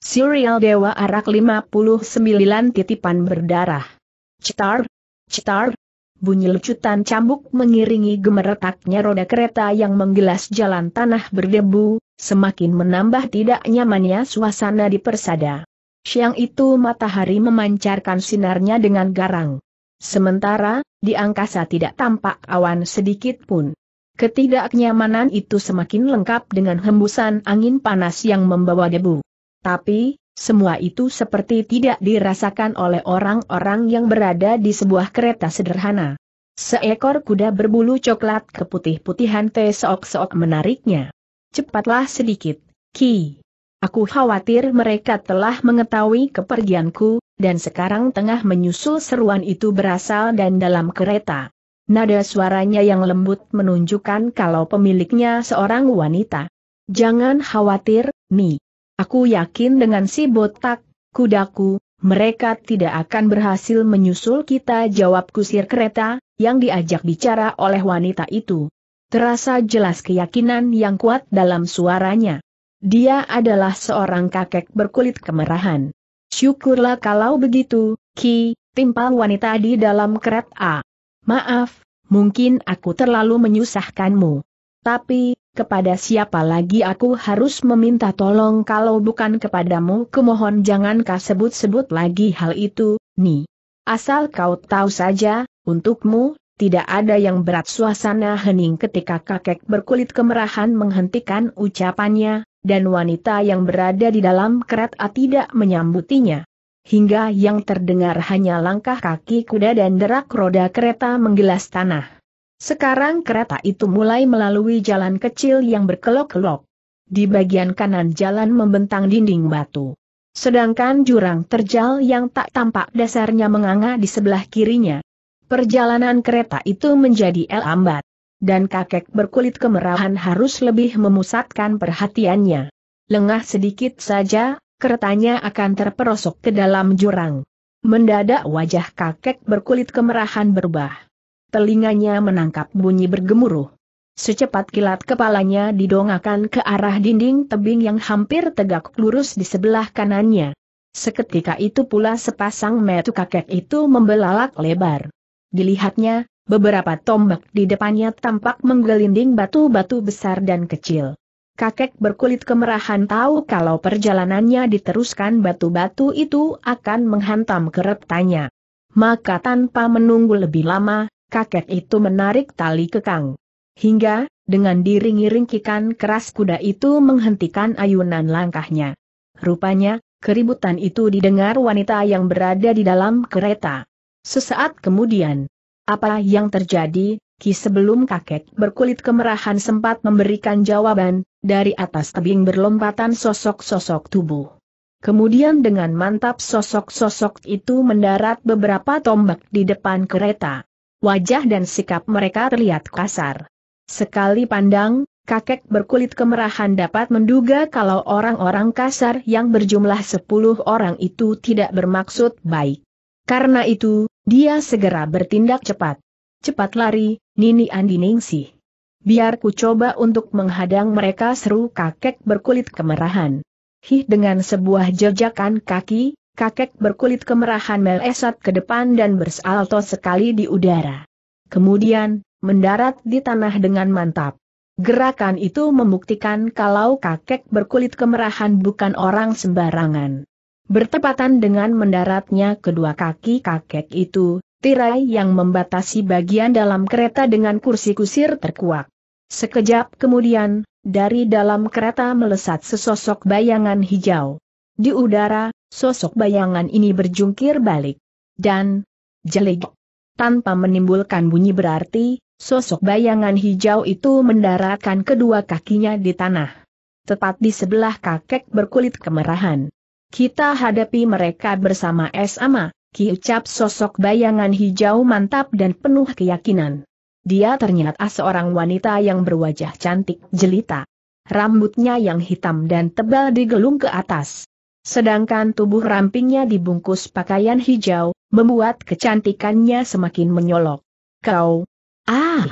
Serial Dewa Arak 59 Titipan Berdarah. Citar, citar. bunyi lucutan cambuk mengiringi gemeretaknya roda kereta yang menggelas jalan tanah berdebu, semakin menambah tidak nyamannya suasana di persada. Siang itu matahari memancarkan sinarnya dengan garang. Sementara, di angkasa tidak tampak awan sedikit pun. Ketidaknyamanan itu semakin lengkap dengan hembusan angin panas yang membawa debu. Tapi, semua itu seperti tidak dirasakan oleh orang-orang yang berada di sebuah kereta sederhana. Seekor kuda berbulu coklat keputih-putihan teok-seok menariknya. Cepatlah sedikit, Ki. Aku khawatir mereka telah mengetahui kepergianku, dan sekarang tengah menyusul seruan itu berasal dan dalam kereta. Nada suaranya yang lembut menunjukkan kalau pemiliknya seorang wanita. Jangan khawatir, Mi. Aku yakin dengan si botak, kudaku, mereka tidak akan berhasil menyusul kita jawab kusir kereta, yang diajak bicara oleh wanita itu. Terasa jelas keyakinan yang kuat dalam suaranya. Dia adalah seorang kakek berkulit kemerahan. Syukurlah kalau begitu, Ki, timpal wanita di dalam kereta. Maaf, mungkin aku terlalu menyusahkanmu. Tapi, kepada siapa lagi aku harus meminta tolong kalau bukan kepadamu? Kemohon jangankah sebut-sebut lagi hal itu, Nih, Asal kau tahu saja, untukmu, tidak ada yang berat suasana hening ketika kakek berkulit kemerahan menghentikan ucapannya, dan wanita yang berada di dalam kereta tidak menyambutinya. Hingga yang terdengar hanya langkah kaki kuda dan derak roda kereta menggelas tanah. Sekarang kereta itu mulai melalui jalan kecil yang berkelok-kelok. Di bagian kanan jalan membentang dinding batu. Sedangkan jurang terjal yang tak tampak dasarnya menganga di sebelah kirinya. Perjalanan kereta itu menjadi lambat. Dan kakek berkulit kemerahan harus lebih memusatkan perhatiannya. Lengah sedikit saja, keretanya akan terperosok ke dalam jurang. Mendadak wajah kakek berkulit kemerahan berubah telinganya menangkap bunyi bergemuruh. Secepat kilat kepalanya didongakan ke arah dinding tebing yang hampir tegak lurus di sebelah kanannya. Seketika itu pula sepasang metu kakek itu membelalak lebar. Dilihatnya, beberapa tombak di depannya tampak menggelinding batu-batu besar dan kecil. Kakek berkulit kemerahan tahu kalau perjalanannya diteruskan batu-batu itu akan menghantam keretanya. Maka tanpa menunggu lebih lama, kakek itu menarik tali kekang. Hingga, dengan diring-iring ringkikan keras kuda itu menghentikan ayunan langkahnya. Rupanya, keributan itu didengar wanita yang berada di dalam kereta. Sesaat kemudian, apa yang terjadi, Ki sebelum kakek berkulit kemerahan sempat memberikan jawaban, dari atas tebing berlompatan sosok-sosok tubuh. Kemudian dengan mantap sosok-sosok itu mendarat beberapa tombak di depan kereta wajah dan sikap mereka terlihat kasar. Sekali pandang, kakek berkulit kemerahan dapat menduga kalau orang-orang kasar yang berjumlah sepuluh orang itu tidak bermaksud baik. Karena itu, dia segera bertindak cepat. Cepat lari, Nini Andiningsih. Biar ku coba untuk menghadang mereka seru kakek berkulit kemerahan. Hih dengan sebuah jejakan kaki, kakek berkulit kemerahan melesat ke depan dan bersalto sekali di udara. Kemudian, mendarat di tanah dengan mantap. Gerakan itu membuktikan kalau kakek berkulit kemerahan bukan orang sembarangan. Bertepatan dengan mendaratnya kedua kaki kakek itu, tirai yang membatasi bagian dalam kereta dengan kursi kusir terkuak. Sekejap kemudian, dari dalam kereta melesat sesosok bayangan hijau. Di udara, sosok bayangan ini berjungkir balik. Dan, jelek. tanpa menimbulkan bunyi berarti, sosok bayangan hijau itu mendaratkan kedua kakinya di tanah. Tepat di sebelah kakek berkulit kemerahan. Kita hadapi mereka bersama sama, ucap sosok bayangan hijau mantap dan penuh keyakinan. Dia ternyata seorang wanita yang berwajah cantik jelita. Rambutnya yang hitam dan tebal digelung ke atas Sedangkan tubuh rampingnya dibungkus pakaian hijau, membuat kecantikannya semakin menyolok. Kau, ah,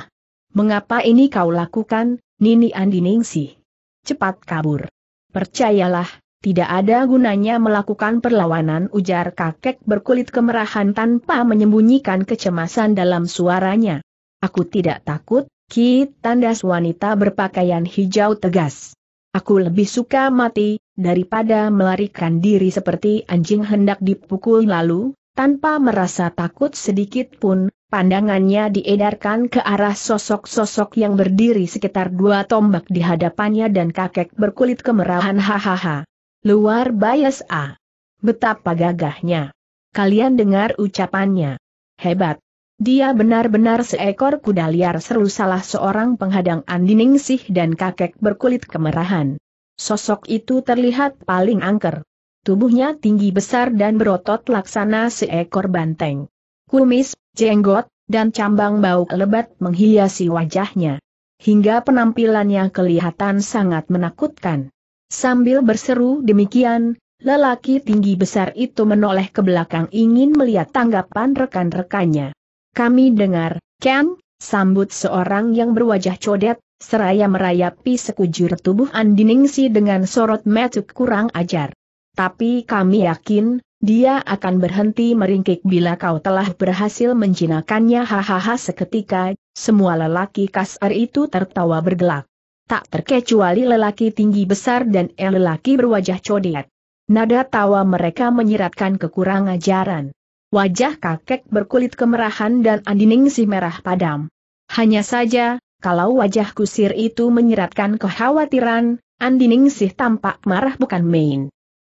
mengapa ini kau lakukan, Nini Andiningsih? Cepat kabur. Percayalah, tidak ada gunanya melakukan perlawanan ujar kakek berkulit kemerahan tanpa menyembunyikan kecemasan dalam suaranya. Aku tidak takut, Ki, tandas wanita berpakaian hijau tegas. Aku lebih suka mati, daripada melarikan diri seperti anjing hendak dipukul lalu, tanpa merasa takut sedikit pun, pandangannya diedarkan ke arah sosok-sosok yang berdiri sekitar dua tombak di hadapannya dan kakek berkulit kemerahan hahaha. Luar bias A. Betapa gagahnya. Kalian dengar ucapannya. Hebat. Dia benar-benar seekor kuda liar seru salah seorang penghadang andining sih dan kakek berkulit kemerahan. Sosok itu terlihat paling angker. Tubuhnya tinggi besar dan berotot laksana seekor banteng. Kumis, jenggot, dan cambang bau lebat menghiasi wajahnya. Hingga penampilannya kelihatan sangat menakutkan. Sambil berseru demikian, lelaki tinggi besar itu menoleh ke belakang ingin melihat tanggapan rekan-rekannya. Kami dengar, Ken, sambut seorang yang berwajah codet, seraya merayapi sekujur tubuh Andiningsi dengan sorot metuk kurang ajar. Tapi kami yakin, dia akan berhenti meringkik bila kau telah berhasil menjinakannya hahaha seketika, semua lelaki kasar itu tertawa bergelak. Tak terkecuali lelaki tinggi besar dan lelaki berwajah codet. Nada tawa mereka menyiratkan kekurangan ajaran. Wajah kakek berkulit kemerahan dan Andiningsih merah padam. Hanya saja, kalau wajah kusir itu menyeratkan kekhawatiran, Andiningsih tampak marah bukan main.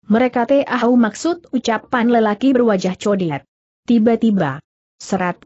Mereka tahu maksud ucapan lelaki berwajah codet. Tiba-tiba, serat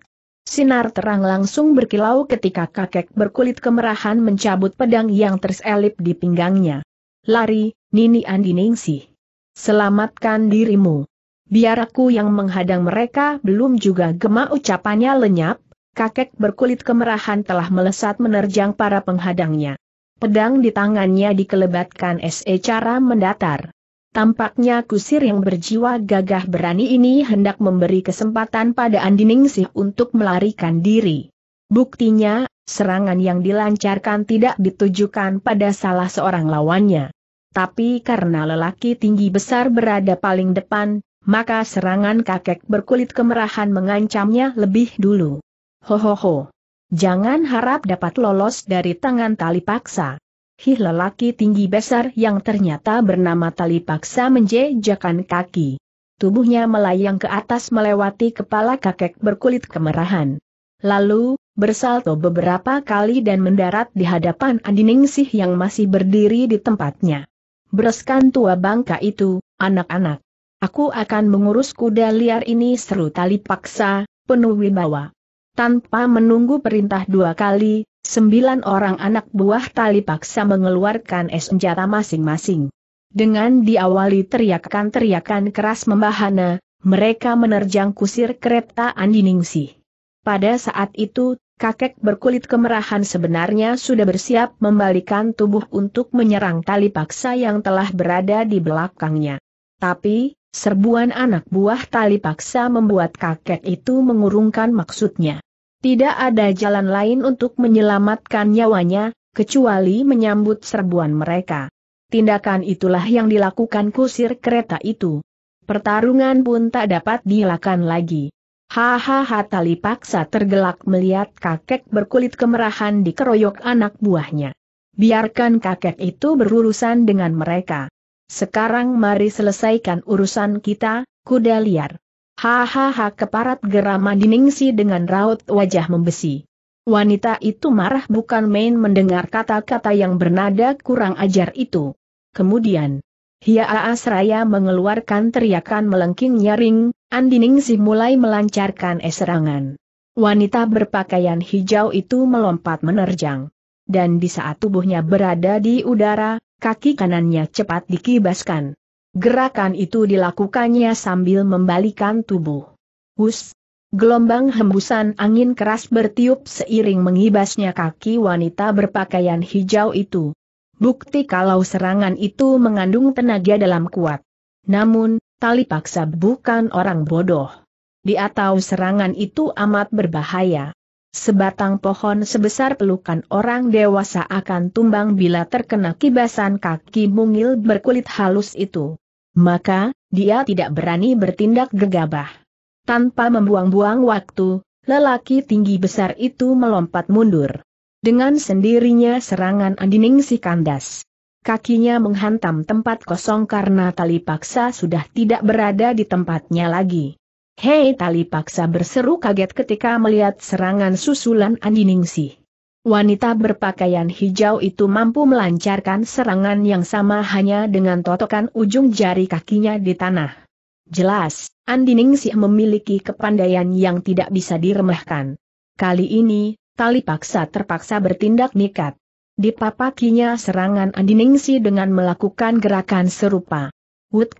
sinar terang langsung berkilau ketika kakek berkulit kemerahan mencabut pedang yang terselip di pinggangnya. Lari, Nini Andiningsih. Selamatkan dirimu. Biar aku yang menghadang mereka belum juga gema ucapannya lenyap, kakek berkulit kemerahan telah melesat menerjang para penghadangnya. Pedang di tangannya dikelebatkan se cara mendatar. Tampaknya kusir yang berjiwa gagah berani ini hendak memberi kesempatan pada Andiningsih untuk melarikan diri. Buktinya, serangan yang dilancarkan tidak ditujukan pada salah seorang lawannya. Tapi karena lelaki tinggi besar berada paling depan, maka serangan kakek berkulit kemerahan mengancamnya lebih dulu. Hohoho. Jangan harap dapat lolos dari tangan tali paksa. Hih lelaki tinggi besar yang ternyata bernama tali paksa menjejakan kaki. Tubuhnya melayang ke atas melewati kepala kakek berkulit kemerahan. Lalu, bersalto beberapa kali dan mendarat di hadapan Andiningsih yang masih berdiri di tempatnya. Bereskan tua bangka itu, anak-anak. Aku akan mengurus kuda liar ini seru tali paksa, penuh wibawa. Tanpa menunggu perintah dua kali, sembilan orang anak buah tali paksa mengeluarkan senjata masing-masing. Dengan diawali teriakan-teriakan keras membahana, mereka menerjang kusir kereta Andiningsih. Pada saat itu, kakek berkulit kemerahan sebenarnya sudah bersiap membalikan tubuh untuk menyerang tali paksa yang telah berada di belakangnya. Tapi, serbuan anak buah tali paksa membuat kakek itu mengurungkan maksudnya. Tidak ada jalan lain untuk menyelamatkan nyawanya, kecuali menyambut serbuan mereka. Tindakan itulah yang dilakukan kusir kereta itu. Pertarungan pun tak dapat dilakukan lagi. Hahaha tali paksa tergelak melihat kakek berkulit kemerahan dikeroyok anak buahnya. Biarkan kakek itu berurusan dengan mereka. Sekarang mari selesaikan urusan kita, kuda liar. Hahaha keparat geram diningsi dengan raut wajah membesi. Wanita itu marah bukan main mendengar kata-kata yang bernada kurang ajar itu. Kemudian, Hia Asraya mengeluarkan teriakan melengking nyaring, Andiningsih mulai melancarkan serangan. Wanita berpakaian hijau itu melompat menerjang. Dan di saat tubuhnya berada di udara, kaki kanannya cepat dikibaskan. Gerakan itu dilakukannya sambil membalikan tubuh. Hus! Gelombang hembusan angin keras bertiup seiring mengibasnya kaki wanita berpakaian hijau itu. Bukti kalau serangan itu mengandung tenaga dalam kuat. Namun, tali paksa bukan orang bodoh. Di atas serangan itu amat berbahaya. Sebatang pohon sebesar pelukan orang dewasa akan tumbang bila terkena kibasan kaki mungil berkulit halus itu. Maka, dia tidak berani bertindak gegabah. Tanpa membuang-buang waktu, lelaki tinggi besar itu melompat mundur. Dengan sendirinya serangan Andining si kandas. Kakinya menghantam tempat kosong karena tali paksa sudah tidak berada di tempatnya lagi. Hei tali paksa berseru kaget ketika melihat serangan susulan Andining si. Wanita berpakaian hijau itu mampu melancarkan serangan yang sama hanya dengan totokan ujung jari kakinya di tanah. Jelas, Andi Ningsih memiliki kepandaian yang tidak bisa diremehkan. Kali ini, tali paksa terpaksa bertindak nekat. Dipapakinya serangan Andi Ningsih dengan melakukan gerakan serupa. Wut,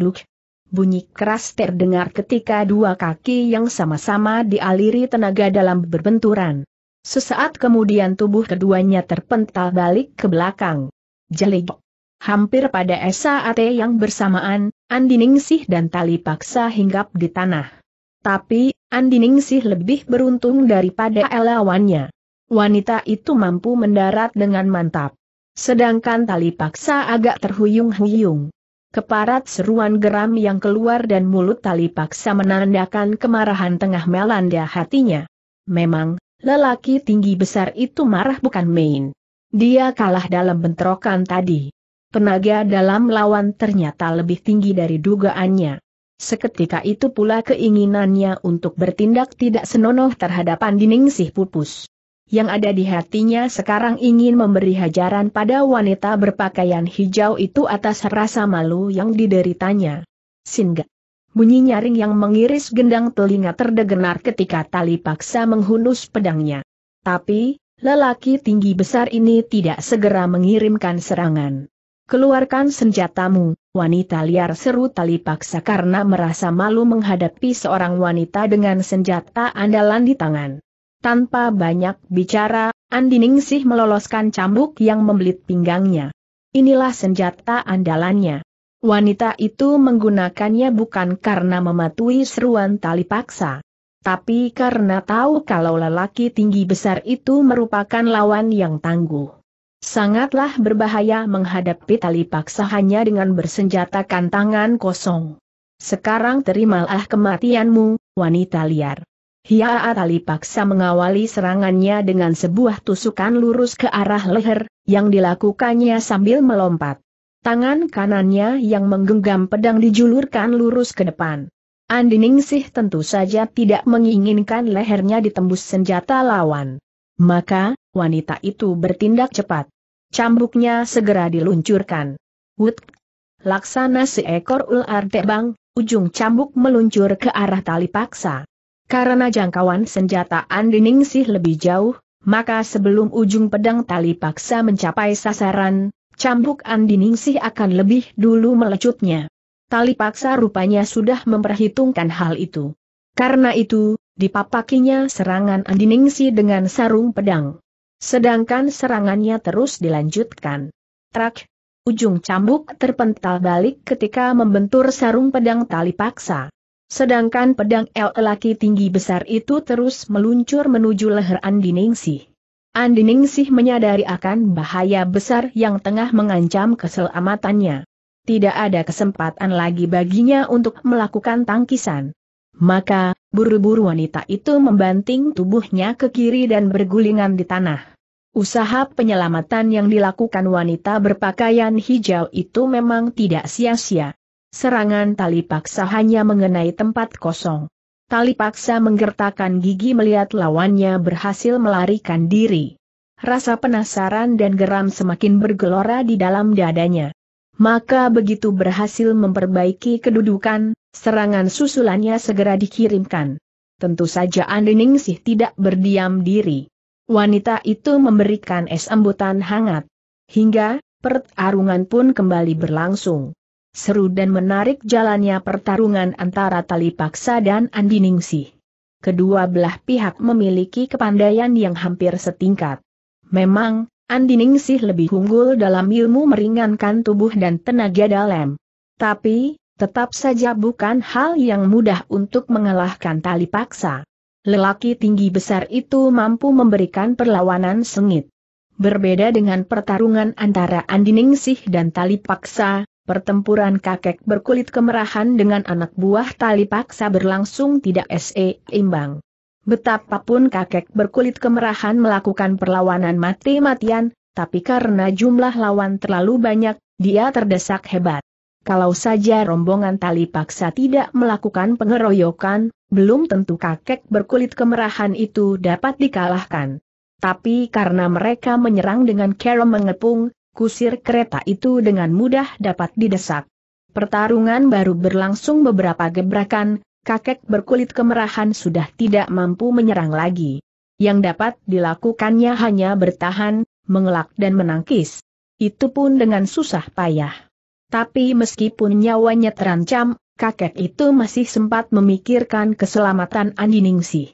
duk, Bunyi keras terdengar ketika dua kaki yang sama-sama dialiri tenaga dalam berbenturan. Sesaat kemudian tubuh keduanya terpental balik ke belakang. Jelik. Hampir pada saat yang bersamaan, Andiningsih dan tali paksa hinggap di tanah. Tapi, Andiningsih lebih beruntung daripada lawannya. Wanita itu mampu mendarat dengan mantap. Sedangkan tali paksa agak terhuyung-huyung. Keparat seruan geram yang keluar dan mulut tali paksa menandakan kemarahan tengah melanda hatinya. Memang, Lelaki tinggi besar itu marah bukan main. Dia kalah dalam bentrokan tadi. Tenaga dalam lawan ternyata lebih tinggi dari dugaannya. Seketika itu pula keinginannya untuk bertindak tidak senonoh terhadap Andiningsih pupus. Yang ada di hatinya sekarang ingin memberi hajaran pada wanita berpakaian hijau itu atas rasa malu yang dideritanya. Singgah. Bunyi nyaring yang mengiris gendang telinga terdegenar ketika tali paksa menghunus pedangnya. Tapi, lelaki tinggi besar ini tidak segera mengirimkan serangan. Keluarkan senjatamu, wanita liar seru tali paksa karena merasa malu menghadapi seorang wanita dengan senjata andalan di tangan. Tanpa banyak bicara, Andi Ningsih meloloskan cambuk yang membelit pinggangnya. Inilah senjata andalannya. Wanita itu menggunakannya bukan karena mematuhi seruan tali paksa. Tapi karena tahu kalau lelaki tinggi besar itu merupakan lawan yang tangguh. Sangatlah berbahaya menghadapi tali paksa hanya dengan bersenjatakan tangan kosong. Sekarang terimalah kematianmu, wanita liar. Hiaa tali paksa mengawali serangannya dengan sebuah tusukan lurus ke arah leher, yang dilakukannya sambil melompat. Tangan kanannya yang menggenggam pedang dijulurkan lurus ke depan. Andiningsih tentu saja tidak menginginkan lehernya ditembus senjata lawan. Maka, wanita itu bertindak cepat. Cambuknya segera diluncurkan. Wut! Laksana seekor ular tebang, ujung cambuk meluncur ke arah tali paksa. Karena jangkauan senjata Andiningsih lebih jauh, maka sebelum ujung pedang tali paksa mencapai sasaran, Cambuk Andiningsih akan lebih dulu melecutnya. Tali paksa rupanya sudah memperhitungkan hal itu. Karena itu, dipapakinya serangan Andiningsih dengan sarung pedang. Sedangkan serangannya terus dilanjutkan. Trak, ujung cambuk terpental balik ketika membentur sarung pedang tali paksa. Sedangkan pedang el laki tinggi besar itu terus meluncur menuju leher Andiningsih. Andining sih menyadari akan bahaya besar yang tengah mengancam keselamatannya. Tidak ada kesempatan lagi baginya untuk melakukan tangkisan. Maka, buru-buru wanita itu membanting tubuhnya ke kiri dan bergulingan di tanah. Usaha penyelamatan yang dilakukan wanita berpakaian hijau itu memang tidak sia-sia. Serangan tali paksa hanya mengenai tempat kosong tali paksa menggertakkan gigi melihat lawannya berhasil melarikan diri. Rasa penasaran dan geram semakin bergelora di dalam dadanya. Maka begitu berhasil memperbaiki kedudukan, serangan susulannya segera dikirimkan. Tentu saja Andening sih tidak berdiam diri. Wanita itu memberikan es embutan hangat. Hingga, pertarungan pun kembali berlangsung seru dan menarik jalannya pertarungan antara tali paksa dan Andi Kedua belah pihak memiliki kepandaian yang hampir setingkat. Memang, Andi lebih unggul dalam ilmu meringankan tubuh dan tenaga dalam. Tapi, tetap saja bukan hal yang mudah untuk mengalahkan tali paksa. Lelaki tinggi besar itu mampu memberikan perlawanan sengit. Berbeda dengan pertarungan antara Andi dan tali paksa, Pertempuran kakek berkulit kemerahan dengan anak buah tali paksa berlangsung tidak seimbang. Betapapun kakek berkulit kemerahan melakukan perlawanan mati-matian, tapi karena jumlah lawan terlalu banyak, dia terdesak hebat. Kalau saja rombongan tali paksa tidak melakukan pengeroyokan, belum tentu kakek berkulit kemerahan itu dapat dikalahkan. Tapi karena mereka menyerang dengan cara mengepung, kusir kereta itu dengan mudah dapat didesak. Pertarungan baru berlangsung beberapa gebrakan, kakek berkulit kemerahan sudah tidak mampu menyerang lagi. Yang dapat dilakukannya hanya bertahan, mengelak dan menangkis. Itu pun dengan susah payah. Tapi meskipun nyawanya terancam, kakek itu masih sempat memikirkan keselamatan Andiningsih.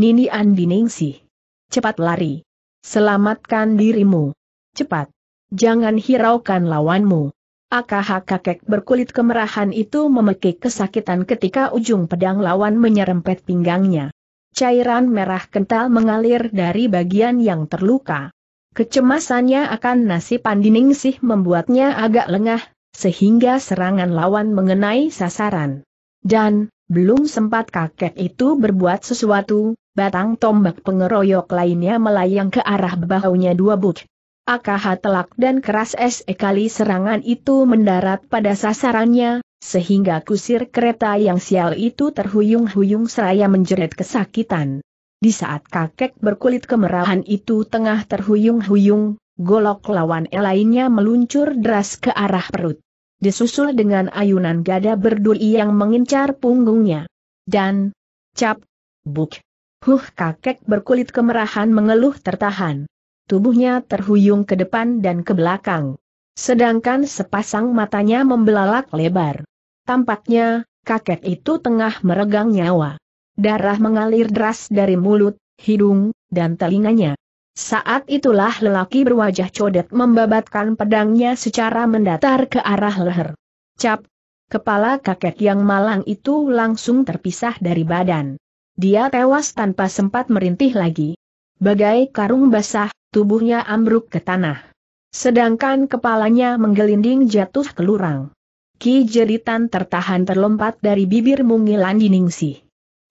Nini Andiningsih. Cepat lari. Selamatkan dirimu. Cepat. Jangan hiraukan lawanmu. Akah kakek berkulit kemerahan itu memekik kesakitan ketika ujung pedang lawan menyerempet pinggangnya. Cairan merah kental mengalir dari bagian yang terluka. Kecemasannya akan nasib Pandiningsih membuatnya agak lengah, sehingga serangan lawan mengenai sasaran. Dan, belum sempat kakek itu berbuat sesuatu, batang tombak pengeroyok lainnya melayang ke arah bahunya dua buk. AKH telak dan keras kali serangan itu mendarat pada sasarannya, sehingga kusir kereta yang sial itu terhuyung-huyung seraya menjerit kesakitan. Di saat kakek berkulit kemerahan itu tengah terhuyung-huyung, golok lawan lainnya meluncur deras ke arah perut. Disusul dengan ayunan gada berduri yang mengincar punggungnya. Dan, cap, buk. Huh kakek berkulit kemerahan mengeluh tertahan tubuhnya terhuyung ke depan dan ke belakang. Sedangkan sepasang matanya membelalak lebar. Tampaknya, kakek itu tengah meregang nyawa. Darah mengalir deras dari mulut, hidung, dan telinganya. Saat itulah lelaki berwajah codet membabatkan pedangnya secara mendatar ke arah leher. Cap! Kepala kakek yang malang itu langsung terpisah dari badan. Dia tewas tanpa sempat merintih lagi. Bagai karung basah, tubuhnya ambruk ke tanah. Sedangkan kepalanya menggelinding jatuh ke lurang. Ki Jeritan tertahan terlompat dari bibir mungilan diningsih.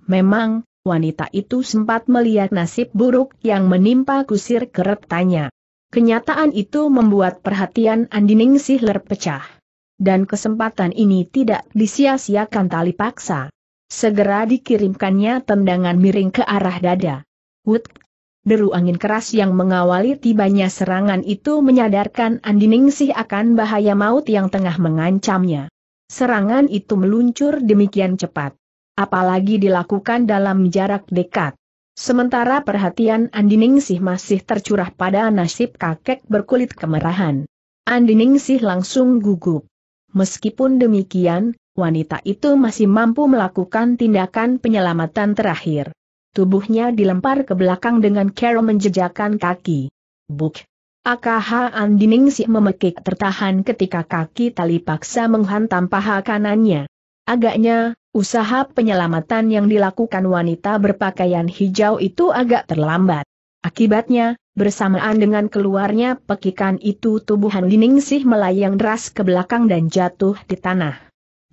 Memang, wanita itu sempat melihat nasib buruk yang menimpa kusir keretanya. Kenyataan itu membuat perhatian Andining Sihler pecah. Dan kesempatan ini tidak disia-siakan tali paksa. Segera dikirimkannya tendangan miring ke arah dada. Wut Deru angin keras yang mengawali tibanya serangan itu menyadarkan Andiningsih akan bahaya maut yang tengah mengancamnya. Serangan itu meluncur demikian cepat. Apalagi dilakukan dalam jarak dekat. Sementara perhatian Andiningsih masih tercurah pada nasib kakek berkulit kemerahan. Andiningsih langsung gugup. Meskipun demikian, wanita itu masih mampu melakukan tindakan penyelamatan terakhir. Tubuhnya dilempar ke belakang dengan Carol menjejakkan kaki. Buk! AKH Andining si memekik tertahan ketika kaki tali paksa menghantam paha kanannya. Agaknya, usaha penyelamatan yang dilakukan wanita berpakaian hijau itu agak terlambat. Akibatnya, bersamaan dengan keluarnya pekikan itu tubuh Andining sih melayang deras ke belakang dan jatuh di tanah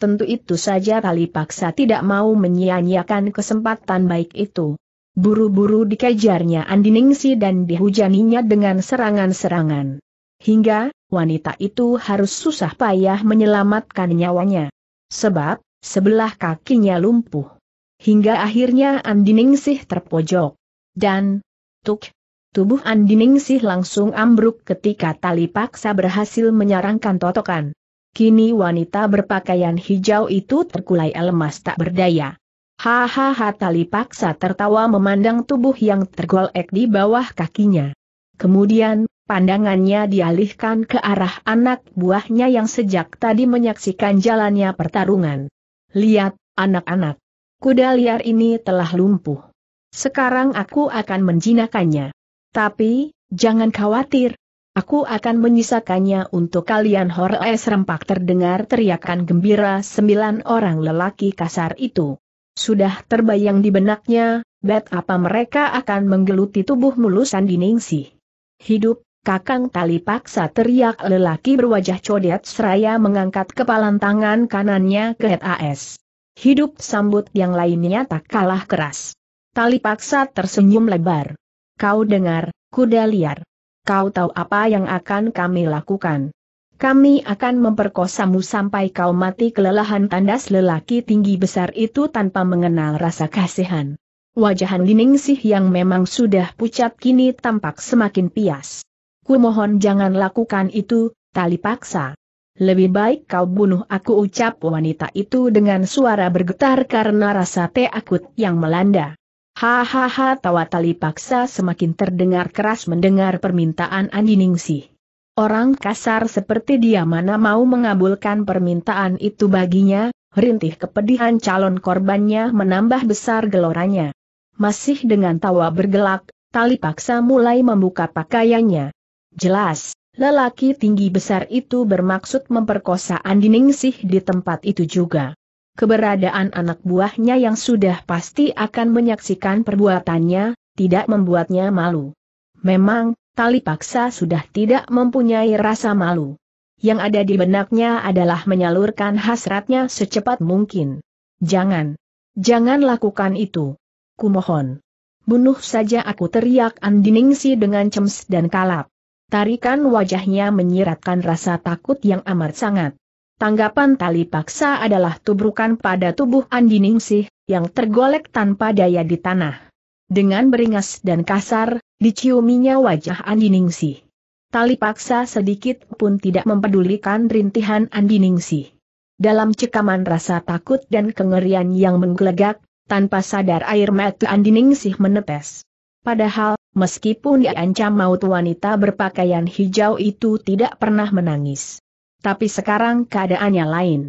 tentu itu saja tali paksa tidak mau menyia-nyiakan kesempatan baik itu. Buru-buru dikejarnya Andiningsi dan dihujaninya dengan serangan-serangan. Hingga, wanita itu harus susah payah menyelamatkan nyawanya. Sebab, sebelah kakinya lumpuh. Hingga akhirnya Andiningsih terpojok. Dan, tuk, tubuh Andiningsih langsung ambruk ketika tali paksa berhasil menyarangkan totokan. Kini wanita berpakaian hijau itu terkulai lemas tak berdaya. Hahaha tali paksa tertawa memandang tubuh yang tergolek di bawah kakinya. Kemudian, pandangannya dialihkan ke arah anak buahnya yang sejak tadi menyaksikan jalannya pertarungan. Lihat, anak-anak. Kuda liar ini telah lumpuh. Sekarang aku akan menjinakannya. Tapi, jangan khawatir, Aku akan menyisakannya untuk kalian hore serempak terdengar teriakan gembira sembilan orang lelaki kasar itu. Sudah terbayang di benaknya, bet apa mereka akan menggeluti tubuh mulusan Ningsi. Hidup, kakang tali paksa teriak lelaki berwajah codet seraya mengangkat kepalan tangan kanannya ke HAS. Hidup sambut yang lainnya tak kalah keras. Tali paksa tersenyum lebar. Kau dengar, kuda liar kau tahu apa yang akan kami lakukan. Kami akan memperkosamu sampai kau mati kelelahan tandas lelaki tinggi besar itu tanpa mengenal rasa kasihan. Wajah Liningsih yang memang sudah pucat kini tampak semakin pias. Kumohon jangan lakukan itu, tali paksa. Lebih baik kau bunuh aku ucap wanita itu dengan suara bergetar karena rasa takut yang melanda. Hahaha tawa tali paksa semakin terdengar keras mendengar permintaan Andi Orang kasar seperti dia mana mau mengabulkan permintaan itu baginya, rintih kepedihan calon korbannya menambah besar geloranya. Masih dengan tawa bergelak, tali paksa mulai membuka pakaiannya. Jelas, lelaki tinggi besar itu bermaksud memperkosa Andiningsih di tempat itu juga keberadaan anak buahnya yang sudah pasti akan menyaksikan perbuatannya, tidak membuatnya malu. Memang, tali paksa sudah tidak mempunyai rasa malu. Yang ada di benaknya adalah menyalurkan hasratnya secepat mungkin. Jangan. Jangan lakukan itu. Kumohon. Bunuh saja aku teriak Andiningsi dengan cems dan kalap. Tarikan wajahnya menyiratkan rasa takut yang amat sangat. Tanggapan tali paksa adalah tubrukan pada tubuh Andi yang tergolek tanpa daya di tanah. Dengan beringas dan kasar, diciuminya wajah Andi Tali paksa sedikit pun tidak mempedulikan rintihan Andi Dalam cekaman rasa takut dan kengerian yang menggelegak, tanpa sadar air mata Andi menetes. Padahal, meskipun diancam maut wanita berpakaian hijau itu tidak pernah menangis tapi sekarang keadaannya lain.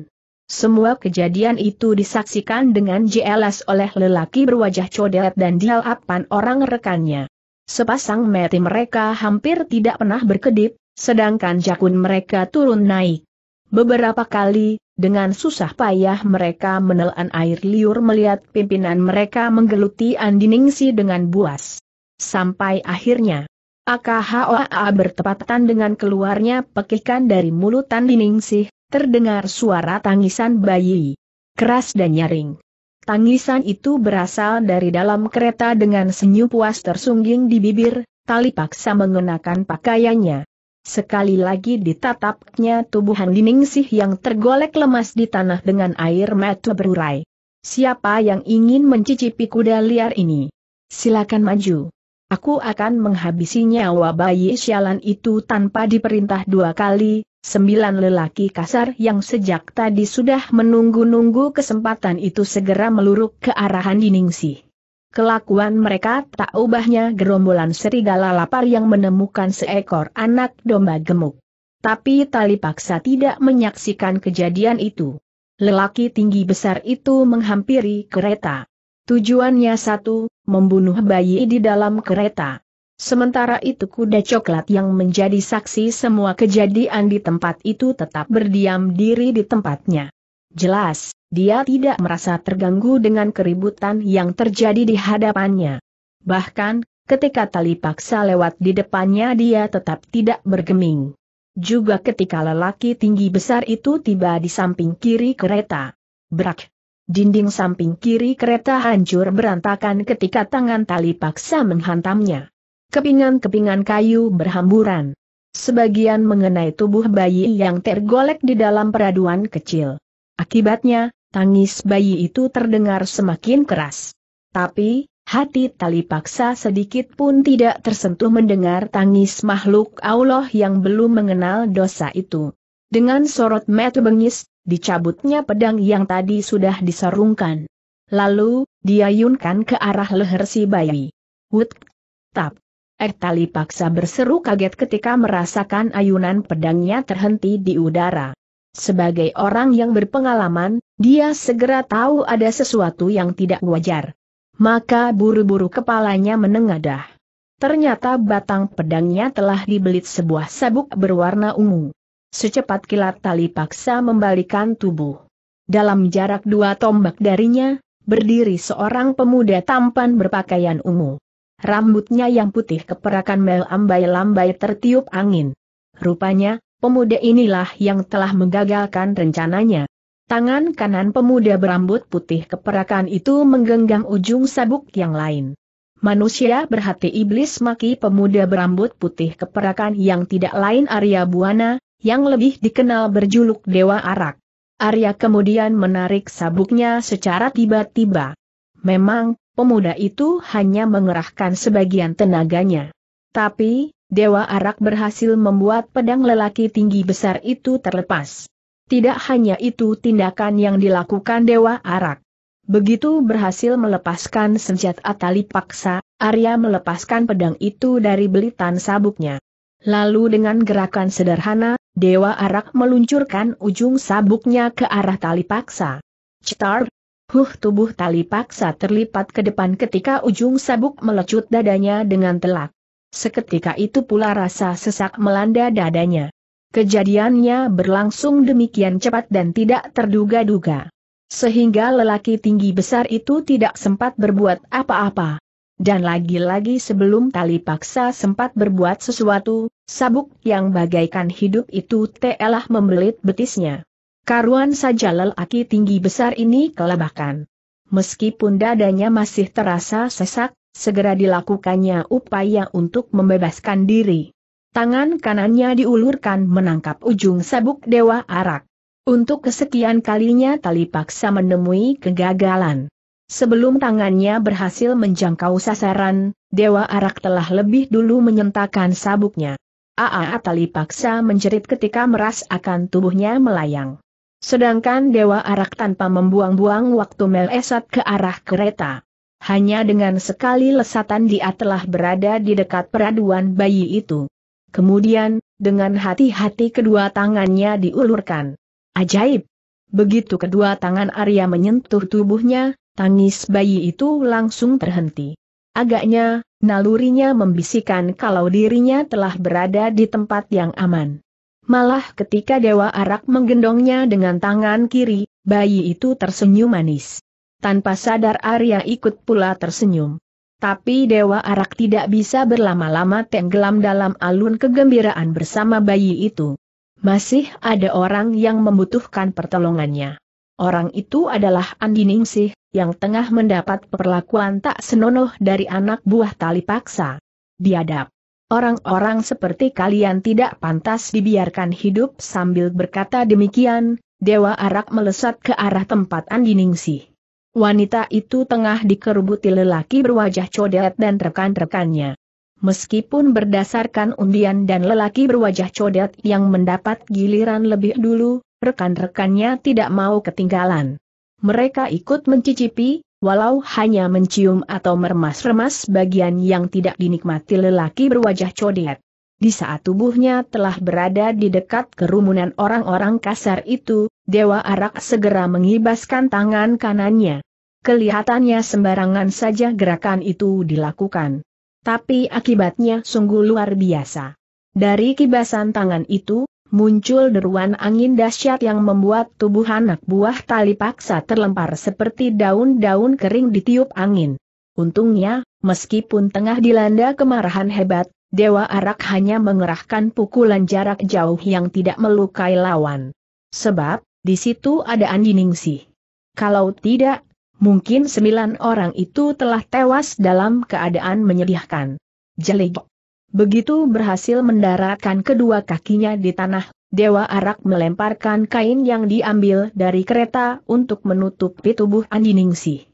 Semua kejadian itu disaksikan dengan jelas oleh lelaki berwajah codet dan dialapan orang rekannya. Sepasang mati mereka hampir tidak pernah berkedip, sedangkan jakun mereka turun naik. Beberapa kali, dengan susah payah mereka menelan air liur melihat pimpinan mereka menggeluti andiningsi dengan buas. Sampai akhirnya, AKHOA bertepatan dengan keluarnya pekikan dari mulut Tandiningsih, terdengar suara tangisan bayi. Keras dan nyaring. Tangisan itu berasal dari dalam kereta dengan senyum puas tersungging di bibir, tali paksa mengenakan pakaiannya. Sekali lagi ditatapnya tubuh Handiningsih yang tergolek lemas di tanah dengan air mata berurai. Siapa yang ingin mencicipi kuda liar ini? Silakan maju aku akan menghabisi nyawa bayi sialan itu tanpa diperintah dua kali, sembilan lelaki kasar yang sejak tadi sudah menunggu-nunggu kesempatan itu segera meluruk ke arahan Diningsih. Kelakuan mereka tak ubahnya gerombolan serigala lapar yang menemukan seekor anak domba gemuk. Tapi tali paksa tidak menyaksikan kejadian itu. Lelaki tinggi besar itu menghampiri kereta. Tujuannya satu, membunuh bayi di dalam kereta. Sementara itu kuda coklat yang menjadi saksi semua kejadian di tempat itu tetap berdiam diri di tempatnya. Jelas, dia tidak merasa terganggu dengan keributan yang terjadi di hadapannya. Bahkan, ketika tali paksa lewat di depannya dia tetap tidak bergeming. Juga ketika lelaki tinggi besar itu tiba di samping kiri kereta. Brak, Dinding samping kiri kereta hancur berantakan ketika tangan tali paksa menghantamnya. Kepingan-kepingan kayu berhamburan. Sebagian mengenai tubuh bayi yang tergolek di dalam peraduan kecil. Akibatnya, tangis bayi itu terdengar semakin keras. Tapi, Hati tali paksa sedikit pun tidak tersentuh mendengar tangis makhluk Allah yang belum mengenal dosa itu. Dengan sorot mata bengis, dicabutnya pedang yang tadi sudah diserungkan. Lalu, diayunkan ke arah leher si bayi. Wut! Tap! Ektali paksa berseru kaget ketika merasakan ayunan pedangnya terhenti di udara. Sebagai orang yang berpengalaman, dia segera tahu ada sesuatu yang tidak wajar. Maka buru-buru kepalanya menengadah. Ternyata batang pedangnya telah dibelit sebuah sabuk berwarna ungu. Secepat kilat tali paksa membalikan tubuh. Dalam jarak dua tombak darinya, berdiri seorang pemuda tampan berpakaian ungu. Rambutnya yang putih keperakan melambai-lambai tertiup angin. Rupanya, pemuda inilah yang telah menggagalkan rencananya. Tangan kanan pemuda berambut putih keperakan itu menggenggam ujung sabuk yang lain. Manusia berhati iblis maki pemuda berambut putih keperakan yang tidak lain Arya Buana, yang lebih dikenal berjuluk Dewa Arak. Arya kemudian menarik sabuknya secara tiba-tiba. Memang, pemuda itu hanya mengerahkan sebagian tenaganya. Tapi, Dewa Arak berhasil membuat pedang lelaki tinggi besar itu terlepas. Tidak hanya itu tindakan yang dilakukan Dewa Arak. Begitu berhasil melepaskan senjata tali paksa, Arya melepaskan pedang itu dari belitan sabuknya. Lalu dengan gerakan sederhana, Dewa Arak meluncurkan ujung sabuknya ke arah tali paksa. Cetar! Huh tubuh tali paksa terlipat ke depan ketika ujung sabuk melecut dadanya dengan telak. Seketika itu pula rasa sesak melanda dadanya. Kejadiannya berlangsung demikian cepat dan tidak terduga-duga. Sehingga lelaki tinggi besar itu tidak sempat berbuat apa-apa. Dan lagi-lagi sebelum tali paksa sempat berbuat sesuatu, sabuk yang bagaikan hidup itu telah membelit betisnya. Karuan saja lelaki tinggi besar ini kelabakan. Meskipun dadanya masih terasa sesak, segera dilakukannya upaya untuk membebaskan diri. Tangan kanannya diulurkan menangkap ujung sabuk dewa arak. Untuk kesekian kalinya tali paksa menemui kegagalan. Sebelum tangannya berhasil menjangkau sasaran, Dewa Arak telah lebih dulu menyentakkan sabuknya. Aa Atali paksa menjerit ketika meras akan tubuhnya melayang. Sedangkan Dewa Arak tanpa membuang-buang waktu melesat ke arah kereta. Hanya dengan sekali lesatan dia telah berada di dekat peraduan bayi itu. Kemudian, dengan hati-hati kedua tangannya diulurkan. Ajaib! Begitu kedua tangan Arya menyentuh tubuhnya, Tangis bayi itu langsung terhenti. Agaknya, nalurinya membisikkan kalau dirinya telah berada di tempat yang aman. Malah ketika Dewa Arak menggendongnya dengan tangan kiri, bayi itu tersenyum manis. Tanpa sadar Arya ikut pula tersenyum. Tapi Dewa Arak tidak bisa berlama-lama tenggelam dalam alun kegembiraan bersama bayi itu. Masih ada orang yang membutuhkan pertolongannya. Orang itu adalah Andi Ningsih, yang tengah mendapat perlakuan tak senonoh dari anak buah tali paksa. Diadap. Orang-orang seperti kalian tidak pantas dibiarkan hidup sambil berkata demikian, Dewa Arak melesat ke arah tempat Andi Ningsih. Wanita itu tengah dikerubuti lelaki berwajah codet dan rekan-rekannya. Meskipun berdasarkan undian dan lelaki berwajah codet yang mendapat giliran lebih dulu, rekan-rekannya tidak mau ketinggalan. Mereka ikut mencicipi, walau hanya mencium atau meremas-remas bagian yang tidak dinikmati lelaki berwajah codet. Di saat tubuhnya telah berada di dekat kerumunan orang-orang kasar itu, Dewa Arak segera mengibaskan tangan kanannya. Kelihatannya sembarangan saja gerakan itu dilakukan. Tapi akibatnya sungguh luar biasa. Dari kibasan tangan itu, muncul deruan angin dahsyat yang membuat tubuh anak buah tali paksa terlempar seperti daun-daun kering ditiup angin. Untungnya, meskipun tengah dilanda kemarahan hebat, Dewa Arak hanya mengerahkan pukulan jarak jauh yang tidak melukai lawan. Sebab, di situ ada Andi Kalau tidak, mungkin sembilan orang itu telah tewas dalam keadaan menyedihkan. Jelik. Begitu berhasil mendaratkan kedua kakinya di tanah, Dewa Arak melemparkan kain yang diambil dari kereta untuk menutupi tubuh Andiningsih.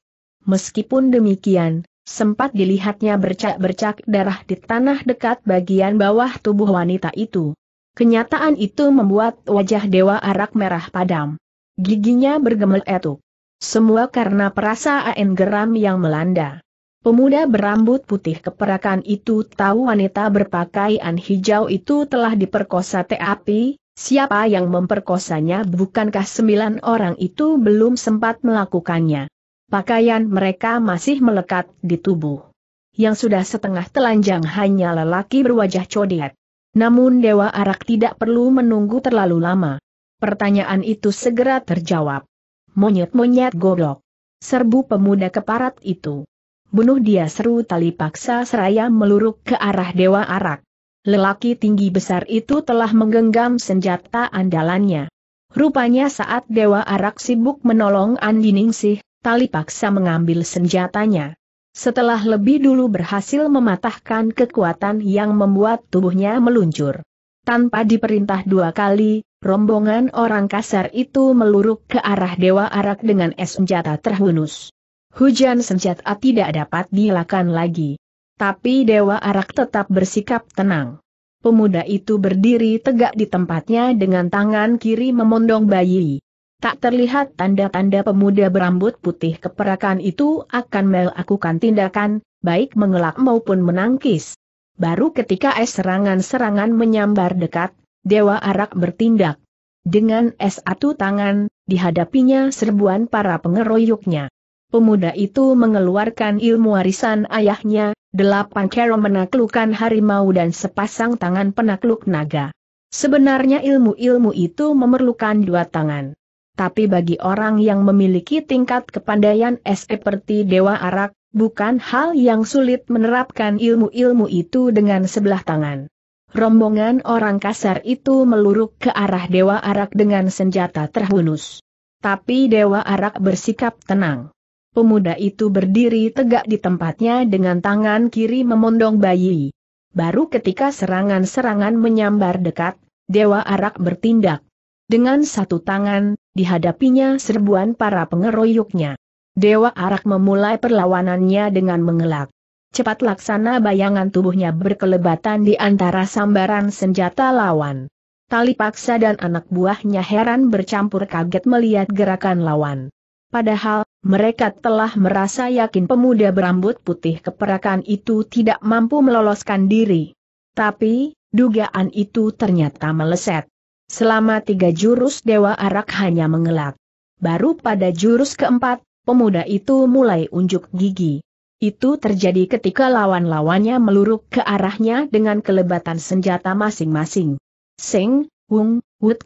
Meskipun demikian, sempat dilihatnya bercak-bercak darah di tanah dekat bagian bawah tubuh wanita itu. Kenyataan itu membuat wajah Dewa Arak merah padam. Giginya bergemel etuk. Semua karena perasaan geram yang melanda. Pemuda berambut putih keperakan itu tahu wanita berpakaian hijau itu telah diperkosa TAP, siapa yang memperkosanya bukankah sembilan orang itu belum sempat melakukannya. Pakaian mereka masih melekat di tubuh. Yang sudah setengah telanjang hanya lelaki berwajah codet. Namun Dewa Arak tidak perlu menunggu terlalu lama. Pertanyaan itu segera terjawab. Monyet-monyet godok. Serbu pemuda keparat itu. Bunuh dia seru tali paksa seraya meluruk ke arah Dewa Arak. Lelaki tinggi besar itu telah menggenggam senjata andalannya. Rupanya saat Dewa Arak sibuk menolong Andi Ningsih, tali paksa mengambil senjatanya. Setelah lebih dulu berhasil mematahkan kekuatan yang membuat tubuhnya meluncur. Tanpa diperintah dua kali, rombongan orang kasar itu meluruk ke arah Dewa Arak dengan es senjata terhunus hujan senjata tidak dapat dielakkan lagi. Tapi Dewa Arak tetap bersikap tenang. Pemuda itu berdiri tegak di tempatnya dengan tangan kiri memondong bayi. Tak terlihat tanda-tanda pemuda berambut putih keperakan itu akan melakukan tindakan, baik mengelak maupun menangkis. Baru ketika es serangan-serangan menyambar dekat, Dewa Arak bertindak. Dengan es satu tangan, dihadapinya serbuan para pengeroyoknya pemuda itu mengeluarkan ilmu warisan ayahnya, delapan cara menaklukkan harimau dan sepasang tangan penakluk naga. Sebenarnya ilmu-ilmu itu memerlukan dua tangan. Tapi bagi orang yang memiliki tingkat kepandaian seperti Dewa Arak, bukan hal yang sulit menerapkan ilmu-ilmu itu dengan sebelah tangan. Rombongan orang kasar itu meluruk ke arah Dewa Arak dengan senjata terhunus. Tapi Dewa Arak bersikap tenang. Pemuda itu berdiri tegak di tempatnya dengan tangan kiri memondong bayi. Baru ketika serangan-serangan menyambar dekat, Dewa Arak bertindak. Dengan satu tangan, dihadapinya serbuan para pengeroyoknya. Dewa Arak memulai perlawanannya dengan mengelak. Cepat laksana bayangan tubuhnya berkelebatan di antara sambaran senjata lawan. Tali paksa dan anak buahnya heran bercampur kaget melihat gerakan lawan. Padahal, mereka telah merasa yakin pemuda berambut putih keperakan itu tidak mampu meloloskan diri. Tapi, dugaan itu ternyata meleset. Selama tiga jurus Dewa Arak hanya mengelak. Baru pada jurus keempat, pemuda itu mulai unjuk gigi. Itu terjadi ketika lawan-lawannya meluruk ke arahnya dengan kelebatan senjata masing-masing. Seng, Wung, Wut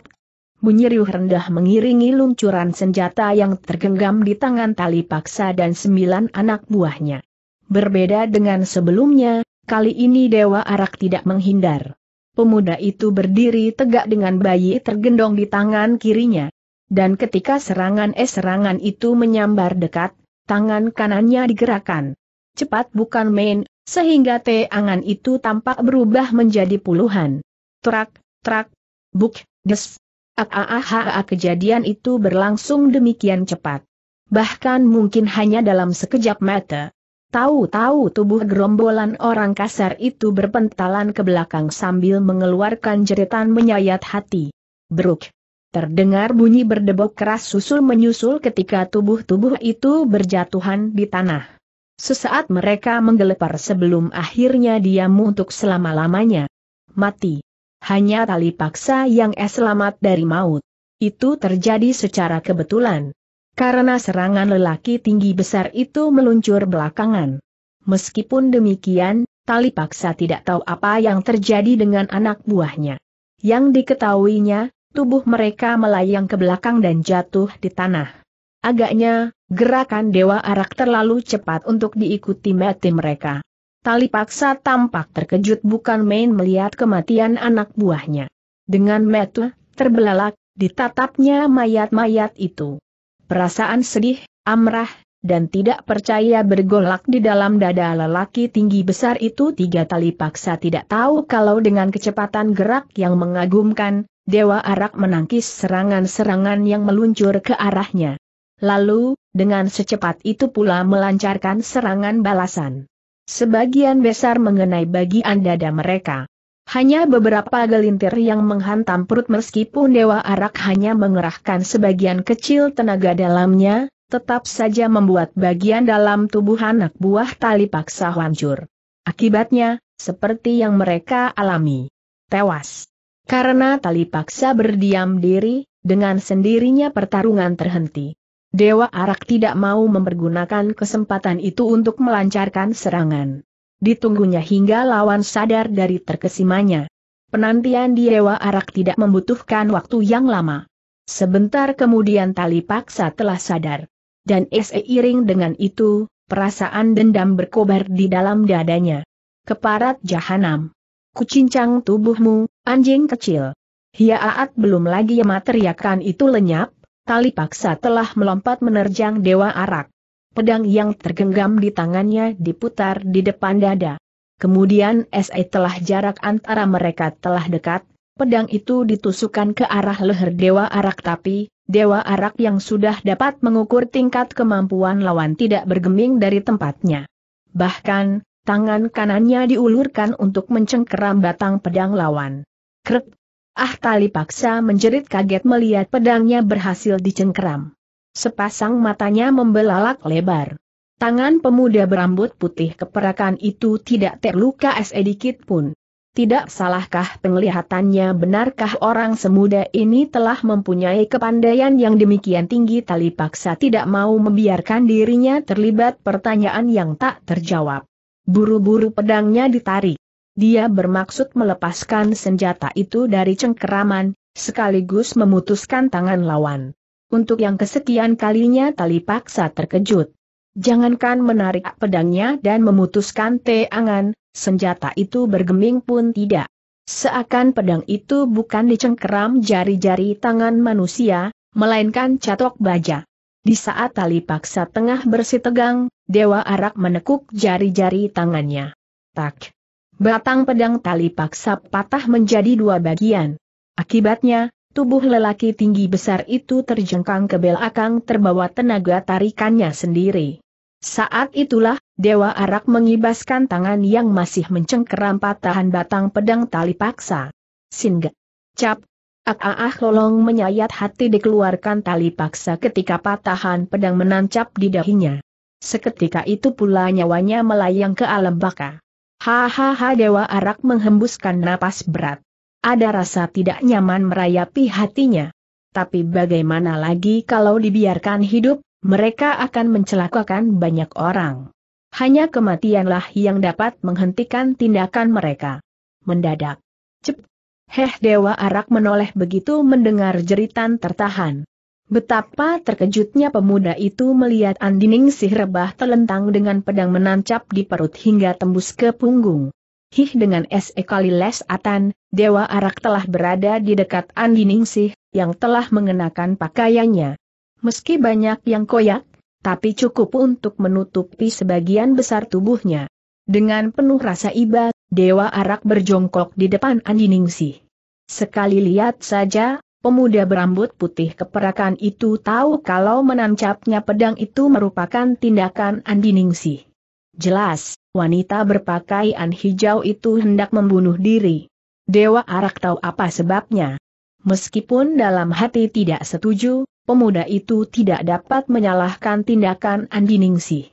bunyi riuh rendah mengiringi luncuran senjata yang tergenggam di tangan tali paksa dan sembilan anak buahnya. Berbeda dengan sebelumnya, kali ini Dewa Arak tidak menghindar. Pemuda itu berdiri tegak dengan bayi tergendong di tangan kirinya. Dan ketika serangan es eh, serangan itu menyambar dekat, tangan kanannya digerakkan. Cepat bukan main, sehingga teangan itu tampak berubah menjadi puluhan. Trak, trak, buk, des, Aahaha kejadian itu berlangsung demikian cepat. Bahkan mungkin hanya dalam sekejap mata. Tahu-tahu tubuh gerombolan orang kasar itu berpentalan ke belakang sambil mengeluarkan jeritan menyayat hati. Bruk. Terdengar bunyi berdebok keras susul menyusul ketika tubuh-tubuh itu berjatuhan di tanah. Sesaat mereka menggelepar sebelum akhirnya diam untuk selama-lamanya. Mati hanya tali paksa yang es selamat dari maut. Itu terjadi secara kebetulan. Karena serangan lelaki tinggi besar itu meluncur belakangan. Meskipun demikian, tali paksa tidak tahu apa yang terjadi dengan anak buahnya. Yang diketahuinya, tubuh mereka melayang ke belakang dan jatuh di tanah. Agaknya, gerakan Dewa Arak terlalu cepat untuk diikuti mati mereka. Tali paksa tampak terkejut bukan main melihat kematian anak buahnya. Dengan metu, terbelalak, ditatapnya mayat-mayat itu. Perasaan sedih, amrah, dan tidak percaya bergolak di dalam dada lelaki tinggi besar itu tiga tali paksa tidak tahu kalau dengan kecepatan gerak yang mengagumkan, Dewa Arak menangkis serangan-serangan yang meluncur ke arahnya. Lalu, dengan secepat itu pula melancarkan serangan balasan. Sebagian besar mengenai bagian dada mereka. Hanya beberapa gelintir yang menghantam perut meskipun Dewa Arak hanya mengerahkan sebagian kecil tenaga dalamnya, tetap saja membuat bagian dalam tubuh anak buah tali paksa hancur. Akibatnya, seperti yang mereka alami. Tewas. Karena tali paksa berdiam diri, dengan sendirinya pertarungan terhenti. Dewa Arak tidak mau mempergunakan kesempatan itu untuk melancarkan serangan. Ditunggunya hingga lawan sadar dari terkesimanya. Penantian di Dewa Arak tidak membutuhkan waktu yang lama. Sebentar kemudian tali paksa telah sadar. Dan seiring dengan itu, perasaan dendam berkobar di dalam dadanya. Keparat jahanam. Kucincang tubuhmu, anjing kecil. Hiaat belum lagi yang teriakan itu lenyap, tali paksa telah melompat menerjang Dewa Arak. Pedang yang tergenggam di tangannya diputar di depan dada. Kemudian SE telah jarak antara mereka telah dekat, pedang itu ditusukkan ke arah leher Dewa Arak tapi, Dewa Arak yang sudah dapat mengukur tingkat kemampuan lawan tidak bergeming dari tempatnya. Bahkan, tangan kanannya diulurkan untuk mencengkeram batang pedang lawan. Krek, Ah tali paksa menjerit kaget melihat pedangnya berhasil dicengkeram. Sepasang matanya membelalak lebar. Tangan pemuda berambut putih keperakan itu tidak terluka sedikit pun. Tidak salahkah penglihatannya benarkah orang semuda ini telah mempunyai kepandaian yang demikian tinggi tali paksa tidak mau membiarkan dirinya terlibat pertanyaan yang tak terjawab. Buru-buru pedangnya ditarik. Dia bermaksud melepaskan senjata itu dari cengkeraman, sekaligus memutuskan tangan lawan. Untuk yang kesekian kalinya tali paksa terkejut. Jangankan menarik pedangnya dan memutuskan teangan, senjata itu bergeming pun tidak. Seakan pedang itu bukan dicengkeram jari-jari tangan manusia, melainkan catok baja. Di saat tali paksa tengah bersitegang, Dewa Arak menekuk jari-jari tangannya. Tak, Batang pedang tali paksa patah menjadi dua bagian. Akibatnya, tubuh lelaki tinggi besar itu terjengkang ke belakang terbawa tenaga tarikannya sendiri. Saat itulah, Dewa Arak mengibaskan tangan yang masih mencengkeram patahan batang pedang tali paksa. Singa. Cap, ak ah lolong menyayat hati dikeluarkan tali paksa ketika patahan pedang menancap di dahinya. Seketika itu pula nyawanya melayang ke alam baka. Hahaha Dewa Arak menghembuskan napas berat. Ada rasa tidak nyaman merayapi hatinya. Tapi bagaimana lagi kalau dibiarkan hidup, mereka akan mencelakakan banyak orang. Hanya kematianlah yang dapat menghentikan tindakan mereka. Mendadak. Cep. Heh Dewa Arak menoleh begitu mendengar jeritan tertahan. Betapa terkejutnya pemuda itu melihat Andining sih rebah telentang dengan pedang menancap di perut hingga tembus ke punggung. Hih dengan sekali les atan, Dewa Arak telah berada di dekat Andining sih, yang telah mengenakan pakaiannya. Meski banyak yang koyak, tapi cukup untuk menutupi sebagian besar tubuhnya. Dengan penuh rasa iba, Dewa Arak berjongkok di depan Andining sih. Sekali lihat saja, Pemuda berambut putih keperakan itu tahu kalau menancapnya pedang itu merupakan tindakan Andiningsih. Jelas, wanita berpakaian hijau itu hendak membunuh diri. Dewa Arak tahu apa sebabnya. Meskipun dalam hati tidak setuju, pemuda itu tidak dapat menyalahkan tindakan Andiningsih.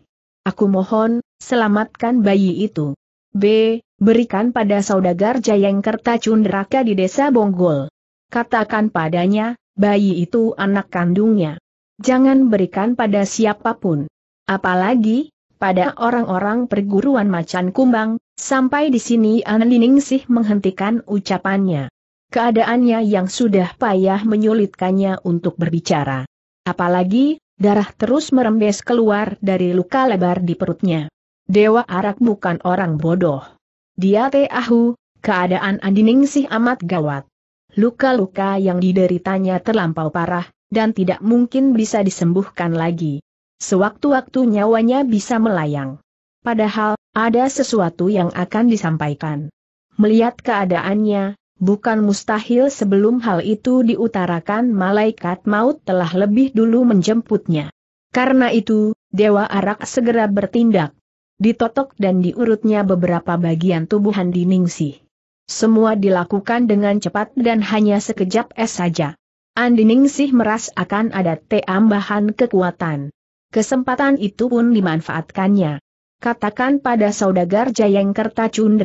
Aku mohon, selamatkan bayi itu. B. Berikan pada saudagar Jayeng Cundraka di desa Bonggol. Katakan padanya, bayi itu anak kandungnya. Jangan berikan pada siapapun. Apalagi, pada orang-orang perguruan macan kumbang, sampai di sini An Liningsih menghentikan ucapannya. Keadaannya yang sudah payah menyulitkannya untuk berbicara. Apalagi, darah terus merembes keluar dari luka lebar di perutnya. Dewa Arak bukan orang bodoh. Dia tahu, keadaan Andiningsih amat gawat. Luka-luka yang dideritanya terlampau parah, dan tidak mungkin bisa disembuhkan lagi. Sewaktu-waktu nyawanya bisa melayang. Padahal, ada sesuatu yang akan disampaikan. Melihat keadaannya, bukan mustahil sebelum hal itu diutarakan malaikat maut telah lebih dulu menjemputnya. Karena itu, Dewa Arak segera bertindak. Ditotok dan diurutnya beberapa bagian tubuh Handi Ningsih. Semua dilakukan dengan cepat dan hanya sekejap es saja. Andiningsih meras akan ada tambahan kekuatan. Kesempatan itu pun dimanfaatkannya. Katakan pada saudagar Jayeng Kertacun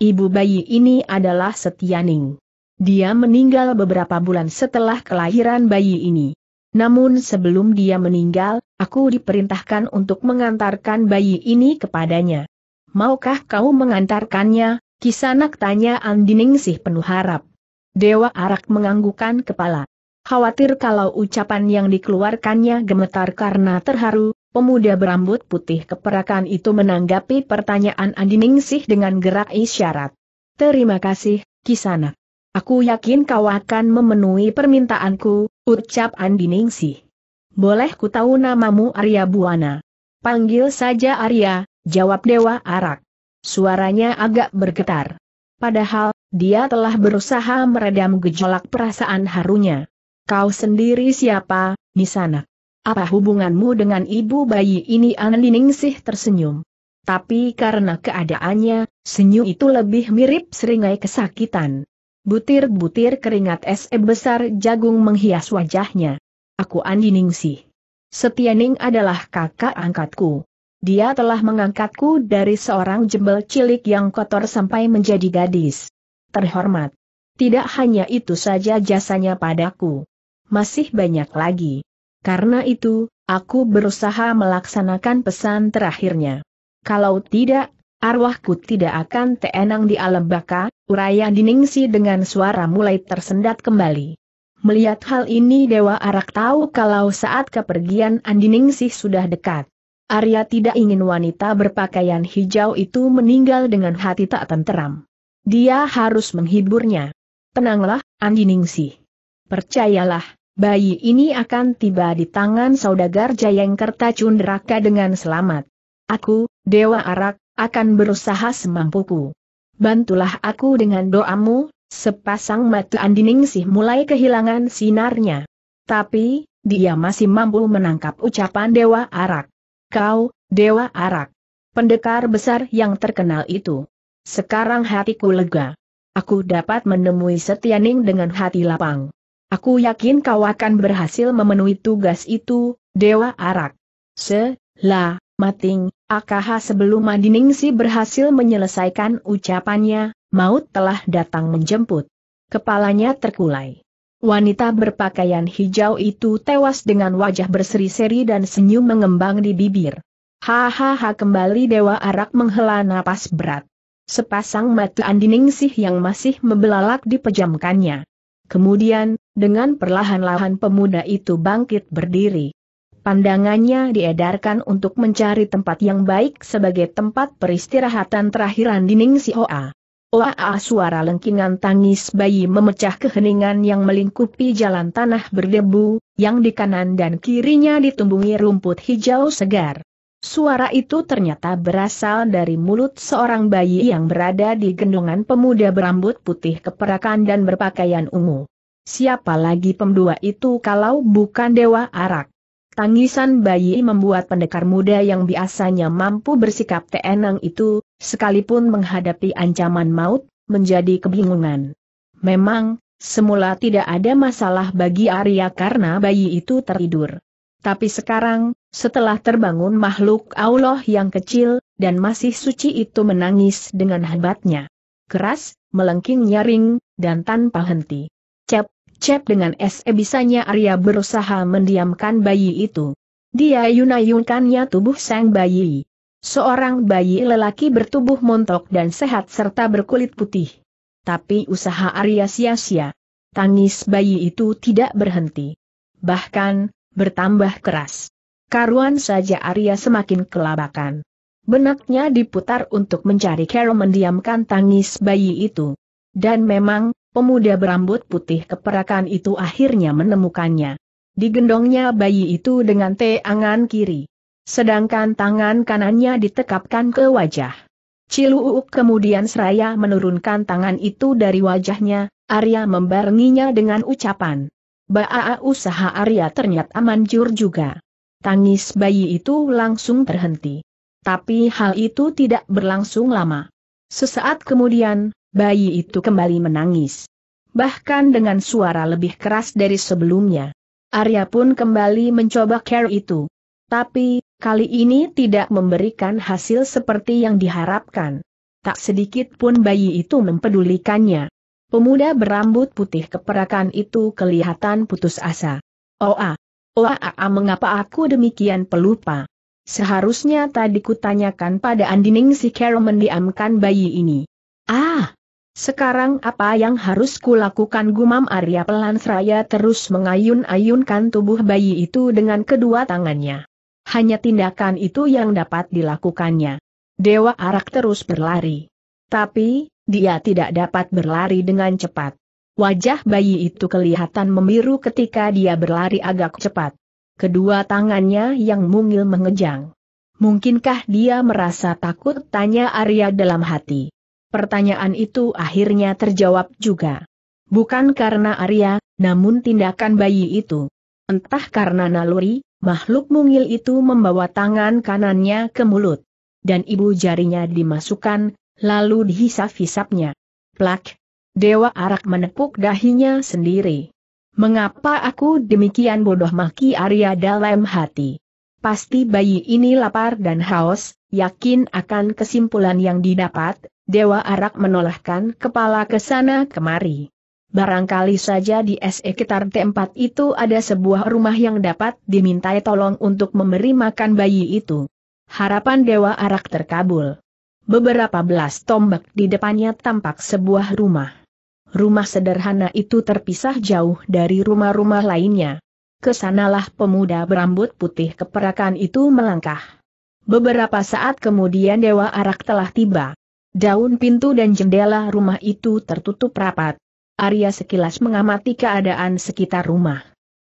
ibu bayi ini adalah Setianing. Dia meninggal beberapa bulan setelah kelahiran bayi ini. Namun sebelum dia meninggal, aku diperintahkan untuk mengantarkan bayi ini kepadanya. Maukah kau mengantarkannya, Kisanak tanya Andiningsih penuh harap. Dewa Arak menganggukan kepala. Khawatir kalau ucapan yang dikeluarkannya gemetar karena terharu, pemuda berambut putih keperakan itu menanggapi pertanyaan Andiningsih dengan gerak isyarat. Terima kasih, Kisanak. Aku yakin kau akan memenuhi permintaanku, ucap Andiningsih. Boleh ku tahu namamu Arya Buana? Panggil saja Arya, jawab Dewa Arak. Suaranya agak bergetar. Padahal, dia telah berusaha meredam gejolak perasaan harunya. Kau sendiri siapa, sana? Apa hubunganmu dengan ibu bayi ini sih tersenyum. Tapi karena keadaannya, senyum itu lebih mirip seringai kesakitan. Butir-butir keringat es besar jagung menghias wajahnya. Aku sih. Setianing adalah kakak angkatku. Dia telah mengangkatku dari seorang jembel cilik yang kotor sampai menjadi gadis. Terhormat. Tidak hanya itu saja jasanya padaku. Masih banyak lagi. Karena itu, aku berusaha melaksanakan pesan terakhirnya. Kalau tidak, arwahku tidak akan tenang di alam baka, uraya diningsi dengan suara mulai tersendat kembali. Melihat hal ini Dewa Arak tahu kalau saat kepergian Andiningsih sudah dekat. Arya tidak ingin wanita berpakaian hijau itu meninggal dengan hati tak tenteram. Dia harus menghiburnya. Tenanglah, Andi Ningsih. Percayalah, bayi ini akan tiba di tangan saudagar Jayengkerta Cundraka dengan selamat. Aku, Dewa Arak, akan berusaha semampuku. Bantulah aku dengan doamu, sepasang mata Andiningsih mulai kehilangan sinarnya. Tapi, dia masih mampu menangkap ucapan Dewa Arak. Kau, Dewa Arak. Pendekar besar yang terkenal itu. Sekarang hatiku lega. Aku dapat menemui Setianing dengan hati lapang. Aku yakin kau akan berhasil memenuhi tugas itu, Dewa Arak. Se, la, mating, akaha sebelum si berhasil menyelesaikan ucapannya, maut telah datang menjemput. Kepalanya terkulai. Wanita berpakaian hijau itu tewas dengan wajah berseri-seri dan senyum mengembang di bibir. Hahaha kembali Dewa Arak menghela napas berat. Sepasang mata Andiningsih yang masih membelalak dipejamkannya. Kemudian, dengan perlahan-lahan pemuda itu bangkit berdiri. Pandangannya diedarkan untuk mencari tempat yang baik sebagai tempat peristirahatan terakhir Andiningsih Hoa. Oaa suara lengkingan tangis bayi memecah keheningan yang melingkupi jalan tanah berdebu, yang di kanan dan kirinya ditumbuhi rumput hijau segar. Suara itu ternyata berasal dari mulut seorang bayi yang berada di gendongan pemuda berambut putih keperakan dan berpakaian ungu. Siapa lagi pemdua itu kalau bukan Dewa Arak? Tangisan bayi membuat pendekar muda yang biasanya mampu bersikap tenang itu, sekalipun menghadapi ancaman maut, menjadi kebingungan. Memang, semula tidak ada masalah bagi Arya karena bayi itu tertidur. Tapi sekarang, setelah terbangun makhluk Allah yang kecil, dan masih suci itu menangis dengan hebatnya. Keras, melengking nyaring, dan tanpa henti. Cep, cep dengan sebisanya Arya berusaha mendiamkan bayi itu. Dia yunayunkannya tubuh sang bayi. Seorang bayi lelaki bertubuh montok dan sehat serta berkulit putih. Tapi usaha Arya sia-sia. Tangis bayi itu tidak berhenti. Bahkan, bertambah keras. Karuan saja Arya semakin kelabakan. Benaknya diputar untuk mencari cara mendiamkan tangis bayi itu. Dan memang, pemuda berambut putih keperakan itu akhirnya menemukannya. Digendongnya bayi itu dengan teangan kiri. Sedangkan tangan kanannya ditekapkan ke wajah. Ciluuk kemudian seraya menurunkan tangan itu dari wajahnya, Arya membaringinya dengan ucapan. Baa usaha Arya ternyata manjur juga. Tangis bayi itu langsung terhenti. Tapi hal itu tidak berlangsung lama. Sesaat kemudian, bayi itu kembali menangis. Bahkan dengan suara lebih keras dari sebelumnya. Arya pun kembali mencoba care itu. Tapi, Kali ini tidak memberikan hasil seperti yang diharapkan. Tak sedikit pun bayi itu mempedulikannya. Pemuda berambut putih keperakan itu kelihatan putus asa. Oa, oa, ah, mengapa aku demikian pelupa? Seharusnya tadi kutanyakan pada Andining si Carol mendiamkan bayi ini. Ah, sekarang apa yang harus kulakukan gumam Arya pelan seraya terus mengayun-ayunkan tubuh bayi itu dengan kedua tangannya hanya tindakan itu yang dapat dilakukannya. Dewa Arak terus berlari. Tapi, dia tidak dapat berlari dengan cepat. Wajah bayi itu kelihatan memiru ketika dia berlari agak cepat. Kedua tangannya yang mungil mengejang. Mungkinkah dia merasa takut? Tanya Arya dalam hati. Pertanyaan itu akhirnya terjawab juga. Bukan karena Arya, namun tindakan bayi itu. Entah karena naluri, makhluk mungil itu membawa tangan kanannya ke mulut. Dan ibu jarinya dimasukkan, lalu dihisap-hisapnya. Plak! Dewa Arak menepuk dahinya sendiri. Mengapa aku demikian bodoh maki Arya dalam hati? Pasti bayi ini lapar dan haus, yakin akan kesimpulan yang didapat, Dewa Arak menolakkan kepala ke sana kemari. Barangkali saja di sekitar tempat itu ada sebuah rumah yang dapat dimintai tolong untuk memberi makan bayi itu. Harapan Dewa Arak terkabul. Beberapa belas tombak di depannya tampak sebuah rumah. Rumah sederhana itu terpisah jauh dari rumah-rumah lainnya. Kesanalah pemuda berambut putih keperakan itu melangkah. Beberapa saat kemudian Dewa Arak telah tiba. Daun pintu dan jendela rumah itu tertutup rapat. Arya sekilas mengamati keadaan sekitar rumah.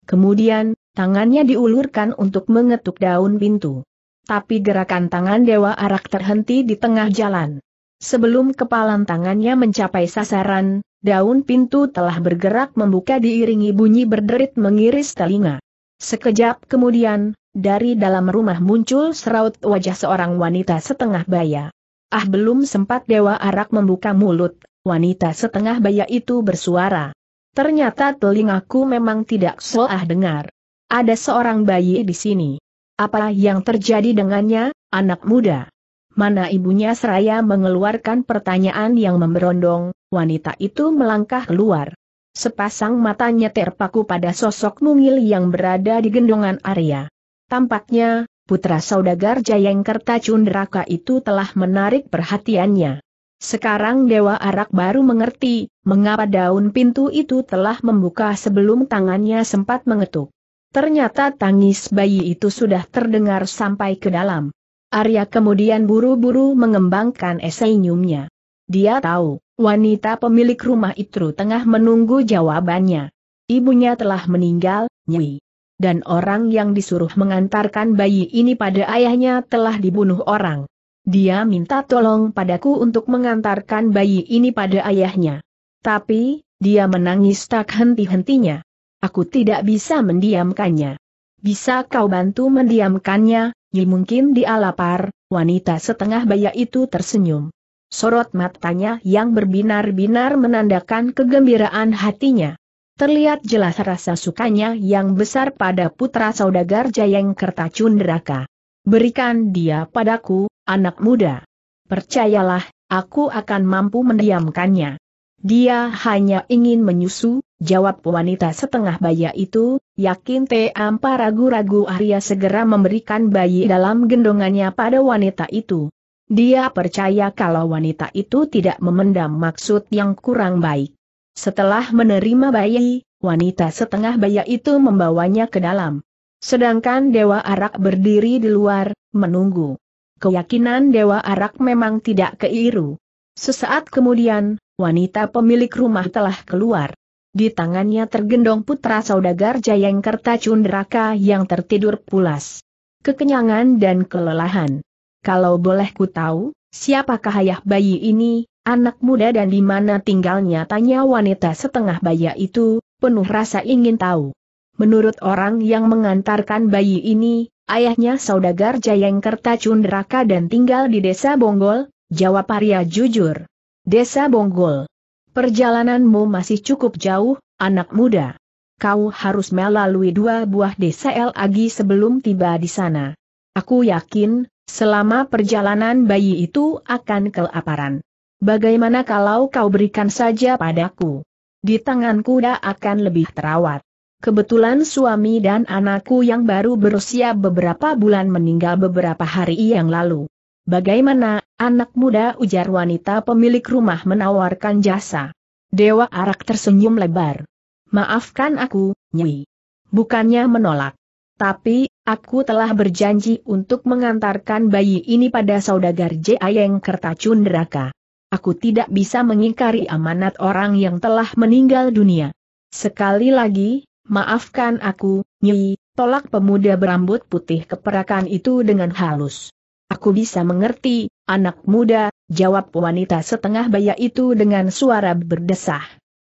Kemudian, tangannya diulurkan untuk mengetuk daun pintu. Tapi gerakan tangan Dewa Arak terhenti di tengah jalan. Sebelum kepalan tangannya mencapai sasaran, daun pintu telah bergerak membuka diiringi bunyi berderit mengiris telinga. Sekejap kemudian, dari dalam rumah muncul seraut wajah seorang wanita setengah baya. Ah belum sempat Dewa Arak membuka mulut, wanita setengah baya itu bersuara. Ternyata telingaku memang tidak soah dengar. Ada seorang bayi di sini. Apa yang terjadi dengannya, anak muda? Mana ibunya seraya mengeluarkan pertanyaan yang memberondong, wanita itu melangkah keluar. Sepasang matanya terpaku pada sosok mungil yang berada di gendongan Arya. Tampaknya, putra saudagar Jayengkerta Cundraka itu telah menarik perhatiannya. Sekarang Dewa Arak baru mengerti, mengapa daun pintu itu telah membuka sebelum tangannya sempat mengetuk. Ternyata tangis bayi itu sudah terdengar sampai ke dalam. Arya kemudian buru-buru mengembangkan esainyumnya. Dia tahu, wanita pemilik rumah itu tengah menunggu jawabannya. Ibunya telah meninggal, Nyi. Dan orang yang disuruh mengantarkan bayi ini pada ayahnya telah dibunuh orang. Dia minta tolong padaku untuk mengantarkan bayi ini pada ayahnya. Tapi, dia menangis tak henti-hentinya. Aku tidak bisa mendiamkannya. Bisa kau bantu mendiamkannya, Nyi mungkin dia lapar, wanita setengah bayi itu tersenyum. Sorot matanya yang berbinar-binar menandakan kegembiraan hatinya. Terlihat jelas rasa sukanya yang besar pada putra saudagar Jayeng Kertacundraka. Berikan dia padaku, anak muda. Percayalah, aku akan mampu mendiamkannya. Dia hanya ingin menyusu, jawab wanita setengah baya itu, yakin Ampar ragu-ragu Arya segera memberikan bayi dalam gendongannya pada wanita itu. Dia percaya kalau wanita itu tidak memendam maksud yang kurang baik. Setelah menerima bayi, wanita setengah baya itu membawanya ke dalam. Sedangkan Dewa Arak berdiri di luar, menunggu keyakinan Dewa Arak memang tidak keiru. Sesaat kemudian, wanita pemilik rumah telah keluar. Di tangannya tergendong putra saudagar Jayeng Kertacundraka yang tertidur pulas. Kekenyangan dan kelelahan. Kalau boleh ku tahu, siapakah ayah bayi ini, anak muda dan di mana tinggalnya tanya wanita setengah bayi itu, penuh rasa ingin tahu. Menurut orang yang mengantarkan bayi ini, Ayahnya saudagar Jayangkerta Cundraka dan tinggal di desa Bonggol, jawab Arya jujur. Desa Bonggol. Perjalananmu masih cukup jauh, anak muda. Kau harus melalui dua buah desa El sebelum tiba di sana. Aku yakin, selama perjalanan bayi itu akan kelaparan. Bagaimana kalau kau berikan saja padaku? Di tanganku kuda akan lebih terawat. Kebetulan suami dan anakku yang baru berusia beberapa bulan meninggal beberapa hari yang lalu. Bagaimana, anak muda ujar wanita pemilik rumah menawarkan jasa. Dewa Arak tersenyum lebar. Maafkan aku, Nyi. Bukannya menolak. Tapi, aku telah berjanji untuk mengantarkan bayi ini pada saudagar J. Ayeng Kertacun Deraka. Aku tidak bisa mengingkari amanat orang yang telah meninggal dunia. Sekali lagi, Maafkan aku, Nyi, tolak pemuda berambut putih keperakan itu dengan halus. Aku bisa mengerti, anak muda, jawab wanita setengah baya itu dengan suara berdesah.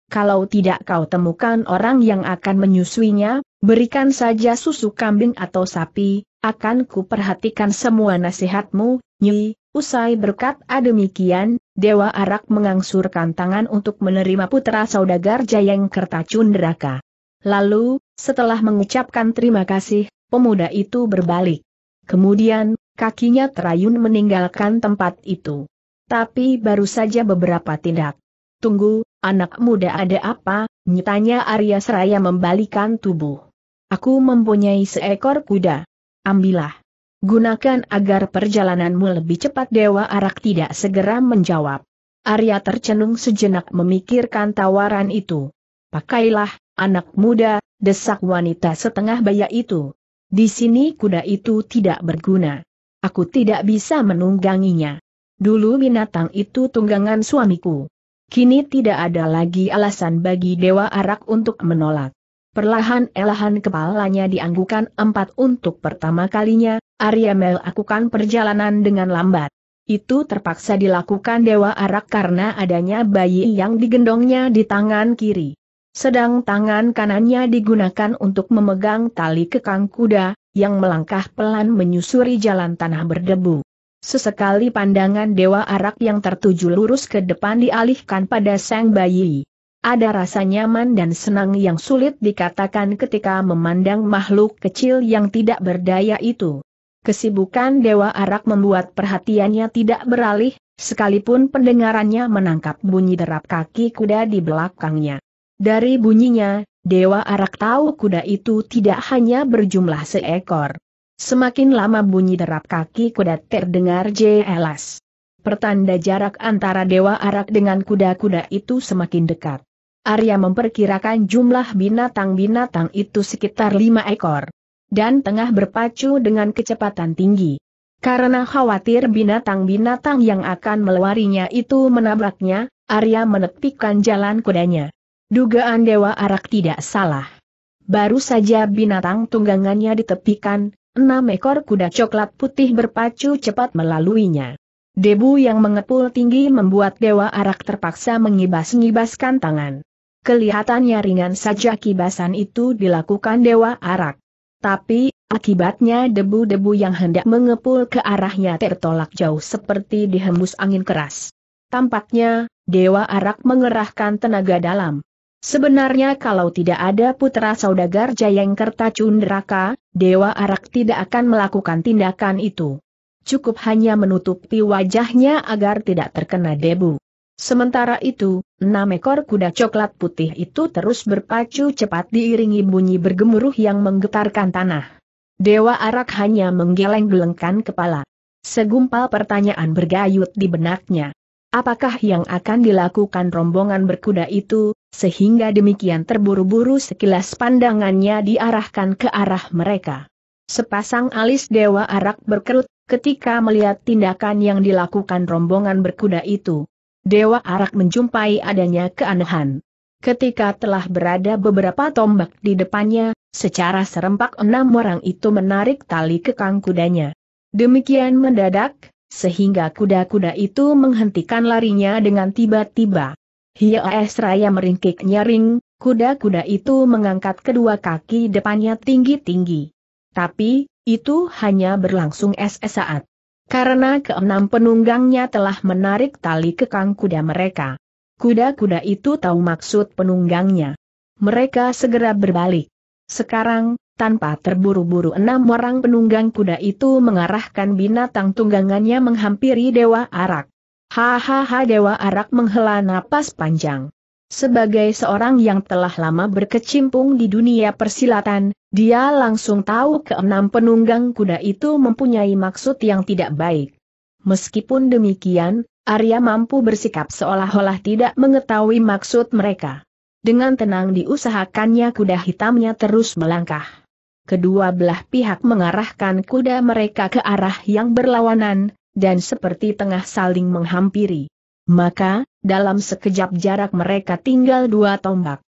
Kalau tidak kau temukan orang yang akan menyusuinya, berikan saja susu kambing atau sapi, akan kuperhatikan semua nasihatmu, Nyi. Usai berkat demikian, Dewa Arak mengangsurkan tangan untuk menerima putra saudagar Jayeng Kertacundraka. Lalu, setelah mengucapkan terima kasih, pemuda itu berbalik. Kemudian, kakinya terayun meninggalkan tempat itu. Tapi baru saja beberapa tindak. Tunggu, anak muda ada apa, nyitanya Arya Seraya membalikan tubuh. Aku mempunyai seekor kuda. Ambillah. Gunakan agar perjalananmu lebih cepat Dewa Arak tidak segera menjawab. Arya tercenung sejenak memikirkan tawaran itu. Pakailah, Anak muda, desak wanita setengah baya itu. Di sini kuda itu tidak berguna. Aku tidak bisa menungganginya. Dulu binatang itu tunggangan suamiku. Kini tidak ada lagi alasan bagi Dewa Arak untuk menolak. Perlahan-elahan kepalanya dianggukan empat untuk pertama kalinya, Arya melakukan perjalanan dengan lambat. Itu terpaksa dilakukan Dewa Arak karena adanya bayi yang digendongnya di tangan kiri. Sedang tangan kanannya digunakan untuk memegang tali kekang kuda, yang melangkah pelan menyusuri jalan tanah berdebu. Sesekali pandangan Dewa Arak yang tertuju lurus ke depan dialihkan pada sang bayi. Ada rasa nyaman dan senang yang sulit dikatakan ketika memandang makhluk kecil yang tidak berdaya itu. Kesibukan Dewa Arak membuat perhatiannya tidak beralih, sekalipun pendengarannya menangkap bunyi derap kaki kuda di belakangnya. Dari bunyinya, Dewa Arak tahu kuda itu tidak hanya berjumlah seekor. Semakin lama bunyi derap kaki kuda terdengar jelas. Pertanda jarak antara Dewa Arak dengan kuda-kuda itu semakin dekat. Arya memperkirakan jumlah binatang-binatang itu sekitar lima ekor. Dan tengah berpacu dengan kecepatan tinggi. Karena khawatir binatang-binatang yang akan melewarinya itu menabraknya, Arya menepikan jalan kudanya. Dugaan Dewa Arak tidak salah. Baru saja binatang tunggangannya ditepikan, enam ekor kuda coklat putih berpacu cepat melaluinya. Debu yang mengepul tinggi membuat Dewa Arak terpaksa mengibas-ngibaskan tangan. Kelihatannya ringan saja kibasan itu dilakukan Dewa Arak. Tapi, akibatnya debu-debu yang hendak mengepul ke arahnya tertolak jauh seperti dihembus angin keras. Tampaknya, Dewa Arak mengerahkan tenaga dalam. Sebenarnya kalau tidak ada putra saudagar Jayeng Kertacundraka, Cundraka, Dewa Arak tidak akan melakukan tindakan itu. Cukup hanya menutupi wajahnya agar tidak terkena debu. Sementara itu, enam ekor kuda coklat putih itu terus berpacu cepat diiringi bunyi bergemuruh yang menggetarkan tanah. Dewa Arak hanya menggeleng-gelengkan kepala. Segumpal pertanyaan bergayut di benaknya. Apakah yang akan dilakukan rombongan berkuda itu, sehingga demikian terburu-buru sekilas pandangannya diarahkan ke arah mereka. Sepasang alis dewa arak berkerut, ketika melihat tindakan yang dilakukan rombongan berkuda itu. Dewa arak menjumpai adanya keanehan. Ketika telah berada beberapa tombak di depannya, secara serempak enam orang itu menarik tali kekang kudanya. Demikian mendadak, sehingga kuda-kuda itu menghentikan larinya dengan tiba-tiba. Hias Raya meringkik nyaring, kuda-kuda itu mengangkat kedua kaki depannya tinggi-tinggi. Tapi, itu hanya berlangsung es saat. Karena keenam penunggangnya telah menarik tali kekang kuda mereka. Kuda-kuda itu tahu maksud penunggangnya. Mereka segera berbalik. Sekarang, tanpa terburu-buru enam orang penunggang kuda itu mengarahkan binatang tunggangannya menghampiri Dewa Arak. Hahaha Dewa Arak menghela napas panjang. Sebagai seorang yang telah lama berkecimpung di dunia persilatan, dia langsung tahu keenam penunggang kuda itu mempunyai maksud yang tidak baik. Meskipun demikian, Arya mampu bersikap seolah-olah tidak mengetahui maksud mereka. Dengan tenang diusahakannya kuda hitamnya terus melangkah kedua belah pihak mengarahkan kuda mereka ke arah yang berlawanan, dan seperti tengah saling menghampiri. Maka, dalam sekejap jarak mereka tinggal dua tombak.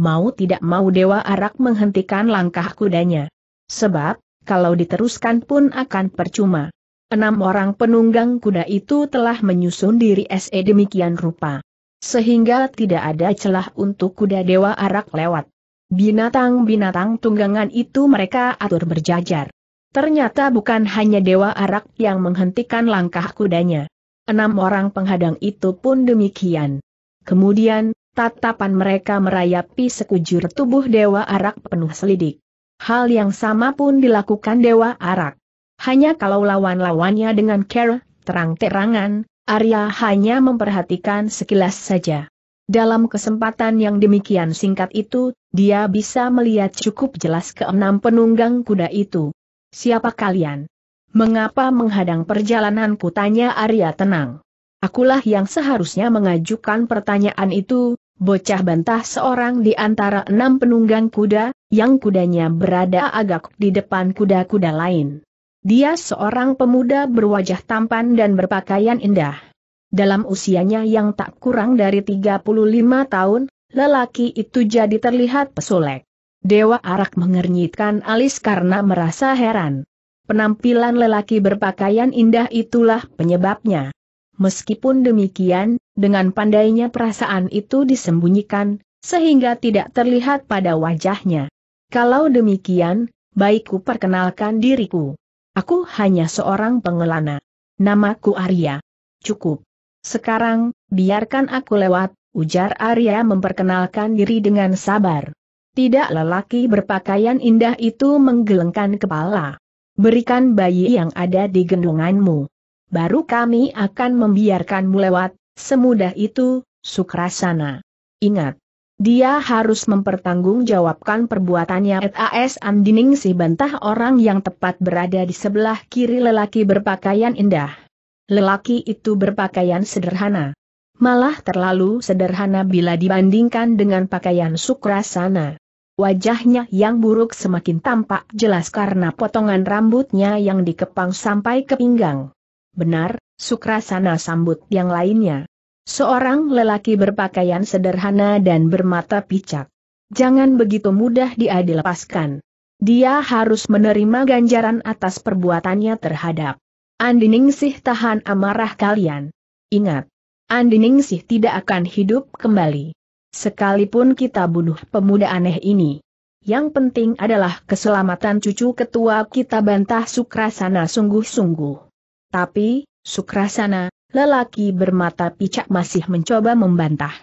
Mau tidak mau Dewa Arak menghentikan langkah kudanya. Sebab, kalau diteruskan pun akan percuma. Enam orang penunggang kuda itu telah menyusun diri SE demikian rupa. Sehingga tidak ada celah untuk kuda Dewa Arak lewat. Binatang-binatang tunggangan itu mereka atur berjajar. Ternyata bukan hanya Dewa Arak yang menghentikan langkah kudanya. Enam orang penghadang itu pun demikian. Kemudian, tatapan mereka merayapi sekujur tubuh Dewa Arak penuh selidik. Hal yang sama pun dilakukan Dewa Arak. Hanya kalau lawan-lawannya dengan care, terang-terangan, Arya hanya memperhatikan sekilas saja. Dalam kesempatan yang demikian singkat itu, dia bisa melihat cukup jelas keenam penunggang kuda itu. Siapa kalian? Mengapa menghadang perjalanan Tanya Arya tenang. Akulah yang seharusnya mengajukan pertanyaan itu, bocah bantah seorang di antara enam penunggang kuda, yang kudanya berada agak di depan kuda-kuda lain. Dia seorang pemuda berwajah tampan dan berpakaian indah. Dalam usianya yang tak kurang dari 35 tahun, lelaki itu jadi terlihat pesolek. Dewa Arak mengernyitkan alis karena merasa heran. Penampilan lelaki berpakaian indah itulah penyebabnya. Meskipun demikian, dengan pandainya perasaan itu disembunyikan, sehingga tidak terlihat pada wajahnya. Kalau demikian, baikku perkenalkan diriku. Aku hanya seorang pengelana. Namaku Arya. Cukup. Sekarang, biarkan aku lewat, ujar Arya memperkenalkan diri dengan sabar. Tidak lelaki berpakaian indah itu menggelengkan kepala. Berikan bayi yang ada di gendonganmu. Baru kami akan membiarkanmu lewat, semudah itu, Sukrasana. Ingat, dia harus mempertanggungjawabkan perbuatannya. Etas Andining si bantah orang yang tepat berada di sebelah kiri lelaki berpakaian indah. Lelaki itu berpakaian sederhana malah terlalu sederhana bila dibandingkan dengan pakaian Sukrasana. Wajahnya yang buruk semakin tampak jelas karena potongan rambutnya yang dikepang sampai ke pinggang. Benar, Sukrasana sambut yang lainnya. Seorang lelaki berpakaian sederhana dan bermata picak. Jangan begitu mudah dia dilepaskan. Dia harus menerima ganjaran atas perbuatannya terhadap Andining sih tahan amarah kalian. Ingat, Andining sih tidak akan hidup kembali. Sekalipun kita bunuh pemuda aneh ini. Yang penting adalah keselamatan cucu ketua kita bantah Sukrasana sungguh-sungguh. Tapi, Sukrasana, lelaki bermata picak masih mencoba membantah.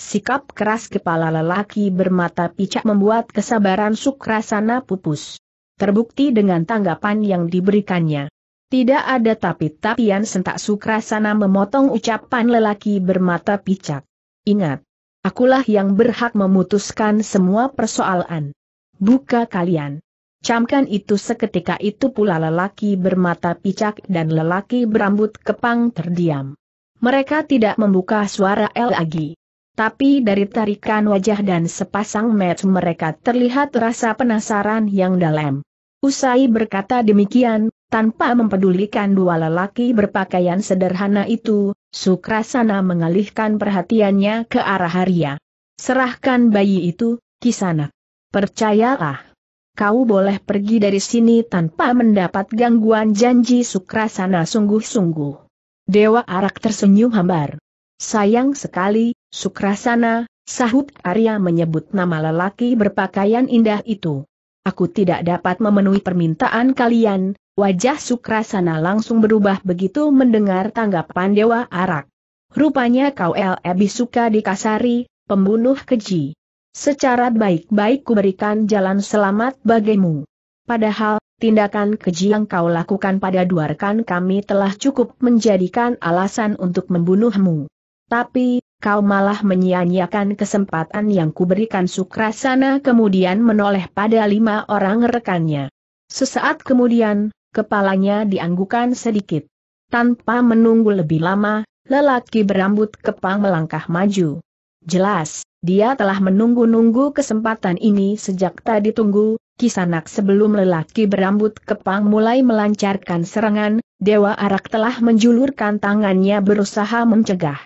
Sikap keras kepala lelaki bermata picak membuat kesabaran Sukrasana pupus terbukti dengan tanggapan yang diberikannya. Tidak ada tapi-tapian sentak sukrasana memotong ucapan lelaki bermata picak. Ingat, akulah yang berhak memutuskan semua persoalan. Buka kalian. Camkan itu seketika itu pula lelaki bermata picak dan lelaki berambut kepang terdiam. Mereka tidak membuka suara L lagi. Tapi dari tarikan wajah dan sepasang match mereka terlihat rasa penasaran yang dalam. Usai berkata demikian, tanpa mempedulikan dua lelaki berpakaian sederhana itu, Sukrasana mengalihkan perhatiannya ke arah Arya. Serahkan bayi itu, Kisanak. Percayalah. Kau boleh pergi dari sini tanpa mendapat gangguan janji Sukrasana sungguh-sungguh. Dewa Arak tersenyum hambar. Sayang sekali, Sukrasana, sahut Arya menyebut nama lelaki berpakaian indah itu. Aku tidak dapat memenuhi permintaan kalian, Wajah Sukrasana langsung berubah begitu mendengar tanggapan Dewa Arak. Rupanya kau Lebi suka dikasari, pembunuh keji. Secara baik-baik kuberikan jalan selamat bagimu. Padahal, tindakan keji yang kau lakukan pada dua rekan kami telah cukup menjadikan alasan untuk membunuhmu. Tapi, kau malah menyia-nyiakan kesempatan yang kuberikan Sukrasana kemudian menoleh pada lima orang rekannya. Sesaat kemudian, kepalanya dianggukan sedikit. Tanpa menunggu lebih lama, lelaki berambut kepang melangkah maju. Jelas, dia telah menunggu-nunggu kesempatan ini sejak tadi tunggu, kisanak sebelum lelaki berambut kepang mulai melancarkan serangan, Dewa Arak telah menjulurkan tangannya berusaha mencegah.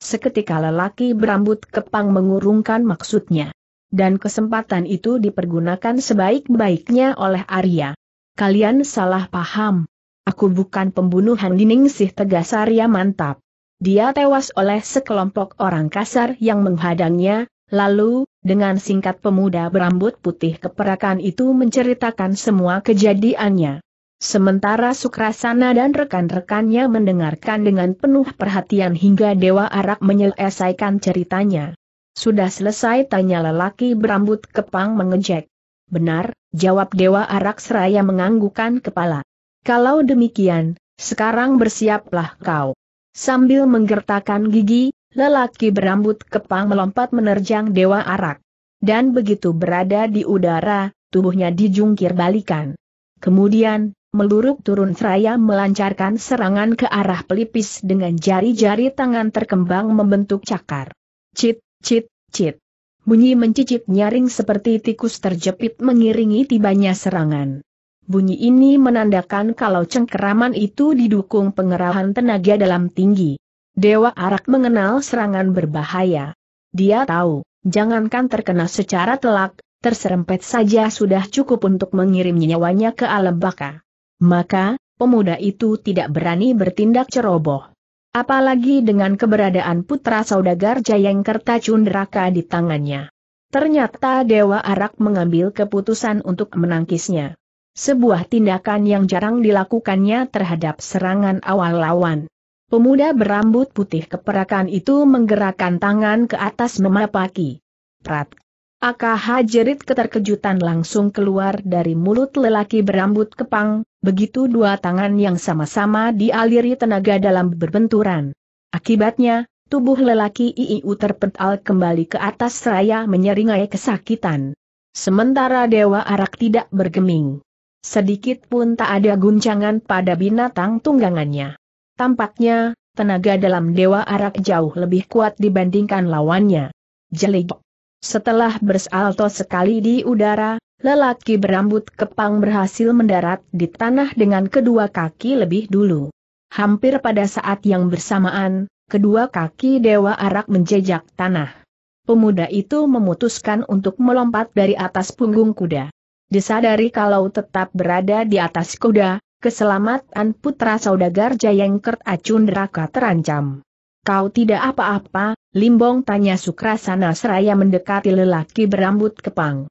Seketika lelaki berambut kepang mengurungkan maksudnya. Dan kesempatan itu dipergunakan sebaik-baiknya oleh Arya. Kalian salah paham. Aku bukan pembunuhan. Han sih tegas Arya mantap. Dia tewas oleh sekelompok orang kasar yang menghadangnya, lalu, dengan singkat pemuda berambut putih keperakan itu menceritakan semua kejadiannya. Sementara Sukrasana dan rekan-rekannya mendengarkan dengan penuh perhatian hingga Dewa Arak menyelesaikan ceritanya. Sudah selesai tanya lelaki berambut kepang mengejek. Benar, Jawab Dewa Arak Seraya menganggukan kepala. Kalau demikian, sekarang bersiaplah kau. Sambil menggertakkan gigi, lelaki berambut kepang melompat menerjang Dewa Arak. Dan begitu berada di udara, tubuhnya dijungkir balikan. Kemudian, meluruk turun seraya melancarkan serangan ke arah pelipis dengan jari-jari tangan terkembang membentuk cakar. Cit, cit, cit. Bunyi mencicit nyaring seperti tikus terjepit mengiringi tibanya serangan. Bunyi ini menandakan kalau cengkeraman itu didukung pengerahan tenaga dalam tinggi. Dewa Arak mengenal serangan berbahaya. Dia tahu, jangankan terkena secara telak, terserempet saja sudah cukup untuk mengirim nyawanya ke alam baka. Maka, pemuda itu tidak berani bertindak ceroboh. Apalagi dengan keberadaan putra saudagar Jayeng Kertacundraka Cundraka di tangannya. Ternyata Dewa Arak mengambil keputusan untuk menangkisnya. Sebuah tindakan yang jarang dilakukannya terhadap serangan awal lawan. Pemuda berambut putih keperakan itu menggerakkan tangan ke atas memapaki. Prat. Akaha jerit keterkejutan langsung keluar dari mulut lelaki berambut kepang, Begitu dua tangan yang sama-sama dialiri tenaga dalam berbenturan. Akibatnya, tubuh lelaki IIU terpental kembali ke atas seraya menyeringai kesakitan. Sementara Dewa Arak tidak bergeming. Sedikit pun tak ada guncangan pada binatang tunggangannya. Tampaknya, tenaga dalam Dewa Arak jauh lebih kuat dibandingkan lawannya. Jelik. Setelah bersalto sekali di udara, lelaki berambut kepang berhasil mendarat di tanah dengan kedua kaki lebih dulu. Hampir pada saat yang bersamaan, kedua kaki Dewa Arak menjejak tanah. Pemuda itu memutuskan untuk melompat dari atas punggung kuda. Disadari kalau tetap berada di atas kuda, keselamatan putra saudagar Jayengkert Acun Raka terancam. Kau tidak apa-apa, Limbong tanya Sukrasana seraya mendekati lelaki berambut kepang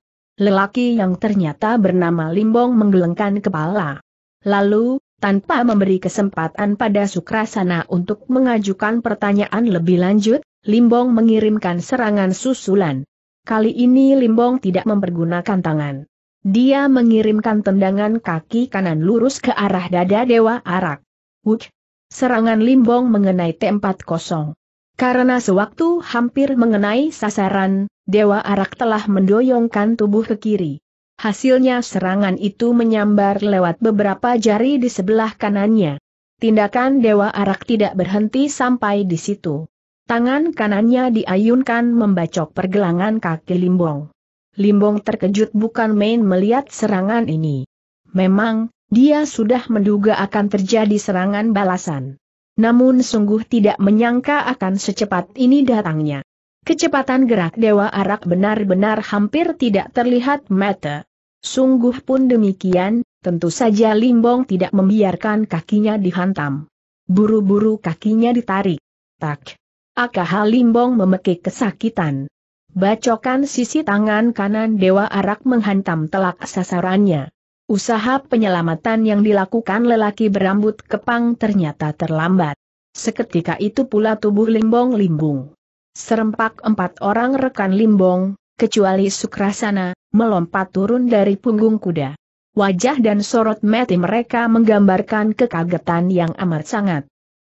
lelaki yang ternyata bernama Limbong menggelengkan kepala. Lalu, tanpa memberi kesempatan pada Sukrasana untuk mengajukan pertanyaan lebih lanjut, Limbong mengirimkan serangan susulan. Kali ini Limbong tidak mempergunakan tangan. Dia mengirimkan tendangan kaki kanan lurus ke arah dada Dewa Arak. Wuch! Serangan Limbong mengenai tempat kosong. Karena sewaktu hampir mengenai sasaran, Dewa Arak telah mendoyongkan tubuh ke kiri. Hasilnya serangan itu menyambar lewat beberapa jari di sebelah kanannya. Tindakan Dewa Arak tidak berhenti sampai di situ. Tangan kanannya diayunkan membacok pergelangan kaki Limbong. Limbong terkejut bukan main melihat serangan ini. Memang, dia sudah menduga akan terjadi serangan balasan. Namun sungguh tidak menyangka akan secepat ini datangnya. Kecepatan gerak Dewa Arak benar-benar hampir tidak terlihat mata. Sungguh pun demikian, tentu saja Limbong tidak membiarkan kakinya dihantam. Buru-buru kakinya ditarik. Tak. Akah Limbong memekik kesakitan. Bacokan sisi tangan kanan Dewa Arak menghantam telak sasarannya. Usaha penyelamatan yang dilakukan lelaki berambut kepang ternyata terlambat. Seketika itu pula tubuh Limbong limbung. Serempak empat orang rekan Limbong, kecuali Sukrasana, melompat turun dari punggung kuda. Wajah dan sorot mati mereka menggambarkan kekagetan yang amat sangat.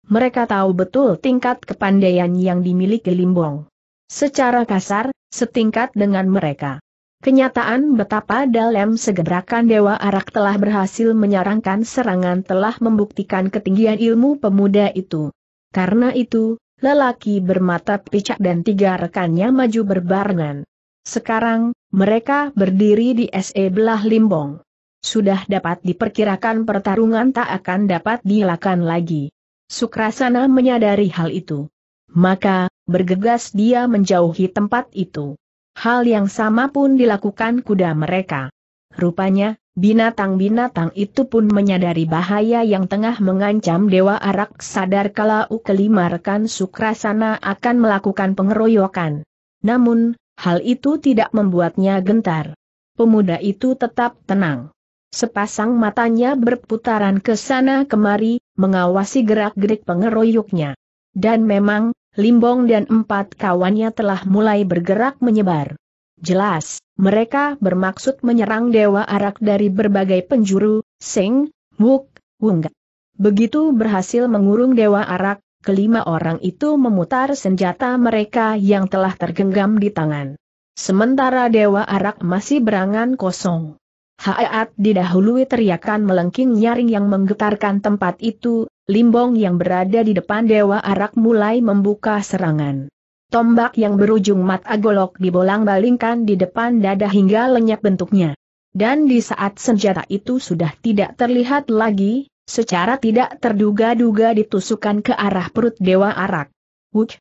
Mereka tahu betul tingkat kepandaian yang dimiliki Limbong. Secara kasar, setingkat dengan mereka. Kenyataan betapa dalam segebrakan Dewa Arak telah berhasil menyarankan serangan telah membuktikan ketinggian ilmu pemuda itu. Karena itu, lelaki bermata picak dan tiga rekannya maju berbarengan. Sekarang, mereka berdiri di SE belah limbong. Sudah dapat diperkirakan pertarungan tak akan dapat dilakukan lagi. Sukrasana menyadari hal itu. Maka, bergegas dia menjauhi tempat itu. Hal yang sama pun dilakukan kuda mereka. Rupanya, binatang-binatang itu pun menyadari bahaya yang tengah mengancam Dewa Arak sadar kalau kelima rekan Sukrasana akan melakukan pengeroyokan. Namun, hal itu tidak membuatnya gentar. Pemuda itu tetap tenang. Sepasang matanya berputaran ke sana kemari, mengawasi gerak-gerik pengeroyoknya. Dan memang, Limbong dan empat kawannya telah mulai bergerak menyebar. Jelas, mereka bermaksud menyerang Dewa Arak dari berbagai penjuru, Seng, Wuk, Wung. Begitu berhasil mengurung Dewa Arak, kelima orang itu memutar senjata mereka yang telah tergenggam di tangan. Sementara Dewa Arak masih berangan kosong. Haat didahului teriakan melengking nyaring yang menggetarkan tempat itu, Limbong yang berada di depan Dewa Arak mulai membuka serangan. Tombak yang berujung mata golok dibolang-balingkan di depan dada hingga lenyap bentuknya. Dan di saat senjata itu sudah tidak terlihat lagi, secara tidak terduga-duga ditusukan ke arah perut Dewa Arak. Wuj,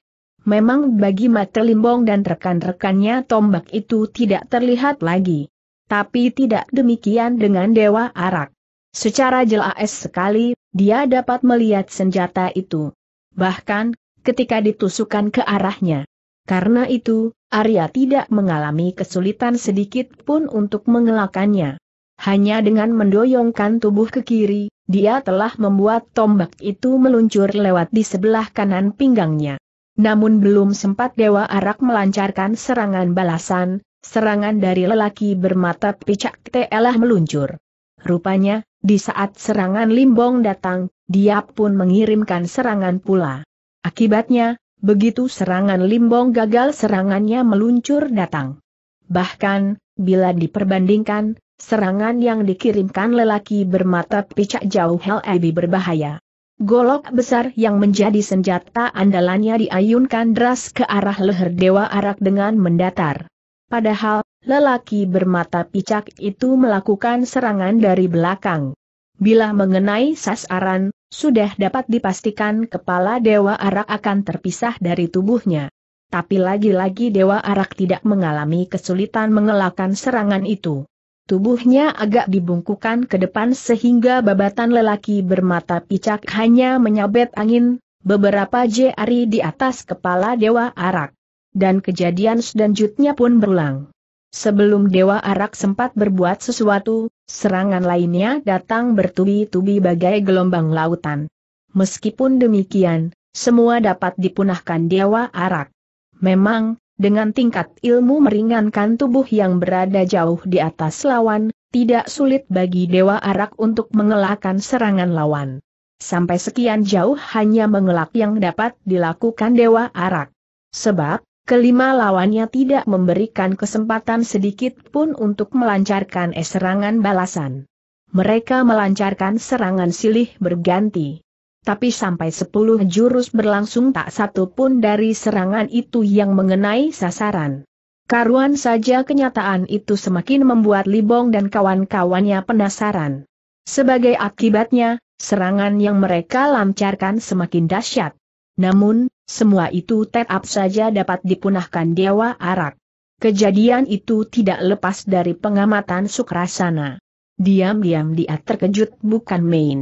Memang bagi mata limbong dan rekan-rekannya tombak itu tidak terlihat lagi. Tapi tidak demikian dengan Dewa Arak. Secara jelas sekali, dia dapat melihat senjata itu. Bahkan, ketika ditusukkan ke arahnya. Karena itu, Arya tidak mengalami kesulitan sedikit pun untuk mengelakannya. Hanya dengan mendoyongkan tubuh ke kiri, dia telah membuat tombak itu meluncur lewat di sebelah kanan pinggangnya. Namun belum sempat Dewa Arak melancarkan serangan balasan, serangan dari lelaki bermata picak telah meluncur. Rupanya, di saat serangan limbong datang, dia pun mengirimkan serangan pula. Akibatnya, begitu serangan Limbong gagal serangannya meluncur datang. Bahkan, bila diperbandingkan, serangan yang dikirimkan lelaki bermata picak jauh lebih berbahaya. Golok besar yang menjadi senjata andalannya diayunkan deras ke arah leher Dewa Arak dengan mendatar. Padahal, lelaki bermata picak itu melakukan serangan dari belakang. Bila mengenai sasaran, sudah dapat dipastikan kepala Dewa Arak akan terpisah dari tubuhnya. Tapi lagi-lagi Dewa Arak tidak mengalami kesulitan mengelakkan serangan itu. Tubuhnya agak dibungkukan ke depan sehingga babatan lelaki bermata picak hanya menyabet angin, beberapa jari di atas kepala Dewa Arak. Dan kejadian selanjutnya pun berulang. Sebelum Dewa Arak sempat berbuat sesuatu, serangan lainnya datang bertubi-tubi bagai gelombang lautan. Meskipun demikian, semua dapat dipunahkan Dewa Arak. Memang, dengan tingkat ilmu meringankan tubuh yang berada jauh di atas lawan, tidak sulit bagi Dewa Arak untuk mengelakkan serangan lawan. Sampai sekian jauh hanya mengelak yang dapat dilakukan Dewa Arak. Sebab, Kelima lawannya tidak memberikan kesempatan sedikit pun untuk melancarkan serangan balasan. Mereka melancarkan serangan silih berganti. Tapi sampai sepuluh jurus berlangsung tak satu pun dari serangan itu yang mengenai sasaran. Karuan saja kenyataan itu semakin membuat Libong dan kawan-kawannya penasaran. Sebagai akibatnya, serangan yang mereka lancarkan semakin dahsyat. Namun, semua itu tetap saja dapat dipunahkan Dewa Arak. Kejadian itu tidak lepas dari pengamatan Sukrasana. Diam-diam dia terkejut bukan main.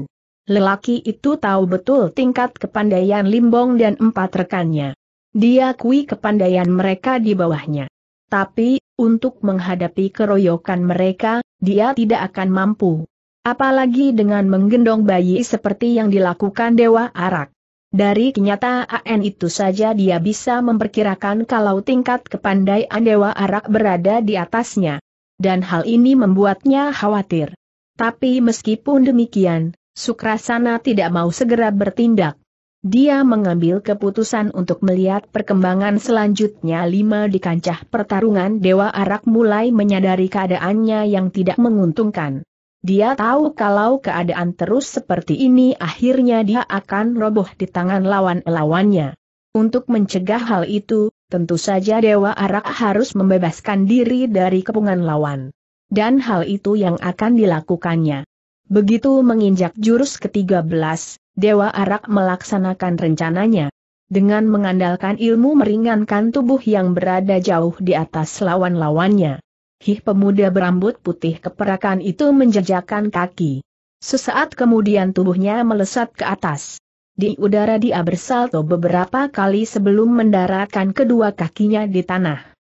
Lelaki itu tahu betul tingkat kepandaian Limbong dan empat rekannya. Dia kui kepandaian mereka di bawahnya. Tapi, untuk menghadapi keroyokan mereka, dia tidak akan mampu. Apalagi dengan menggendong bayi seperti yang dilakukan Dewa Arak. Dari kenyataan itu saja dia bisa memperkirakan kalau tingkat kepandaian Dewa Arak berada di atasnya. Dan hal ini membuatnya khawatir. Tapi meskipun demikian, Sukrasana tidak mau segera bertindak. Dia mengambil keputusan untuk melihat perkembangan selanjutnya lima di kancah pertarungan Dewa Arak mulai menyadari keadaannya yang tidak menguntungkan. Dia tahu kalau keadaan terus seperti ini akhirnya dia akan roboh di tangan lawan-lawannya. Untuk mencegah hal itu, tentu saja Dewa Arak harus membebaskan diri dari kepungan lawan. Dan hal itu yang akan dilakukannya. Begitu menginjak jurus ke-13, Dewa Arak melaksanakan rencananya. Dengan mengandalkan ilmu meringankan tubuh yang berada jauh di atas lawan-lawannya. Hih pemuda berambut putih keperakan itu menjejakkan kaki. Sesaat kemudian tubuhnya melesat ke atas. Di udara dia bersalto beberapa kali sebelum mendaratkan kedua kakinya di tanah.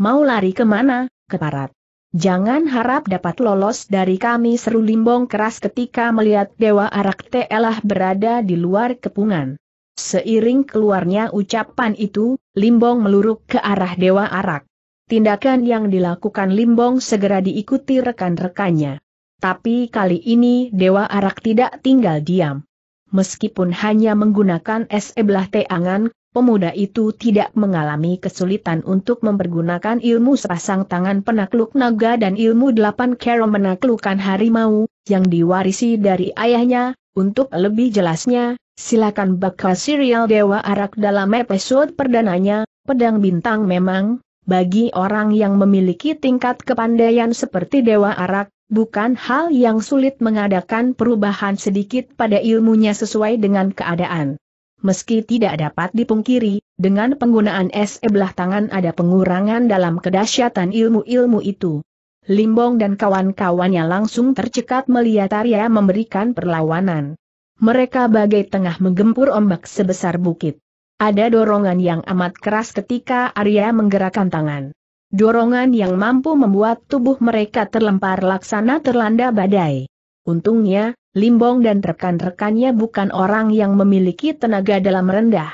Mau lari kemana, keparat? Jangan harap dapat lolos dari kami seru limbong keras ketika melihat Dewa Arak Telah berada di luar kepungan. Seiring keluarnya ucapan itu, Limbong meluruk ke arah Dewa Arak. Tindakan yang dilakukan Limbong segera diikuti rekan-rekannya. Tapi kali ini Dewa Arak tidak tinggal diam. Meskipun hanya menggunakan es teangan, pemuda itu tidak mengalami kesulitan untuk mempergunakan ilmu sepasang tangan penakluk naga dan ilmu delapan kero menaklukkan harimau, yang diwarisi dari ayahnya, untuk lebih jelasnya, silakan bakal serial Dewa Arak dalam episode perdananya, Pedang Bintang memang, bagi orang yang memiliki tingkat kepandaian seperti Dewa Arak, bukan hal yang sulit mengadakan perubahan sedikit pada ilmunya sesuai dengan keadaan. Meski tidak dapat dipungkiri, dengan penggunaan es sebelah tangan ada pengurangan dalam kedahsyatan ilmu-ilmu itu. Limbong dan kawan-kawannya langsung tercekat melihat Arya memberikan perlawanan. Mereka bagai tengah menggempur ombak sebesar bukit. Ada dorongan yang amat keras ketika Arya menggerakkan tangan. Dorongan yang mampu membuat tubuh mereka terlempar laksana terlanda badai. Untungnya, Limbong dan rekan-rekannya bukan orang yang memiliki tenaga dalam rendah.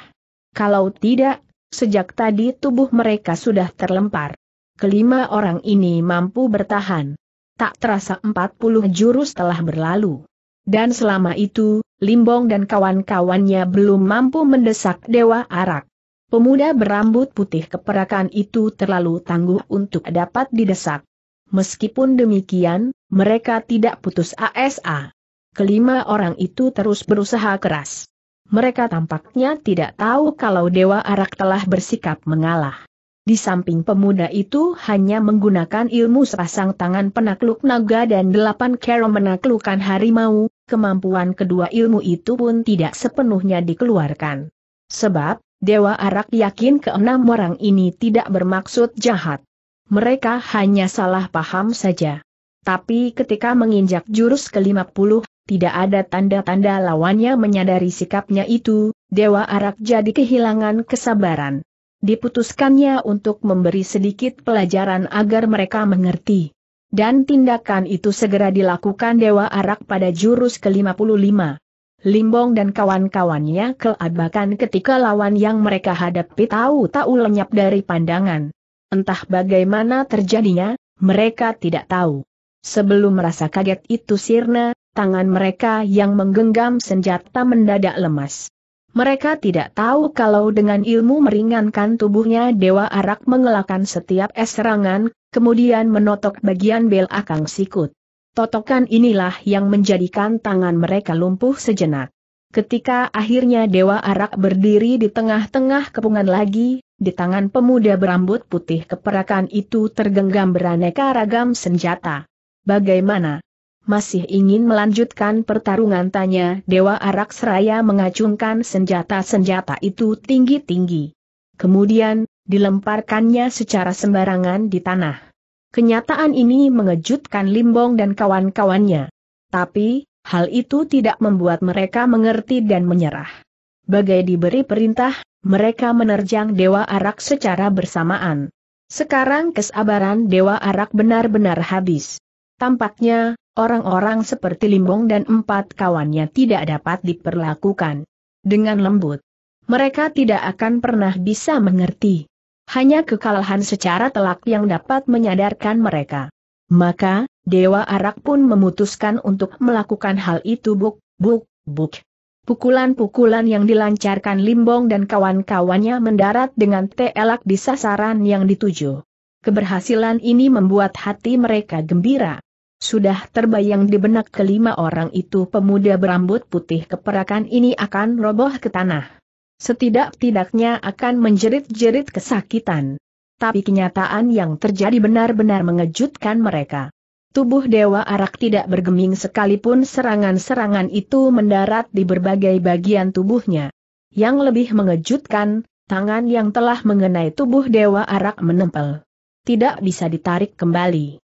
Kalau tidak, sejak tadi tubuh mereka sudah terlempar. Kelima orang ini mampu bertahan. Tak terasa 40 jurus telah berlalu. Dan selama itu, Limbong dan kawan-kawannya belum mampu mendesak Dewa Arak. Pemuda berambut putih keperakan itu terlalu tangguh untuk dapat didesak. Meskipun demikian, mereka tidak putus ASA. Kelima orang itu terus berusaha keras. Mereka tampaknya tidak tahu kalau Dewa Arak telah bersikap mengalah. Di samping pemuda itu hanya menggunakan ilmu sepasang tangan penakluk naga dan delapan kero menaklukkan harimau, kemampuan kedua ilmu itu pun tidak sepenuhnya dikeluarkan. Sebab, Dewa Arak yakin keenam orang ini tidak bermaksud jahat. Mereka hanya salah paham saja. Tapi ketika menginjak jurus ke-50, tidak ada tanda-tanda lawannya menyadari sikapnya itu, Dewa Arak jadi kehilangan kesabaran. Diputuskannya untuk memberi sedikit pelajaran agar mereka mengerti. Dan tindakan itu segera dilakukan Dewa Arak pada jurus ke-55. Limbong dan kawan-kawannya kelabakan ketika lawan yang mereka hadapi tahu-tahu lenyap dari pandangan. Entah bagaimana terjadinya, mereka tidak tahu. Sebelum merasa kaget itu sirna, tangan mereka yang menggenggam senjata mendadak lemas. Mereka tidak tahu kalau dengan ilmu meringankan tubuhnya Dewa Arak mengelakkan setiap es serangan, kemudian menotok bagian bel akang sikut. Totokan inilah yang menjadikan tangan mereka lumpuh sejenak. Ketika akhirnya Dewa Arak berdiri di tengah-tengah kepungan lagi, di tangan pemuda berambut putih keperakan itu tergenggam beraneka ragam senjata. Bagaimana? masih ingin melanjutkan pertarungan tanya Dewa Arak Seraya mengacungkan senjata-senjata itu tinggi-tinggi. Kemudian, dilemparkannya secara sembarangan di tanah. Kenyataan ini mengejutkan Limbong dan kawan-kawannya. Tapi, hal itu tidak membuat mereka mengerti dan menyerah. Bagai diberi perintah, mereka menerjang Dewa Arak secara bersamaan. Sekarang kesabaran Dewa Arak benar-benar habis. Tampaknya, Orang-orang seperti Limbong dan empat kawannya tidak dapat diperlakukan dengan lembut. Mereka tidak akan pernah bisa mengerti. Hanya kekalahan secara telak yang dapat menyadarkan mereka. Maka, Dewa Arak pun memutuskan untuk melakukan hal itu buk, buk, buk. Pukulan-pukulan yang dilancarkan Limbong dan kawan-kawannya mendarat dengan telak di sasaran yang dituju. Keberhasilan ini membuat hati mereka gembira. Sudah terbayang di benak kelima orang itu pemuda berambut putih keperakan ini akan roboh ke tanah. Setidak-tidaknya akan menjerit-jerit kesakitan. Tapi kenyataan yang terjadi benar-benar mengejutkan mereka. Tubuh Dewa Arak tidak bergeming sekalipun serangan-serangan itu mendarat di berbagai bagian tubuhnya. Yang lebih mengejutkan, tangan yang telah mengenai tubuh Dewa Arak menempel. Tidak bisa ditarik kembali.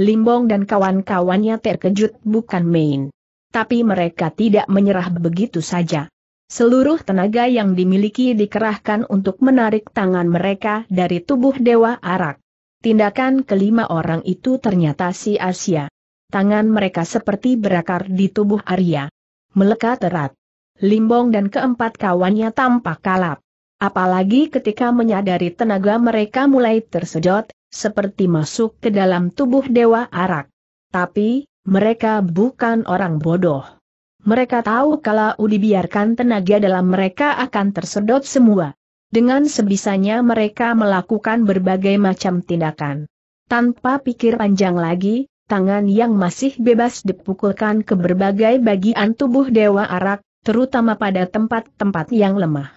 Limbong dan kawan-kawannya terkejut bukan main. Tapi mereka tidak menyerah begitu saja. Seluruh tenaga yang dimiliki dikerahkan untuk menarik tangan mereka dari tubuh Dewa Arak. Tindakan kelima orang itu ternyata si Asia. Tangan mereka seperti berakar di tubuh Arya. Melekat erat. Limbong dan keempat kawannya tampak kalap. Apalagi ketika menyadari tenaga mereka mulai tersedot, seperti masuk ke dalam tubuh Dewa Arak. Tapi, mereka bukan orang bodoh. Mereka tahu kalau dibiarkan tenaga dalam mereka akan tersedot semua. Dengan sebisanya mereka melakukan berbagai macam tindakan. Tanpa pikir panjang lagi, tangan yang masih bebas dipukulkan ke berbagai bagian tubuh Dewa Arak, terutama pada tempat-tempat yang lemah.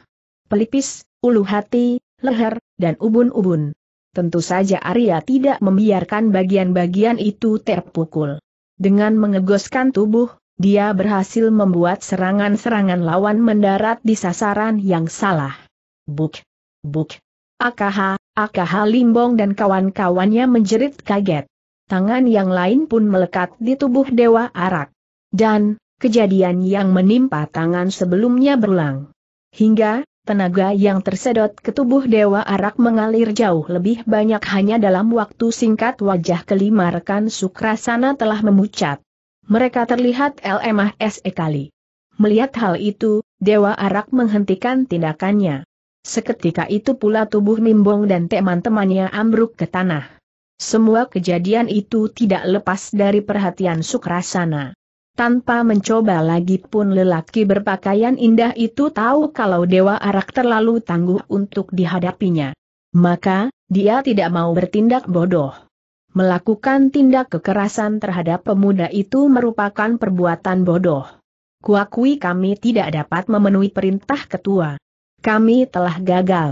Pelipis, ulu hati, leher, dan ubun-ubun. Tentu saja Arya tidak membiarkan bagian-bagian itu terpukul. Dengan mengegoskan tubuh, dia berhasil membuat serangan-serangan lawan mendarat di sasaran yang salah. Buk! Buk! Akaha, Akaha Limbong dan kawan-kawannya menjerit kaget. Tangan yang lain pun melekat di tubuh Dewa Arak. Dan, kejadian yang menimpa tangan sebelumnya berulang. Hingga, Tenaga yang tersedot ke tubuh Dewa Arak mengalir jauh lebih banyak hanya dalam waktu singkat wajah kelima rekan Sukrasana telah memucat. Mereka terlihat lemah sekali. Melihat hal itu, Dewa Arak menghentikan tindakannya. Seketika itu pula tubuh Mimbong dan teman-temannya ambruk ke tanah. Semua kejadian itu tidak lepas dari perhatian Sukrasana. Tanpa mencoba lagi pun lelaki berpakaian indah itu tahu kalau Dewa Arak terlalu tangguh untuk dihadapinya. Maka, dia tidak mau bertindak bodoh. Melakukan tindak kekerasan terhadap pemuda itu merupakan perbuatan bodoh. Kuakui kami tidak dapat memenuhi perintah ketua. Kami telah gagal.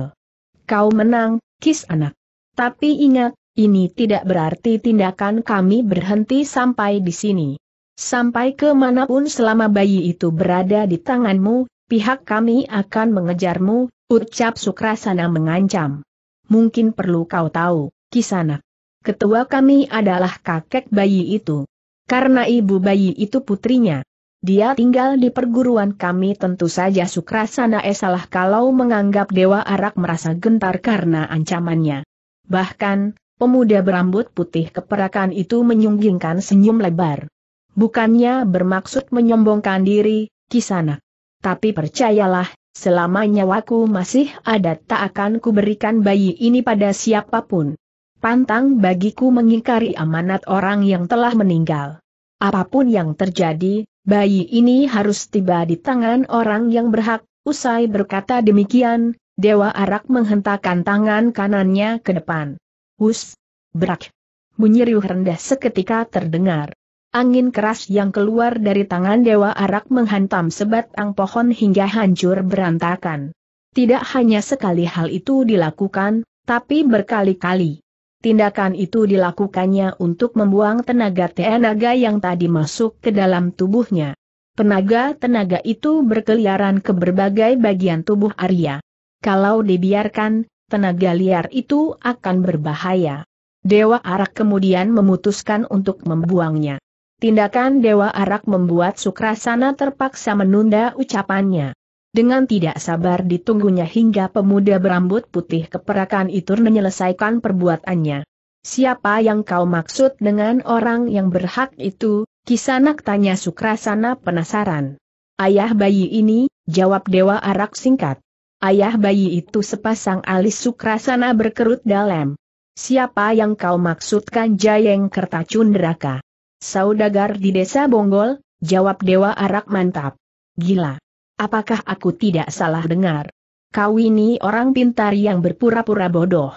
Kau menang, kis anak. Tapi ingat, ini tidak berarti tindakan kami berhenti sampai di sini. Sampai ke manapun selama bayi itu berada di tanganmu, pihak kami akan mengejarmu, ucap Sukrasana mengancam. Mungkin perlu kau tahu, Kisanak. Ketua kami adalah kakek bayi itu. Karena ibu bayi itu putrinya. Dia tinggal di perguruan kami tentu saja Sukrasana esalah eh kalau menganggap Dewa Arak merasa gentar karena ancamannya. Bahkan, pemuda berambut putih keperakan itu menyunggingkan senyum lebar. Bukannya bermaksud menyombongkan diri, Kisana. Tapi percayalah, selama nyawaku masih ada tak akan kuberikan bayi ini pada siapapun. Pantang bagiku mengingkari amanat orang yang telah meninggal. Apapun yang terjadi, bayi ini harus tiba di tangan orang yang berhak, usai berkata demikian, Dewa Arak menghentakkan tangan kanannya ke depan. Hus! Berak! Bunyi riuh rendah seketika terdengar. Angin keras yang keluar dari tangan Dewa Arak menghantam sebatang pohon hingga hancur berantakan. Tidak hanya sekali hal itu dilakukan, tapi berkali-kali. Tindakan itu dilakukannya untuk membuang tenaga tenaga yang tadi masuk ke dalam tubuhnya. Tenaga-tenaga itu berkeliaran ke berbagai bagian tubuh Arya. Kalau dibiarkan, tenaga liar itu akan berbahaya. Dewa Arak kemudian memutuskan untuk membuangnya. Tindakan Dewa Arak membuat Sukrasana terpaksa menunda ucapannya. Dengan tidak sabar ditunggunya hingga pemuda berambut putih keperakan itu menyelesaikan perbuatannya. Siapa yang kau maksud dengan orang yang berhak itu? Kisanak tanya Sukrasana penasaran. Ayah bayi ini, jawab Dewa Arak singkat. Ayah bayi itu sepasang alis Sukrasana berkerut dalam. Siapa yang kau maksudkan Jayeng Kertacundraka? Saudagar di desa Bonggol, jawab Dewa Arak mantap. Gila. Apakah aku tidak salah dengar? Kau ini orang pintar yang berpura-pura bodoh.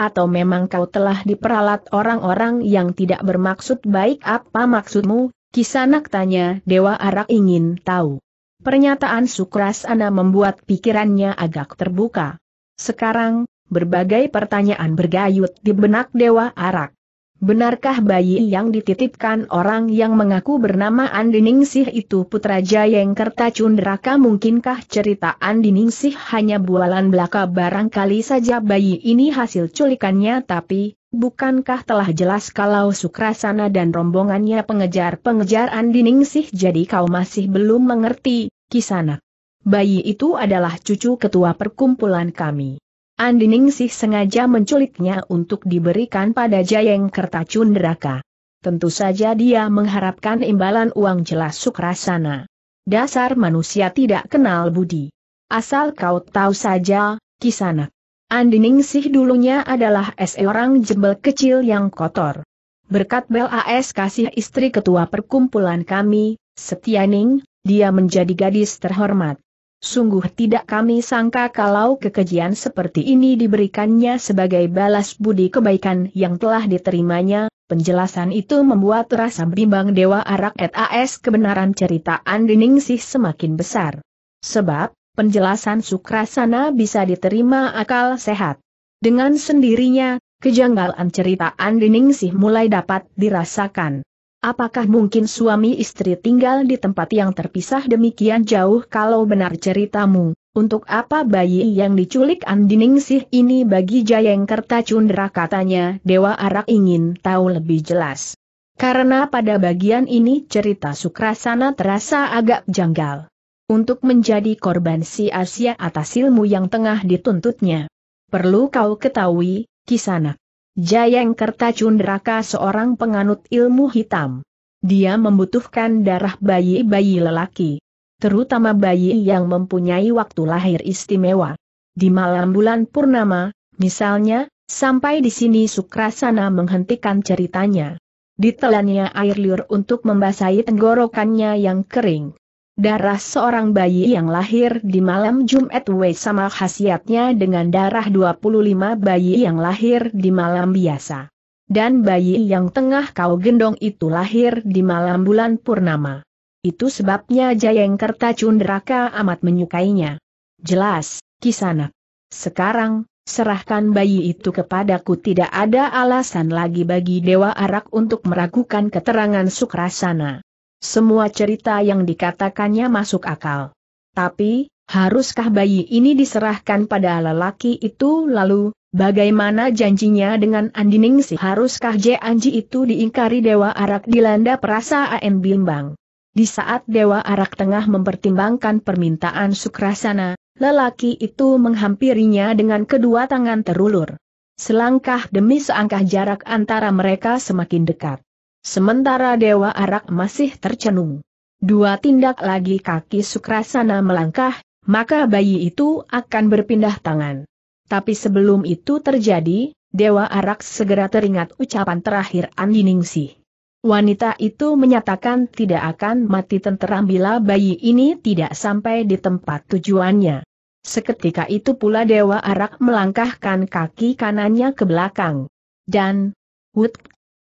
Atau memang kau telah diperalat orang-orang yang tidak bermaksud baik apa maksudmu? Kisanak tanya Dewa Arak ingin tahu. Pernyataan Sukrasana membuat pikirannya agak terbuka. Sekarang, berbagai pertanyaan bergayut di benak Dewa Arak. Benarkah bayi yang dititipkan orang yang mengaku bernama Andiningsih itu putra Jayeng Kerta Cundraka mungkinkah cerita Andiningsih hanya bualan belaka barangkali saja bayi ini hasil culikannya tapi, bukankah telah jelas kalau Sukrasana dan rombongannya pengejar-pengejar Andiningsih jadi kau masih belum mengerti, kisanak. Bayi itu adalah cucu ketua perkumpulan kami. Andining sih sengaja menculiknya untuk diberikan pada Jayeng Kertacun Neraka. Tentu saja dia mengharapkan imbalan uang jelas sukrasana. Dasar manusia tidak kenal budi. Asal kau tahu saja, kisanak. Andining sih dulunya adalah seorang jembel kecil yang kotor. Berkat Bel AS kasih istri ketua perkumpulan kami, Setianing, dia menjadi gadis terhormat. Sungguh tidak kami sangka kalau kekejian seperti ini diberikannya sebagai balas budi kebaikan yang telah diterimanya, penjelasan itu membuat rasa bimbang Dewa Arak et AS kebenaran cerita Andiningsih semakin besar. Sebab, penjelasan Sukrasana bisa diterima akal sehat. Dengan sendirinya, kejanggalan cerita Andiningsih mulai dapat dirasakan. Apakah mungkin suami istri tinggal di tempat yang terpisah demikian jauh kalau benar ceritamu? Untuk apa bayi yang diculik Andiningsih ini bagi Jayeng Kertacundra Cundra katanya Dewa Arak ingin tahu lebih jelas. Karena pada bagian ini cerita Sukrasana terasa agak janggal. Untuk menjadi korban si Asia atas ilmu yang tengah dituntutnya. Perlu kau ketahui, Kisanak. Jayeng Kerta Cundraka seorang penganut ilmu hitam. Dia membutuhkan darah bayi-bayi lelaki. Terutama bayi yang mempunyai waktu lahir istimewa. Di malam bulan purnama, misalnya, sampai di sini Sukrasana menghentikan ceritanya. Ditelannya air liur untuk membasahi tenggorokannya yang kering. Darah seorang bayi yang lahir di malam Jumat W sama khasiatnya dengan darah 25 bayi yang lahir di malam biasa. Dan bayi yang tengah kau gendong itu lahir di malam bulan purnama. Itu sebabnya Jayeng Jayengkerta Cundraka amat menyukainya. Jelas, Kisanak. Sekarang, serahkan bayi itu kepadaku tidak ada alasan lagi bagi Dewa Arak untuk meragukan keterangan Sukrasana. Semua cerita yang dikatakannya masuk akal. Tapi, haruskah bayi ini diserahkan pada lelaki itu lalu, bagaimana janjinya dengan Andining si haruskah J. Anji itu diingkari Dewa Arak dilanda perasaan bimbang. Di saat Dewa Arak tengah mempertimbangkan permintaan Sukrasana, lelaki itu menghampirinya dengan kedua tangan terulur. Selangkah demi seangkah jarak antara mereka semakin dekat. Sementara Dewa Arak masih tercenung. Dua tindak lagi kaki Sukrasana melangkah, maka bayi itu akan berpindah tangan. Tapi sebelum itu terjadi, Dewa Arak segera teringat ucapan terakhir Andiningsih. Wanita itu menyatakan tidak akan mati tenteram bila bayi ini tidak sampai di tempat tujuannya. Seketika itu pula Dewa Arak melangkahkan kaki kanannya ke belakang. Dan, wut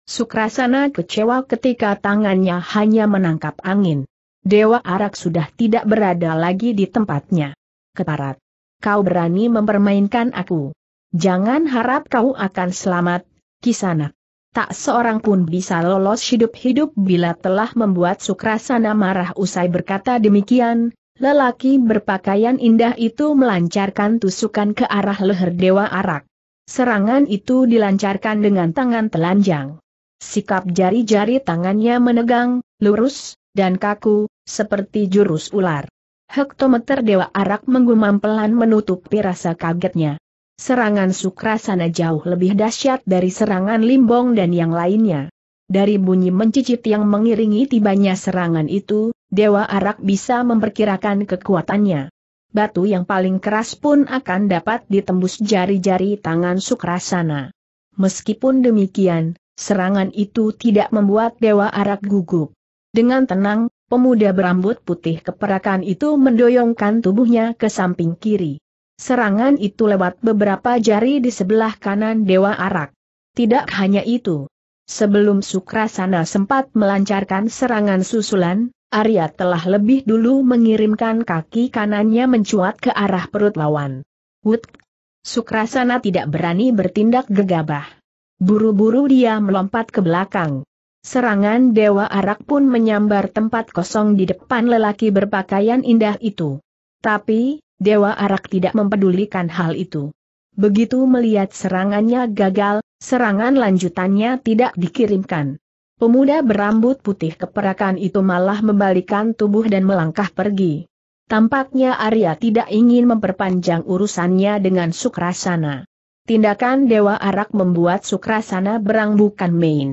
Sukrasana kecewa ketika tangannya hanya menangkap angin. Dewa Arak sudah tidak berada lagi di tempatnya. Keparat. Kau berani mempermainkan aku. Jangan harap kau akan selamat, Kisana. Tak seorang pun bisa lolos hidup-hidup bila telah membuat Sukrasana marah usai berkata demikian, lelaki berpakaian indah itu melancarkan tusukan ke arah leher Dewa Arak. Serangan itu dilancarkan dengan tangan telanjang sikap jari-jari tangannya menegang, lurus, dan kaku, seperti jurus ular. Hektometer Dewa Arak menggumam pelan menutupi rasa kagetnya. Serangan Sukrasana jauh lebih dahsyat dari serangan Limbong dan yang lainnya. Dari bunyi mencicit yang mengiringi tibanya serangan itu, Dewa Arak bisa memperkirakan kekuatannya. Batu yang paling keras pun akan dapat ditembus jari-jari tangan Sukrasana. Meskipun demikian, Serangan itu tidak membuat Dewa Arak gugup. Dengan tenang, pemuda berambut putih keperakan itu mendoyongkan tubuhnya ke samping kiri. Serangan itu lewat beberapa jari di sebelah kanan Dewa Arak. Tidak hanya itu. Sebelum Sukrasana sempat melancarkan serangan susulan, Arya telah lebih dulu mengirimkan kaki kanannya mencuat ke arah perut lawan. Wut! Sukrasana tidak berani bertindak gegabah. Buru-buru dia melompat ke belakang. Serangan Dewa Arak pun menyambar tempat kosong di depan lelaki berpakaian indah itu. Tapi, Dewa Arak tidak mempedulikan hal itu. Begitu melihat serangannya gagal, serangan lanjutannya tidak dikirimkan. Pemuda berambut putih keperakan itu malah membalikan tubuh dan melangkah pergi. Tampaknya Arya tidak ingin memperpanjang urusannya dengan Sukrasana. Tindakan Dewa Arak membuat Sukrasana berang bukan main.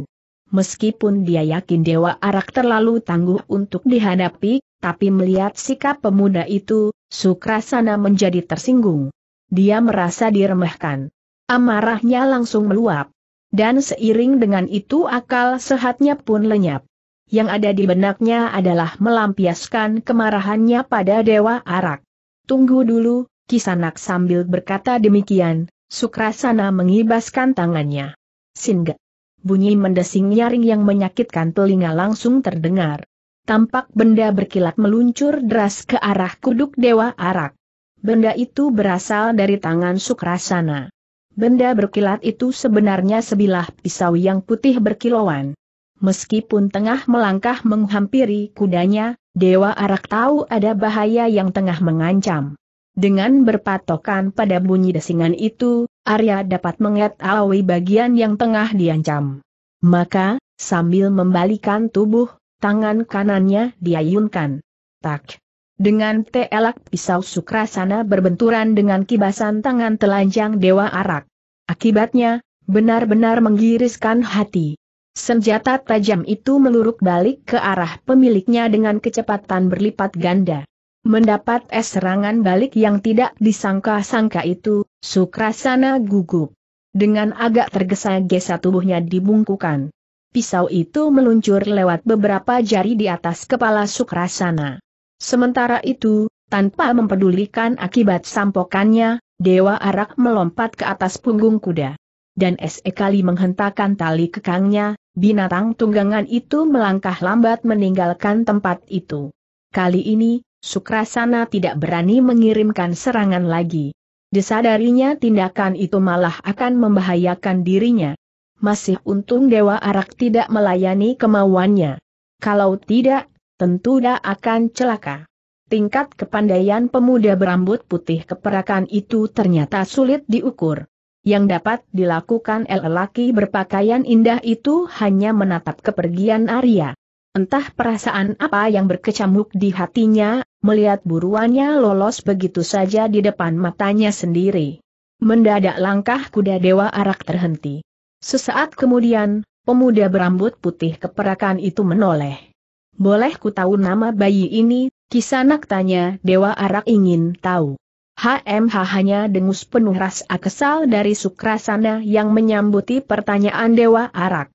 Meskipun dia yakin Dewa Arak terlalu tangguh untuk dihadapi, tapi melihat sikap pemuda itu, Sukrasana menjadi tersinggung. Dia merasa diremehkan. Amarahnya langsung meluap. Dan seiring dengan itu akal sehatnya pun lenyap. Yang ada di benaknya adalah melampiaskan kemarahannya pada Dewa Arak. Tunggu dulu, Kisanak sambil berkata demikian, Sukrasana mengibaskan tangannya. Singa. Bunyi mendesing nyaring yang menyakitkan telinga langsung terdengar. Tampak benda berkilat meluncur deras ke arah kuduk Dewa Arak. Benda itu berasal dari tangan Sukrasana. Benda berkilat itu sebenarnya sebilah pisau yang putih berkilauan. Meskipun tengah melangkah menghampiri kudanya, Dewa Arak tahu ada bahaya yang tengah mengancam. Dengan berpatokan pada bunyi desingan itu, Arya dapat mengetahui bagian yang tengah diancam. Maka, sambil membalikan tubuh, tangan kanannya diayunkan. Tak. Dengan telak pisau sukrasana berbenturan dengan kibasan tangan telanjang Dewa Arak. Akibatnya, benar-benar menggiriskan hati. Senjata tajam itu meluruk balik ke arah pemiliknya dengan kecepatan berlipat ganda. Mendapat es serangan balik yang tidak disangka-sangka itu, Sukrasana gugup. Dengan agak tergesa-gesa tubuhnya dibungkukan. Pisau itu meluncur lewat beberapa jari di atas kepala Sukrasana. Sementara itu, tanpa mempedulikan akibat sampokannya, Dewa Arak melompat ke atas punggung kuda. Dan sekali menghentakkan tali kekangnya, binatang tunggangan itu melangkah lambat meninggalkan tempat itu. Kali ini, Sukrasana tidak berani mengirimkan serangan lagi. Disadarinya tindakan itu malah akan membahayakan dirinya. Masih untung Dewa Arak tidak melayani kemauannya. Kalau tidak, tentu dia akan celaka. Tingkat kepandaian pemuda berambut putih keperakan itu ternyata sulit diukur. Yang dapat dilakukan lelaki berpakaian indah itu hanya menatap kepergian Arya. Entah perasaan apa yang berkecamuk di hatinya, melihat buruannya lolos begitu saja di depan matanya sendiri. Mendadak langkah kuda Dewa Arak terhenti. Sesaat kemudian, pemuda berambut putih keperakan itu menoleh. Boleh ku tahu nama bayi ini, kisanak tanya Dewa Arak ingin tahu. HMH hanya dengus penuh rasa kesal dari Sukrasana yang menyambuti pertanyaan Dewa Arak.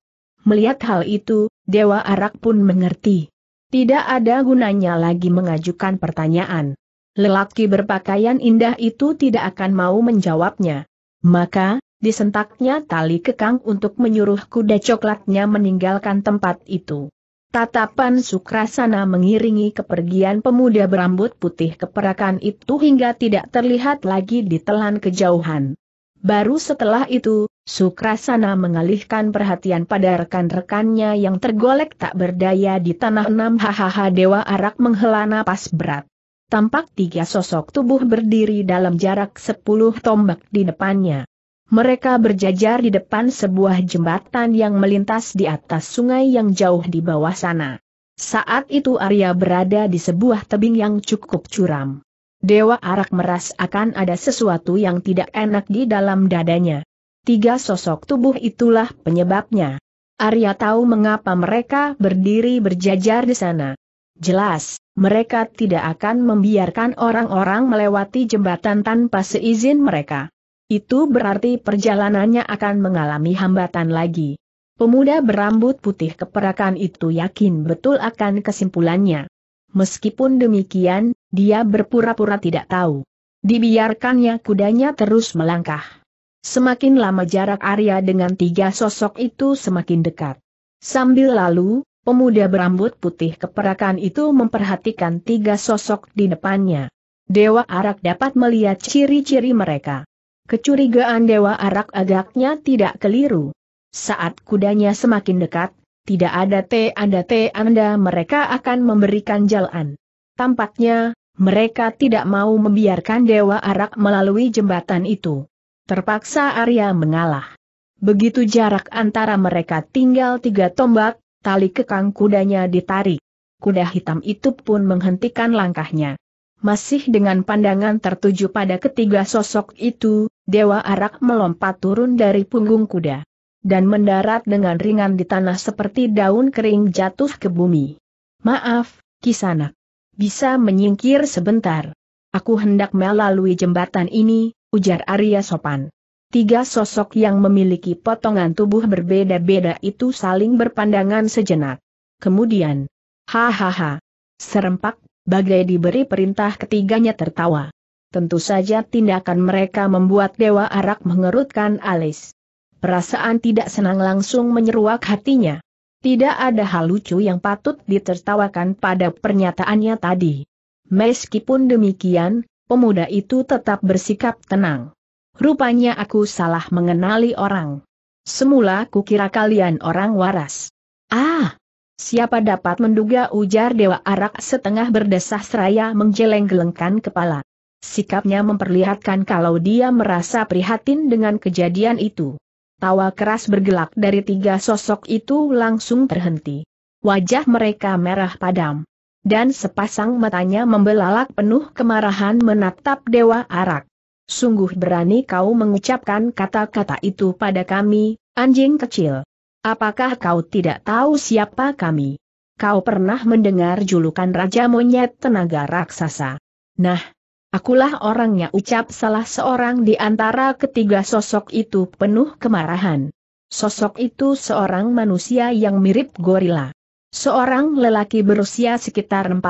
Melihat hal itu, Dewa Arak pun mengerti. Tidak ada gunanya lagi mengajukan pertanyaan. Lelaki berpakaian indah itu tidak akan mau menjawabnya. Maka, disentaknya tali kekang untuk menyuruh kuda coklatnya meninggalkan tempat itu. Tatapan Sukrasana mengiringi kepergian pemuda berambut putih keperakan itu hingga tidak terlihat lagi di telan kejauhan. Baru setelah itu, Sukrasana mengalihkan perhatian pada rekan-rekannya yang tergolek tak berdaya di tanah enam hahaha Dewa Arak menghela napas berat. Tampak tiga sosok tubuh berdiri dalam jarak sepuluh tombak di depannya. Mereka berjajar di depan sebuah jembatan yang melintas di atas sungai yang jauh di bawah sana. Saat itu Arya berada di sebuah tebing yang cukup curam. Dewa Arak meras akan ada sesuatu yang tidak enak di dalam dadanya. Tiga sosok tubuh itulah penyebabnya. Arya tahu mengapa mereka berdiri berjajar di sana. Jelas, mereka tidak akan membiarkan orang-orang melewati jembatan tanpa seizin mereka. Itu berarti perjalanannya akan mengalami hambatan lagi. Pemuda berambut putih keperakan itu yakin betul akan kesimpulannya. Meskipun demikian, dia berpura-pura tidak tahu. Dibiarkannya kudanya terus melangkah. Semakin lama jarak Arya dengan tiga sosok itu semakin dekat. Sambil lalu, pemuda berambut putih keperakan itu memperhatikan tiga sosok di depannya. Dewa Arak dapat melihat ciri-ciri mereka. Kecurigaan Dewa Arak agaknya tidak keliru. Saat kudanya semakin dekat, tidak ada anda te anda mereka akan memberikan jalan. Tampaknya, mereka tidak mau membiarkan Dewa Arak melalui jembatan itu. Terpaksa Arya mengalah. Begitu jarak antara mereka tinggal tiga tombak, tali kekang kudanya ditarik. Kuda hitam itu pun menghentikan langkahnya. Masih dengan pandangan tertuju pada ketiga sosok itu, Dewa Arak melompat turun dari punggung kuda. Dan mendarat dengan ringan di tanah seperti daun kering jatuh ke bumi. Maaf, Kisanak. Bisa menyingkir sebentar. Aku hendak melalui jembatan ini, ujar Arya sopan. Tiga sosok yang memiliki potongan tubuh berbeda-beda itu saling berpandangan sejenak. Kemudian, hahaha, serempak, bagai diberi perintah ketiganya tertawa. Tentu saja tindakan mereka membuat Dewa Arak mengerutkan alis. Perasaan tidak senang langsung menyeruak hatinya. Tidak ada hal lucu yang patut ditertawakan pada pernyataannya tadi. Meskipun demikian, pemuda itu tetap bersikap tenang. Rupanya aku salah mengenali orang. Semula kukira kalian orang waras. Ah! Siapa dapat menduga ujar Dewa Arak setengah berdesah seraya menggeleng-gelengkan kepala. Sikapnya memperlihatkan kalau dia merasa prihatin dengan kejadian itu. Tawa keras bergelak dari tiga sosok itu langsung terhenti. Wajah mereka merah padam dan sepasang matanya membelalak penuh kemarahan menatap Dewa Arak. Sungguh berani kau mengucapkan kata-kata itu pada kami, anjing kecil. Apakah kau tidak tahu siapa kami? Kau pernah mendengar julukan Raja Monyet Tenaga Raksasa. Nah, akulah orangnya ucap salah seorang di antara ketiga sosok itu penuh kemarahan. Sosok itu seorang manusia yang mirip gorila. Seorang lelaki berusia sekitar 40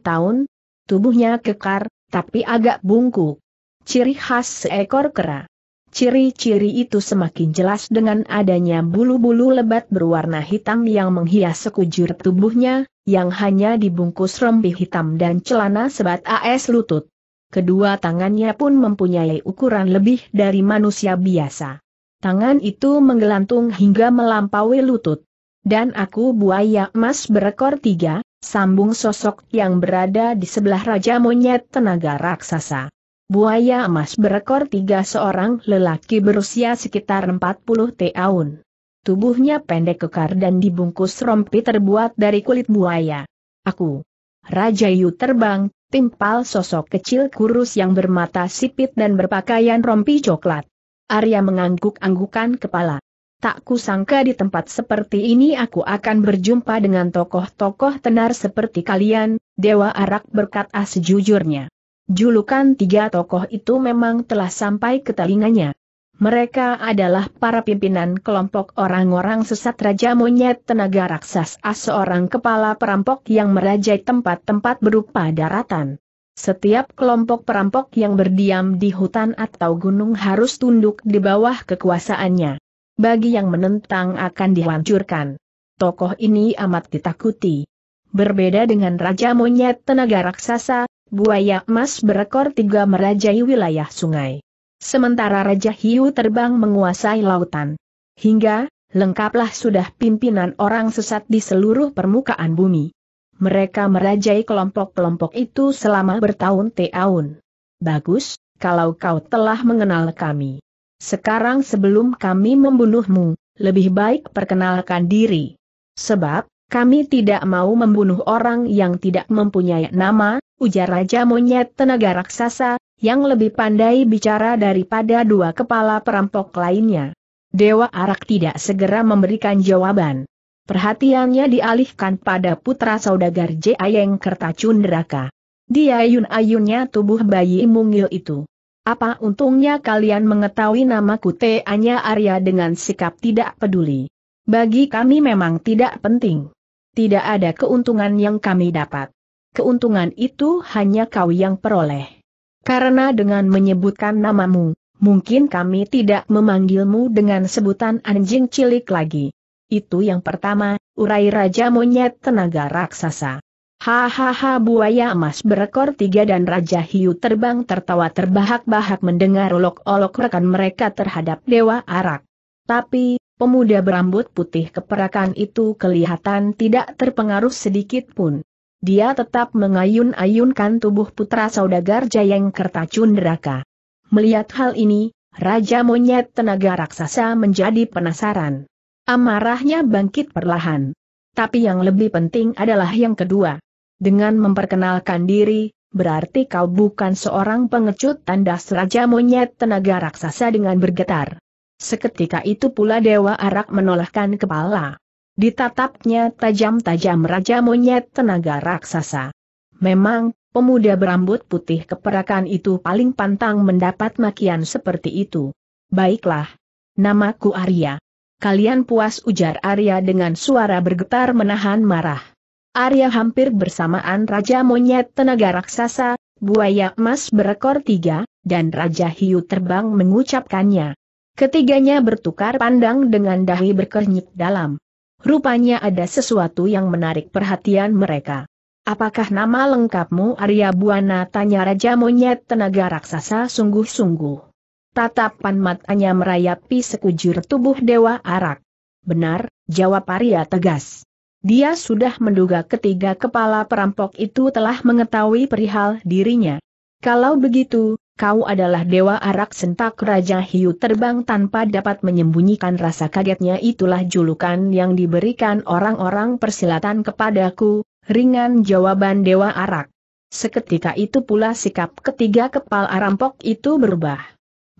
tahun, tubuhnya kekar, tapi agak bungkuk. Ciri khas seekor kera. Ciri-ciri itu semakin jelas dengan adanya bulu-bulu lebat berwarna hitam yang menghias sekujur tubuhnya, yang hanya dibungkus rompi hitam dan celana sebat AS lutut. Kedua tangannya pun mempunyai ukuran lebih dari manusia biasa. Tangan itu menggelantung hingga melampaui lutut. Dan aku buaya emas berekor tiga, sambung sosok yang berada di sebelah Raja Monyet Tenaga Raksasa. Buaya emas berekor tiga seorang lelaki berusia sekitar 40 tahun. Tubuhnya pendek kekar dan dibungkus rompi terbuat dari kulit buaya. Aku. Raja Yu terbang, timpal sosok kecil kurus yang bermata sipit dan berpakaian rompi coklat. Arya mengangguk-anggukan kepala. Tak kusangka di tempat seperti ini aku akan berjumpa dengan tokoh-tokoh tenar seperti kalian, Dewa Arak berkata ah sejujurnya. Julukan tiga tokoh itu memang telah sampai ke telinganya. Mereka adalah para pimpinan kelompok orang-orang sesat Raja Monyet Tenaga Raksasa ah, seorang kepala perampok yang merajai tempat-tempat berupa daratan. Setiap kelompok perampok yang berdiam di hutan atau gunung harus tunduk di bawah kekuasaannya bagi yang menentang akan dihancurkan. Tokoh ini amat ditakuti. Berbeda dengan Raja Monyet Tenaga Raksasa, buaya emas berekor tiga merajai wilayah sungai. Sementara Raja Hiu terbang menguasai lautan. Hingga, lengkaplah sudah pimpinan orang sesat di seluruh permukaan bumi. Mereka merajai kelompok-kelompok itu selama bertahun-tahun. Bagus, kalau kau telah mengenal kami. Sekarang sebelum kami membunuhmu, lebih baik perkenalkan diri. Sebab, kami tidak mau membunuh orang yang tidak mempunyai nama, ujar Raja Monyet Tenaga Raksasa, yang lebih pandai bicara daripada dua kepala perampok lainnya. Dewa Arak tidak segera memberikan jawaban. Perhatiannya dialihkan pada putra saudagar J. Ayeng Kertacundraka. Dia ayun-ayunnya tubuh bayi mungil itu. Apa untungnya kalian mengetahui nama T.A.Nya Arya dengan sikap tidak peduli. Bagi kami memang tidak penting. Tidak ada keuntungan yang kami dapat. Keuntungan itu hanya kau yang peroleh. Karena dengan menyebutkan namamu, mungkin kami tidak memanggilmu dengan sebutan anjing cilik lagi. Itu yang pertama, urai Raja Monyet Tenaga Raksasa. Hahaha buaya emas berekor tiga dan Raja Hiu terbang tertawa terbahak-bahak mendengar olok-olok rekan mereka terhadap Dewa Arak. Tapi, pemuda berambut putih keperakan itu kelihatan tidak terpengaruh sedikit pun. Dia tetap mengayun-ayunkan tubuh putra saudagar Jayeng Kertacun Deraka. Melihat hal ini, Raja Monyet Tenaga Raksasa menjadi penasaran. Amarahnya bangkit perlahan. Tapi yang lebih penting adalah yang kedua. Dengan memperkenalkan diri, berarti kau bukan seorang pengecut tanda seraja monyet tenaga raksasa dengan bergetar. Seketika itu pula Dewa Arak menolakkan kepala. Ditatapnya tajam-tajam Raja Monyet tenaga raksasa. Memang, pemuda berambut putih keperakan itu paling pantang mendapat makian seperti itu. Baiklah. Namaku Arya. Kalian puas ujar Arya dengan suara bergetar menahan marah. Arya hampir bersamaan Raja Monyet Tenaga Raksasa, Buaya Emas berekor tiga, dan Raja Hiu terbang mengucapkannya. Ketiganya bertukar pandang dengan dahi berkernyit dalam. Rupanya ada sesuatu yang menarik perhatian mereka. Apakah nama lengkapmu Arya Buana? Tanya Raja Monyet Tenaga Raksasa sungguh-sungguh. Tatapan matanya merayapi sekujur tubuh Dewa Arak. Benar, jawab Arya tegas. Dia sudah menduga ketiga kepala perampok itu telah mengetahui perihal dirinya. Kalau begitu, kau adalah Dewa Arak Sentak Raja Hiu terbang tanpa dapat menyembunyikan rasa kagetnya itulah julukan yang diberikan orang-orang persilatan kepadaku, ringan jawaban Dewa Arak. Seketika itu pula sikap ketiga kepala rampok itu berubah.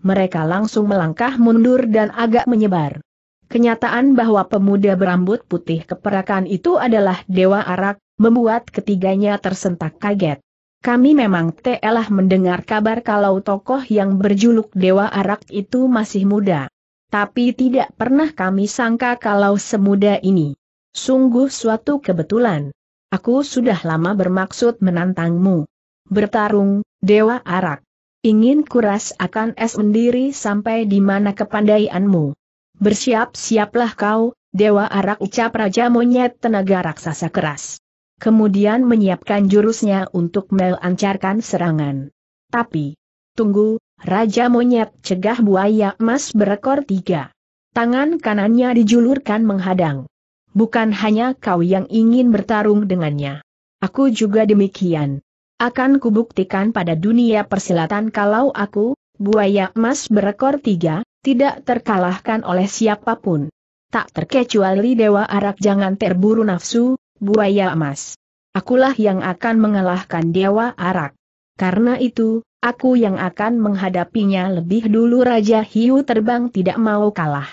Mereka langsung melangkah mundur dan agak menyebar. Kenyataan bahwa pemuda berambut putih keperakan itu adalah Dewa Arak, membuat ketiganya tersentak kaget. Kami memang telah mendengar kabar kalau tokoh yang berjuluk Dewa Arak itu masih muda. Tapi tidak pernah kami sangka kalau semuda ini. Sungguh suatu kebetulan. Aku sudah lama bermaksud menantangmu. Bertarung, Dewa Arak. Ingin kuras akan es sendiri sampai di mana kepandaianmu bersiap-siaplah kau, Dewa Arak ucap Raja Monyet tenaga raksasa keras. Kemudian menyiapkan jurusnya untuk melancarkan serangan. Tapi, tunggu, Raja Monyet cegah buaya emas berekor tiga. Tangan kanannya dijulurkan menghadang. Bukan hanya kau yang ingin bertarung dengannya. Aku juga demikian. Akan kubuktikan pada dunia persilatan kalau aku, buaya emas berekor tiga, tidak terkalahkan oleh siapapun. Tak terkecuali Dewa Arak jangan terburu nafsu, buaya emas. Akulah yang akan mengalahkan Dewa Arak. Karena itu, aku yang akan menghadapinya lebih dulu Raja Hiu terbang tidak mau kalah.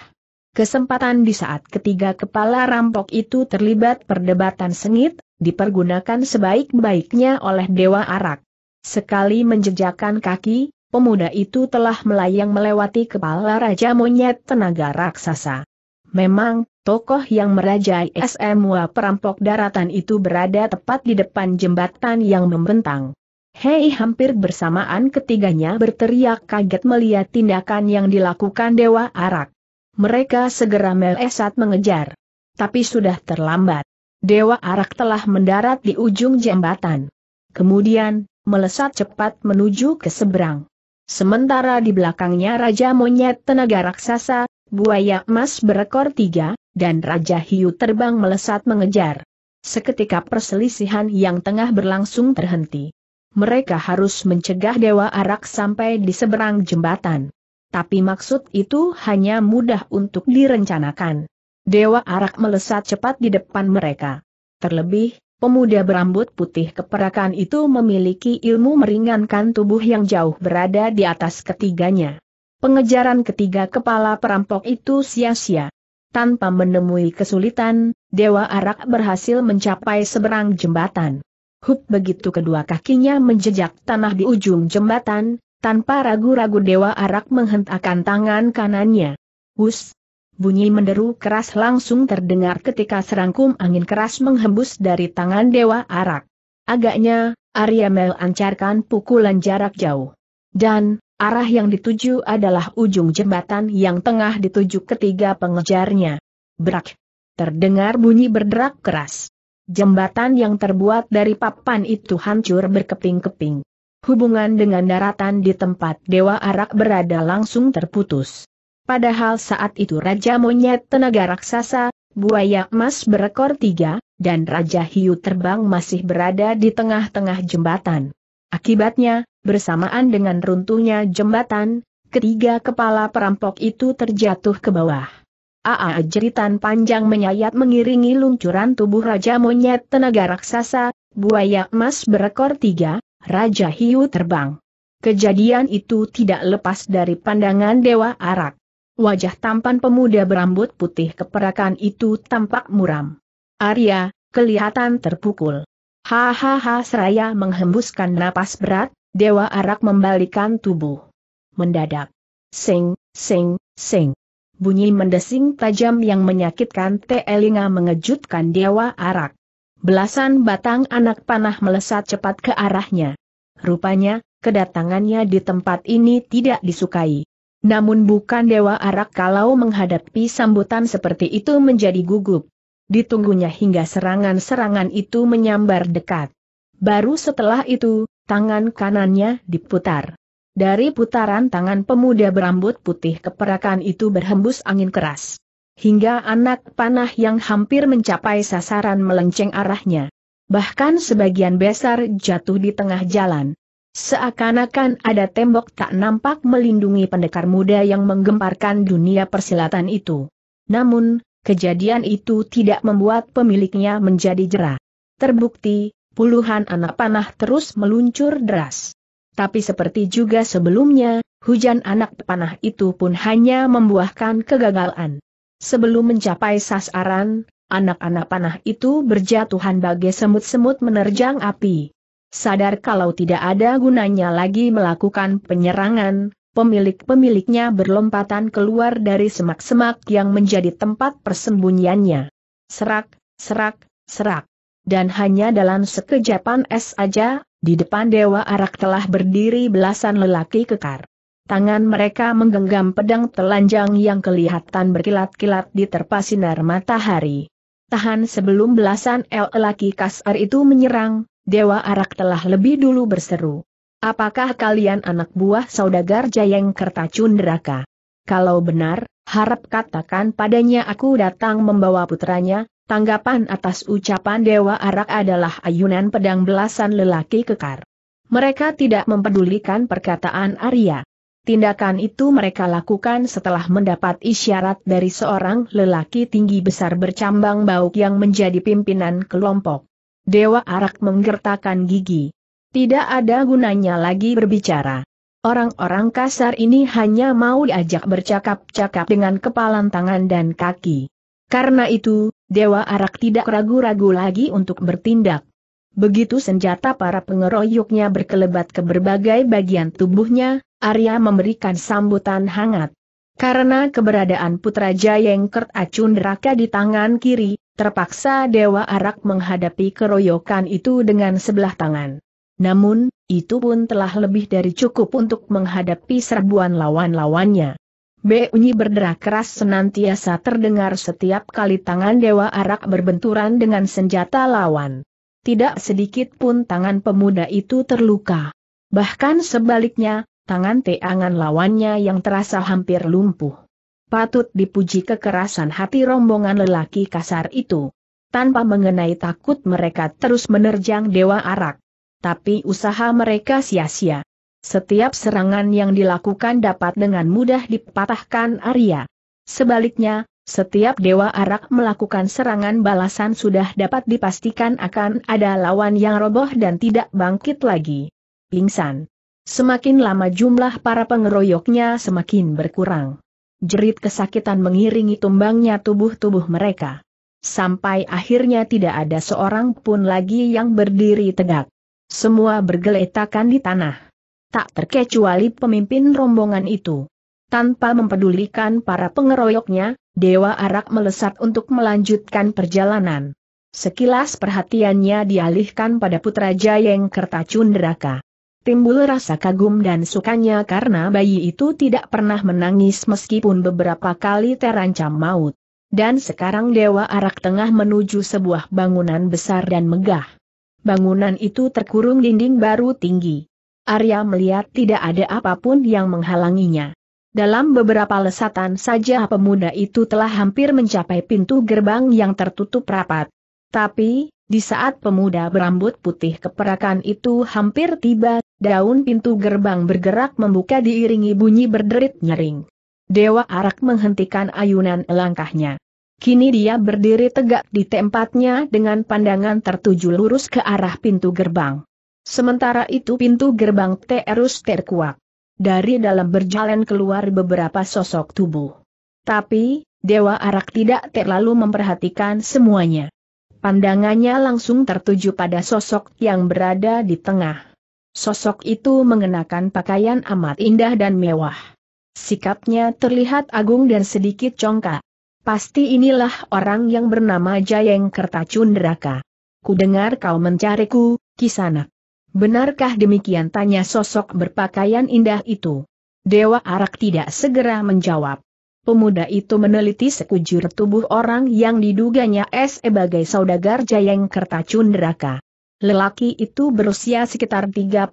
Kesempatan di saat ketiga kepala rampok itu terlibat perdebatan sengit, dipergunakan sebaik-baiknya oleh Dewa Arak. Sekali menjejakkan kaki, pemuda itu telah melayang melewati kepala Raja Monyet Tenaga Raksasa. Memang, tokoh yang merajai SMWA perampok daratan itu berada tepat di depan jembatan yang membentang. Hei hampir bersamaan ketiganya berteriak kaget melihat tindakan yang dilakukan Dewa Arak. Mereka segera melesat mengejar. Tapi sudah terlambat. Dewa Arak telah mendarat di ujung jembatan. Kemudian, melesat cepat menuju ke seberang. Sementara di belakangnya Raja Monyet Tenaga Raksasa, buaya emas berekor tiga, dan Raja Hiu terbang melesat mengejar. Seketika perselisihan yang tengah berlangsung terhenti. Mereka harus mencegah Dewa Arak sampai di seberang jembatan. Tapi maksud itu hanya mudah untuk direncanakan. Dewa Arak melesat cepat di depan mereka. Terlebih, Pemuda berambut putih keperakan itu memiliki ilmu meringankan tubuh yang jauh berada di atas ketiganya. Pengejaran ketiga kepala perampok itu sia-sia. Tanpa menemui kesulitan, Dewa Arak berhasil mencapai seberang jembatan. Hup! begitu kedua kakinya menjejak tanah di ujung jembatan, tanpa ragu-ragu Dewa Arak menghentakkan tangan kanannya. Hus, Bunyi menderu keras langsung terdengar ketika serangkum angin keras menghembus dari tangan Dewa Arak. Agaknya, Arya melancarkan pukulan jarak jauh. Dan, arah yang dituju adalah ujung jembatan yang tengah dituju ketiga pengejarnya. Berak. Terdengar bunyi berderak keras. Jembatan yang terbuat dari papan itu hancur berkeping-keping. Hubungan dengan daratan di tempat Dewa Arak berada langsung terputus. Padahal saat itu Raja Monyet Tenaga Raksasa, Buaya Emas berekor tiga, dan Raja Hiu Terbang masih berada di tengah-tengah jembatan. Akibatnya, bersamaan dengan runtuhnya jembatan, ketiga kepala perampok itu terjatuh ke bawah. Aa jeritan panjang menyayat mengiringi luncuran tubuh Raja Monyet Tenaga Raksasa, Buaya Emas berekor tiga, Raja Hiu Terbang. Kejadian itu tidak lepas dari pandangan Dewa Arak. Wajah tampan pemuda berambut putih keperakan itu tampak muram. Arya, kelihatan terpukul. Hahaha seraya menghembuskan napas berat, Dewa Arak membalikan tubuh. Mendadak. Sing, sing, sing. Bunyi mendesing tajam yang menyakitkan telinga mengejutkan Dewa Arak. Belasan batang anak panah melesat cepat ke arahnya. Rupanya, kedatangannya di tempat ini tidak disukai. Namun bukan Dewa Arak kalau menghadapi sambutan seperti itu menjadi gugup. Ditunggunya hingga serangan-serangan itu menyambar dekat. Baru setelah itu, tangan kanannya diputar. Dari putaran tangan pemuda berambut putih keperakan itu berhembus angin keras. Hingga anak panah yang hampir mencapai sasaran melenceng arahnya. Bahkan sebagian besar jatuh di tengah jalan. Seakan-akan ada tembok tak nampak melindungi pendekar muda yang menggemparkan dunia persilatan itu. Namun, kejadian itu tidak membuat pemiliknya menjadi jerah. Terbukti, puluhan anak panah terus meluncur deras. Tapi seperti juga sebelumnya, hujan anak panah itu pun hanya membuahkan kegagalan. Sebelum mencapai sasaran, anak-anak panah itu berjatuhan bagai semut-semut menerjang api. Sadar kalau tidak ada gunanya lagi melakukan penyerangan, pemilik-pemiliknya berlompatan keluar dari semak-semak yang menjadi tempat persembunyiannya. Serak, serak, serak. Dan hanya dalam sekejapan es saja, di depan Dewa Arak telah berdiri belasan lelaki kekar. Tangan mereka menggenggam pedang telanjang yang kelihatan berkilat-kilat di terpa sinar matahari. Tahan sebelum belasan el lelaki kasar itu menyerang, Dewa Arak telah lebih dulu berseru. Apakah kalian anak buah saudagar Jayeng Kertacun Kalau benar, harap katakan padanya aku datang membawa putranya, tanggapan atas ucapan Dewa Arak adalah ayunan pedang belasan lelaki kekar. Mereka tidak mempedulikan perkataan Arya. Tindakan itu mereka lakukan setelah mendapat isyarat dari seorang lelaki tinggi besar bercambang bauk yang menjadi pimpinan kelompok. Dewa Arak menggertakkan gigi. Tidak ada gunanya lagi berbicara. Orang-orang kasar ini hanya mau diajak bercakap-cakap dengan kepalan tangan dan kaki. Karena itu, Dewa Arak tidak ragu-ragu lagi untuk bertindak. Begitu senjata para pengeroyoknya berkelebat ke berbagai bagian tubuhnya, Arya memberikan sambutan hangat. Karena keberadaan Putra Jayengkert Acundraka di tangan kiri, Terpaksa Dewa Arak menghadapi keroyokan itu dengan sebelah tangan. Namun, itu pun telah lebih dari cukup untuk menghadapi serbuan lawan-lawannya. Beunyi berderak keras senantiasa terdengar setiap kali tangan Dewa Arak berbenturan dengan senjata lawan. Tidak sedikit pun tangan pemuda itu terluka. Bahkan sebaliknya, tangan teangan lawannya yang terasa hampir lumpuh patut dipuji kekerasan hati rombongan lelaki kasar itu. Tanpa mengenai takut mereka terus menerjang Dewa Arak. Tapi usaha mereka sia-sia. Setiap serangan yang dilakukan dapat dengan mudah dipatahkan Arya. Sebaliknya, setiap Dewa Arak melakukan serangan balasan sudah dapat dipastikan akan ada lawan yang roboh dan tidak bangkit lagi. Pingsan. Semakin lama jumlah para pengeroyoknya semakin berkurang jerit kesakitan mengiringi tumbangnya tubuh-tubuh mereka. Sampai akhirnya tidak ada seorang pun lagi yang berdiri tegak. Semua bergeletakan di tanah. Tak terkecuali pemimpin rombongan itu. Tanpa mempedulikan para pengeroyoknya, Dewa Arak melesat untuk melanjutkan perjalanan. Sekilas perhatiannya dialihkan pada Putra Jayeng Kertacundraka. Timbul rasa kagum dan sukanya karena bayi itu tidak pernah menangis meskipun beberapa kali terancam maut. Dan sekarang Dewa Arak tengah menuju sebuah bangunan besar dan megah. Bangunan itu terkurung dinding baru tinggi. Arya melihat tidak ada apapun yang menghalanginya. Dalam beberapa lesatan saja pemuda itu telah hampir mencapai pintu gerbang yang tertutup rapat. Tapi, di saat pemuda berambut putih keperakan itu hampir tiba, daun pintu gerbang bergerak membuka diiringi bunyi berderit nyering. Dewa Arak menghentikan ayunan langkahnya. Kini dia berdiri tegak di tempatnya dengan pandangan tertuju lurus ke arah pintu gerbang. Sementara itu pintu gerbang terus terkuak. Dari dalam berjalan keluar beberapa sosok tubuh. Tapi, Dewa Arak tidak terlalu memperhatikan semuanya. Pandangannya langsung tertuju pada sosok yang berada di tengah. Sosok itu mengenakan pakaian amat indah dan mewah. Sikapnya terlihat agung dan sedikit congkak. Pasti inilah orang yang bernama Jayeng Kertacundraka. Kudengar kau mencariku, Kisanak. Benarkah demikian tanya sosok berpakaian indah itu? Dewa Arak tidak segera menjawab. Pemuda itu meneliti sekujur tubuh orang yang diduganya sebagai saudagar Jayeng Kertacundraka. Lelaki itu berusia sekitar 35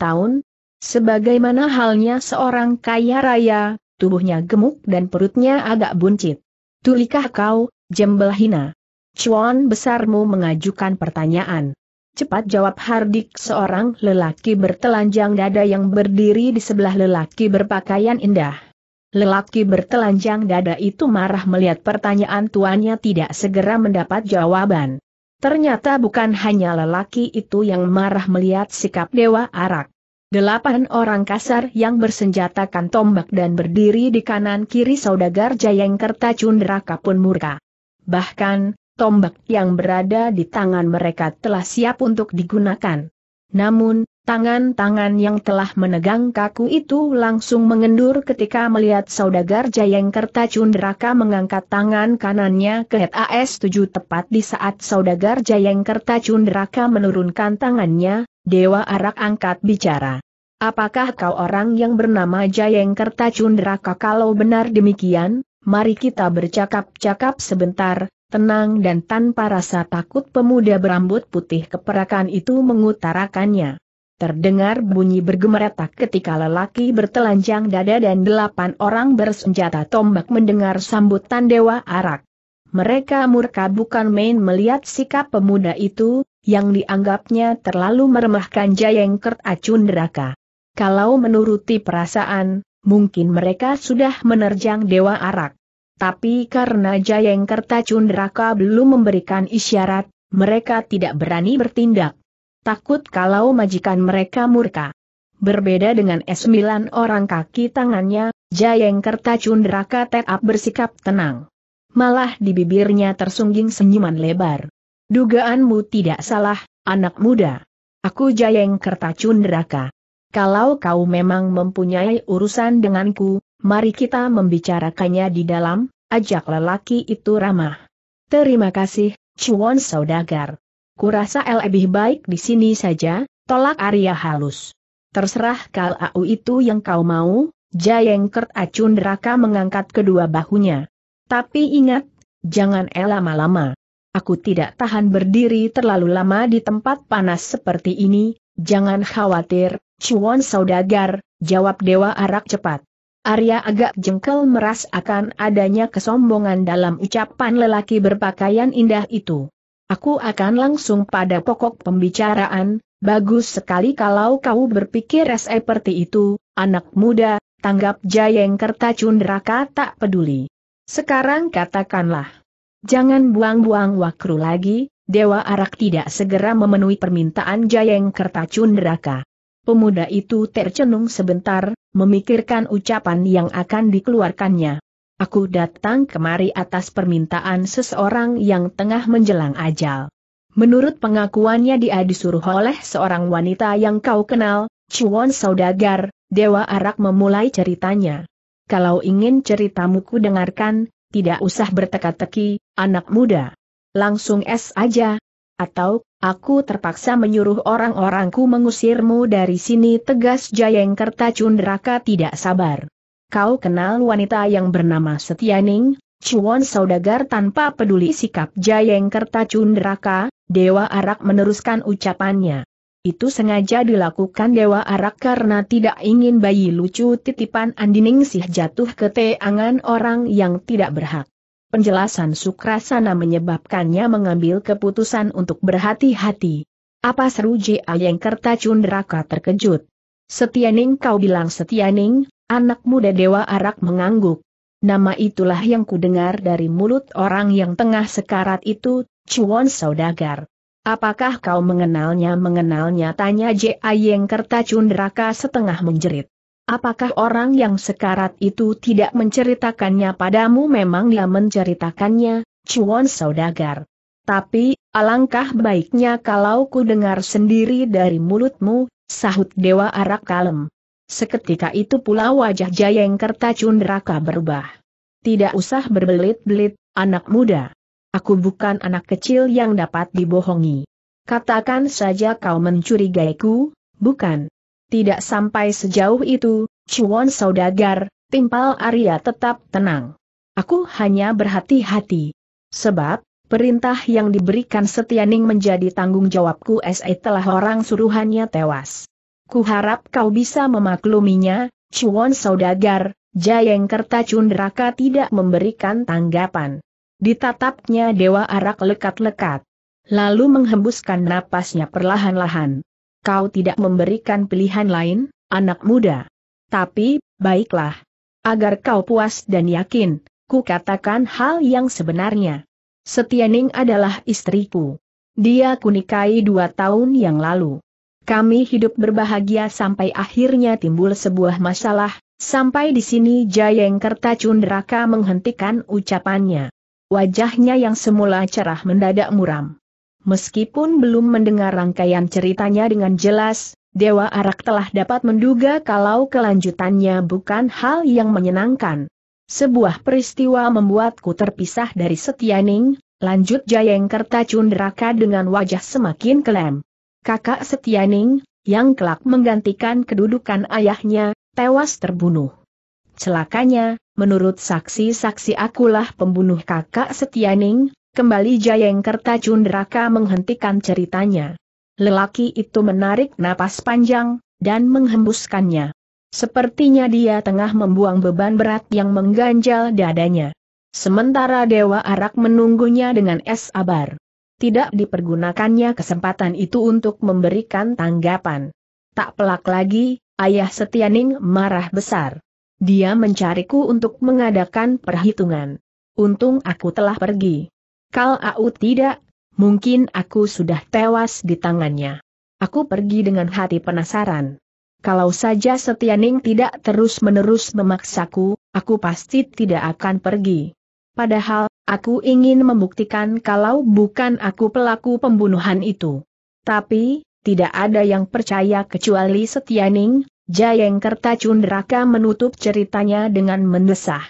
tahun. Sebagaimana halnya seorang kaya raya, tubuhnya gemuk dan perutnya agak buncit. Tulikah kau, jembel hina? Cuan besarmu mengajukan pertanyaan. Cepat jawab Hardik seorang lelaki bertelanjang dada yang berdiri di sebelah lelaki berpakaian indah. Lelaki bertelanjang dada itu marah melihat pertanyaan tuannya tidak segera mendapat jawaban. Ternyata bukan hanya lelaki itu yang marah melihat sikap Dewa Arak. Delapan orang kasar yang bersenjatakan tombak dan berdiri di kanan kiri saudagar Jayengkerta Cundraka pun murka. Bahkan, tombak yang berada di tangan mereka telah siap untuk digunakan. Namun, Tangan-tangan yang telah menegang kaku itu langsung mengendur ketika melihat saudagar Jayeng Cundraka mengangkat tangan kanannya ke AS7 tepat di saat saudagar Jayeng Cundraka menurunkan tangannya, Dewa Arak angkat bicara. Apakah kau orang yang bernama Jayeng Cundraka kalau benar demikian, mari kita bercakap-cakap sebentar, tenang dan tanpa rasa takut pemuda berambut putih keperakan itu mengutarakannya. Terdengar bunyi bergemeretak ketika lelaki bertelanjang dada dan delapan orang bersenjata tombak mendengar sambutan Dewa Arak. Mereka murka bukan main melihat sikap pemuda itu, yang dianggapnya terlalu meremehkan Jayengkert Acun Deraka. Kalau menuruti perasaan, mungkin mereka sudah menerjang Dewa Arak. Tapi karena Jayengkert Acun Deraka belum memberikan isyarat, mereka tidak berani bertindak takut kalau majikan mereka murka. Berbeda dengan S9 orang kaki tangannya, Jayeng Kerta Cundraka Tetap bersikap tenang. Malah di bibirnya tersungging senyuman lebar. Dugaanmu tidak salah, anak muda. Aku Jayeng Kerta Cundraka. Kalau kau memang mempunyai urusan denganku, mari kita membicarakannya di dalam, ajak lelaki itu ramah. Terima kasih, Cuan Saudagar. Kurasa El lebih baik di sini saja, tolak Arya halus. Terserah kalau au itu yang kau mau, Jayeng Kert Acun Deraka mengangkat kedua bahunya. Tapi ingat, jangan El lama-lama. Aku tidak tahan berdiri terlalu lama di tempat panas seperti ini, jangan khawatir, Cuan Saudagar, jawab Dewa Arak cepat. Arya agak jengkel meras akan adanya kesombongan dalam ucapan lelaki berpakaian indah itu. Aku akan langsung pada pokok pembicaraan, bagus sekali kalau kau berpikir seperti itu, anak muda, tanggap Jayeng Kerta Cundraka tak peduli. Sekarang katakanlah. Jangan buang-buang wakru lagi, Dewa Arak tidak segera memenuhi permintaan Jayeng Kerta Cundraka. Pemuda itu tercenung sebentar, memikirkan ucapan yang akan dikeluarkannya. Aku datang kemari atas permintaan seseorang yang tengah menjelang ajal. Menurut pengakuannya dia disuruh oleh seorang wanita yang kau kenal, Chuan Saudagar, Dewa Arak memulai ceritanya. Kalau ingin ceritamu ku dengarkan, tidak usah berteka-teki, anak muda. Langsung es aja. Atau, aku terpaksa menyuruh orang-orangku mengusirmu dari sini tegas Jayengkerta Cundraka tidak sabar kau kenal wanita yang bernama Setianing, Chuan Saudagar tanpa peduli sikap Jayeng Kerta Cundraka, Dewa Arak meneruskan ucapannya. Itu sengaja dilakukan Dewa Arak karena tidak ingin bayi lucu titipan Andining Sih jatuh ke teangan orang yang tidak berhak. Penjelasan Sukrasana menyebabkannya mengambil keputusan untuk berhati-hati. Apa seru Jayeng Kerta Cundraka terkejut? Setianing kau bilang Setianing, Anak muda Dewa Arak mengangguk. Nama itulah yang kudengar dari mulut orang yang tengah sekarat itu, Cuan Saudagar. Apakah kau mengenalnya? Mengenalnya tanya Yang Kerta Cundraka setengah menjerit. Apakah orang yang sekarat itu tidak menceritakannya padamu memang dia menceritakannya, Cuan Saudagar. Tapi, alangkah baiknya kalau ku dengar sendiri dari mulutmu, sahut Dewa Arak kalem. Seketika itu pula wajah Jayeng Kertacun neraka berubah. Tidak usah berbelit-belit, anak muda. Aku bukan anak kecil yang dapat dibohongi. Katakan saja kau mencurigaiku, bukan? Tidak sampai sejauh itu, Cuan Saudagar, timpal Arya tetap tenang. Aku hanya berhati-hati. Sebab, perintah yang diberikan Setianing menjadi tanggung jawabku SE telah orang suruhannya tewas kuharap kau bisa memakluminya, Chuan Saudagar, Jayeng Kerta Cundraka tidak memberikan tanggapan. Ditatapnya Dewa Arak lekat-lekat. Lalu menghembuskan napasnya perlahan-lahan. Kau tidak memberikan pilihan lain, anak muda. Tapi, baiklah. Agar kau puas dan yakin, ku katakan hal yang sebenarnya. Setianing adalah istriku. Dia kunikahi dua tahun yang lalu. Kami hidup berbahagia sampai akhirnya timbul sebuah masalah, sampai di sini Jayeng Kertacundraka Cundraka menghentikan ucapannya. Wajahnya yang semula cerah mendadak muram. Meskipun belum mendengar rangkaian ceritanya dengan jelas, Dewa Arak telah dapat menduga kalau kelanjutannya bukan hal yang menyenangkan. Sebuah peristiwa membuatku terpisah dari Setianing, lanjut Jayeng Kertacundraka Cundraka dengan wajah semakin kelem kakak Setianing, yang kelak menggantikan kedudukan ayahnya, tewas terbunuh. Celakanya, menurut saksi-saksi akulah pembunuh kakak Setianing, kembali Jayengkerta Cundraka menghentikan ceritanya. Lelaki itu menarik napas panjang, dan menghembuskannya. Sepertinya dia tengah membuang beban berat yang mengganjal dadanya. Sementara Dewa Arak menunggunya dengan es abar tidak dipergunakannya kesempatan itu untuk memberikan tanggapan. Tak pelak lagi, ayah Setianing marah besar. Dia mencariku untuk mengadakan perhitungan. Untung aku telah pergi. Kalau Au tidak, mungkin aku sudah tewas di tangannya. Aku pergi dengan hati penasaran. Kalau saja Setianing tidak terus-menerus memaksaku, aku pasti tidak akan pergi. Padahal Aku ingin membuktikan kalau bukan aku pelaku pembunuhan itu. Tapi, tidak ada yang percaya kecuali Setianing, Jayeng Kertacundraka Cundraka menutup ceritanya dengan mendesah.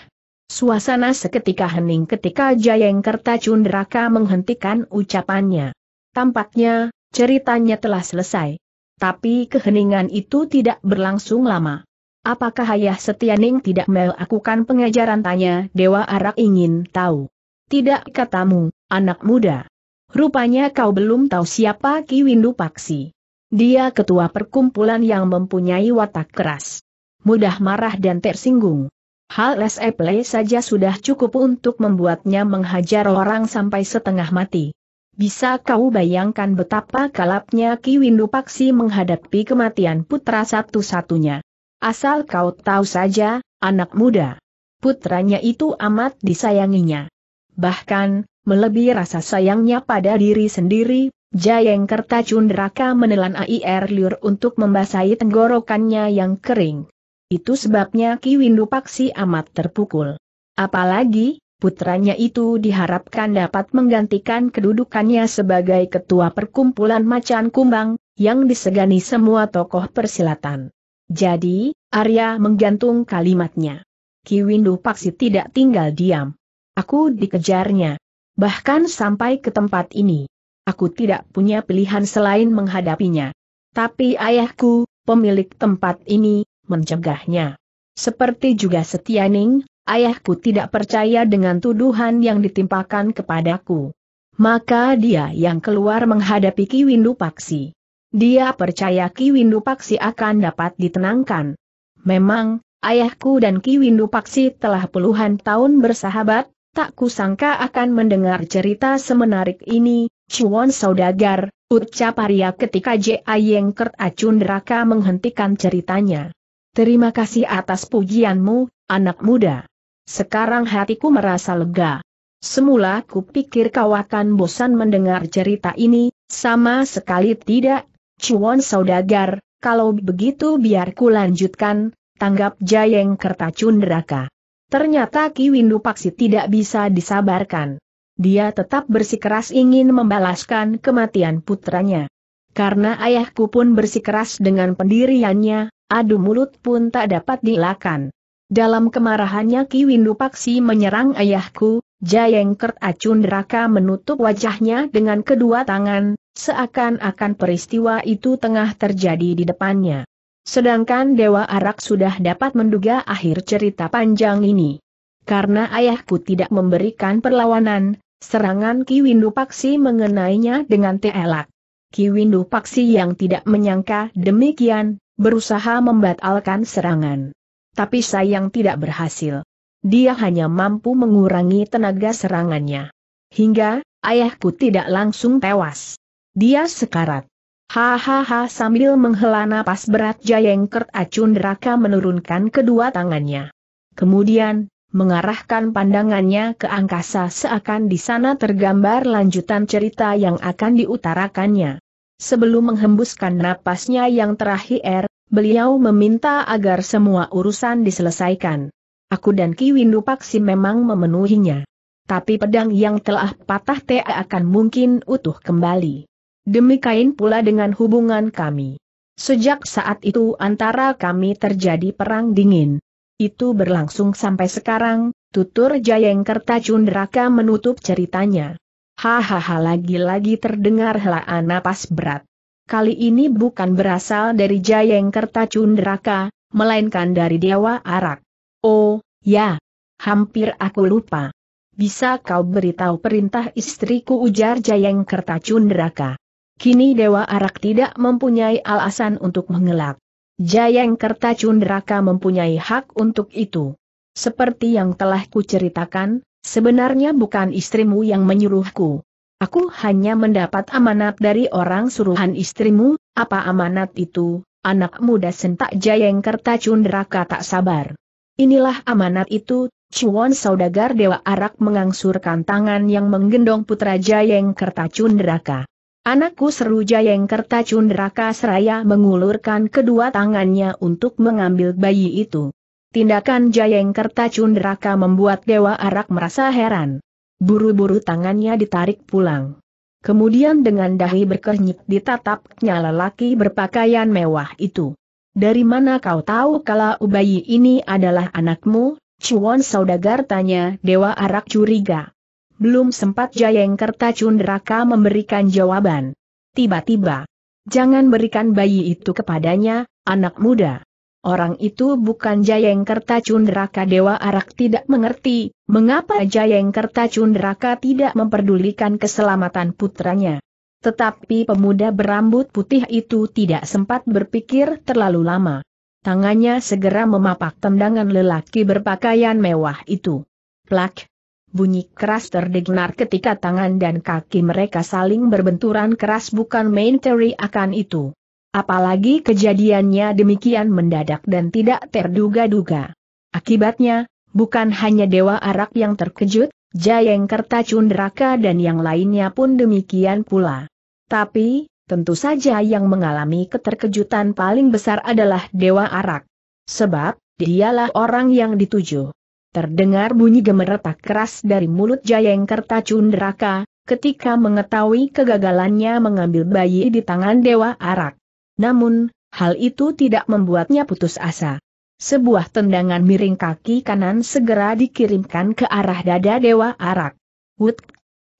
Suasana seketika hening ketika Jayeng Kertacundraka Cundraka menghentikan ucapannya. Tampaknya, ceritanya telah selesai. Tapi keheningan itu tidak berlangsung lama. Apakah Ayah Setianing tidak melakukan pengajaran tanya Dewa Arak ingin tahu. Tidak katamu, anak muda. Rupanya kau belum tahu siapa Ki Windu Paksi. Dia ketua perkumpulan yang mempunyai watak keras. Mudah marah dan tersinggung. Hal SEPLE saja sudah cukup untuk membuatnya menghajar orang sampai setengah mati. Bisa kau bayangkan betapa kalapnya Ki Windu Paksi menghadapi kematian putra satu-satunya. Asal kau tahu saja, anak muda. Putranya itu amat disayanginya bahkan, melebihi rasa sayangnya pada diri sendiri, Jayeng Kertacundraka menelan air er liur untuk membasahi tenggorokannya yang kering. Itu sebabnya Ki Windu Paksi amat terpukul. Apalagi, putranya itu diharapkan dapat menggantikan kedudukannya sebagai ketua perkumpulan macan kumbang, yang disegani semua tokoh persilatan. Jadi, Arya menggantung kalimatnya. Ki Windu Paksi tidak tinggal diam. Aku dikejarnya. Bahkan sampai ke tempat ini. Aku tidak punya pilihan selain menghadapinya. Tapi ayahku, pemilik tempat ini, mencegahnya. Seperti juga Setianing, ayahku tidak percaya dengan tuduhan yang ditimpakan kepadaku. Maka dia yang keluar menghadapi Ki Windu Paksi. Dia percaya Ki Windu Paksi akan dapat ditenangkan. Memang, ayahku dan Ki Windu Paksi telah puluhan tahun bersahabat, Tak kusangka akan mendengar cerita semenarik ini, Chuan Saudagar, ucap Arya ketika Ja Yengkert Acun Deraka menghentikan ceritanya. Terima kasih atas pujianmu, anak muda. Sekarang hatiku merasa lega. Semula kupikir kau akan bosan mendengar cerita ini, sama sekali tidak, Chuan Saudagar, kalau begitu biar ku lanjutkan, tanggap Jayeng Kertacun Cundraka. Ternyata Ki Windu Paksi tidak bisa disabarkan. Dia tetap bersikeras ingin membalaskan kematian putranya. Karena ayahku pun bersikeras dengan pendiriannya, adu mulut pun tak dapat dilakukan. Dalam kemarahannya Ki Windu Paksi menyerang ayahku, Jayengkert Raka menutup wajahnya dengan kedua tangan, seakan-akan peristiwa itu tengah terjadi di depannya. Sedangkan Dewa Arak sudah dapat menduga akhir cerita panjang ini. Karena ayahku tidak memberikan perlawanan, serangan Ki Windu Paksi mengenainya dengan telak. Windu Paksi yang tidak menyangka demikian, berusaha membatalkan serangan. Tapi sayang tidak berhasil. Dia hanya mampu mengurangi tenaga serangannya. Hingga, ayahku tidak langsung tewas. Dia sekarat. Hahaha sambil menghela napas berat Jayeng Acun Deraka menurunkan kedua tangannya. Kemudian, mengarahkan pandangannya ke angkasa seakan di sana tergambar lanjutan cerita yang akan diutarakannya. Sebelum menghembuskan napasnya yang terakhir, beliau meminta agar semua urusan diselesaikan. Aku dan Ki Windu Paksi memang memenuhinya. Tapi pedang yang telah patah TA akan mungkin utuh kembali demi kain pula dengan hubungan kami. Sejak saat itu antara kami terjadi perang dingin. Itu berlangsung sampai sekarang, tutur Jayeng Kertacundraka menutup ceritanya. Hahaha lagi-lagi terdengar helaan napas berat. Kali ini bukan berasal dari Jayeng Kertacundraka, melainkan dari Dewa Arak. Oh, ya. Hampir aku lupa. Bisa kau beritahu perintah istriku ujar Jayeng Kertacundraka. Kini Dewa Arak tidak mempunyai alasan untuk mengelak. Jayeng Kerta Cundraka mempunyai hak untuk itu. Seperti yang telah kuceritakan, sebenarnya bukan istrimu yang menyuruhku. Aku hanya mendapat amanat dari orang suruhan istrimu, apa amanat itu, anak muda sentak Jayeng Kerta Cundraka tak sabar. Inilah amanat itu, Cuan Saudagar Dewa Arak mengangsurkan tangan yang menggendong putra Jayeng Kerta Cundraka. Anakku seru Jayeng Kerta Cundraka Seraya mengulurkan kedua tangannya untuk mengambil bayi itu. Tindakan Jayeng Kerta Cundraka membuat Dewa Arak merasa heran. Buru-buru tangannya ditarik pulang. Kemudian dengan dahi berkernyit ditatapnya lelaki berpakaian mewah itu. Dari mana kau tahu kalau bayi ini adalah anakmu? Cuan Saudagar tanya Dewa Arak curiga. Belum sempat Jayengkerta Cundraka memberikan jawaban. Tiba-tiba, jangan berikan bayi itu kepadanya, anak muda. Orang itu bukan Jayengkerta Cundraka Dewa Arak tidak mengerti, mengapa Jayengkerta Cundraka tidak memperdulikan keselamatan putranya. Tetapi pemuda berambut putih itu tidak sempat berpikir terlalu lama. Tangannya segera memapak tendangan lelaki berpakaian mewah itu. Plak, Bunyi keras terdengar ketika tangan dan kaki mereka saling berbenturan keras bukan main teori akan itu. Apalagi kejadiannya demikian mendadak dan tidak terduga-duga. Akibatnya, bukan hanya Dewa Arak yang terkejut, Jayeng Kerta Cundraka dan yang lainnya pun demikian pula. Tapi, tentu saja yang mengalami keterkejutan paling besar adalah Dewa Arak. Sebab, dialah orang yang dituju. Terdengar bunyi gemeretak keras dari mulut Jayeng Kertacundraka, ketika mengetahui kegagalannya mengambil bayi di tangan Dewa Arak. Namun, hal itu tidak membuatnya putus asa. Sebuah tendangan miring kaki kanan segera dikirimkan ke arah dada Dewa Arak. Wut!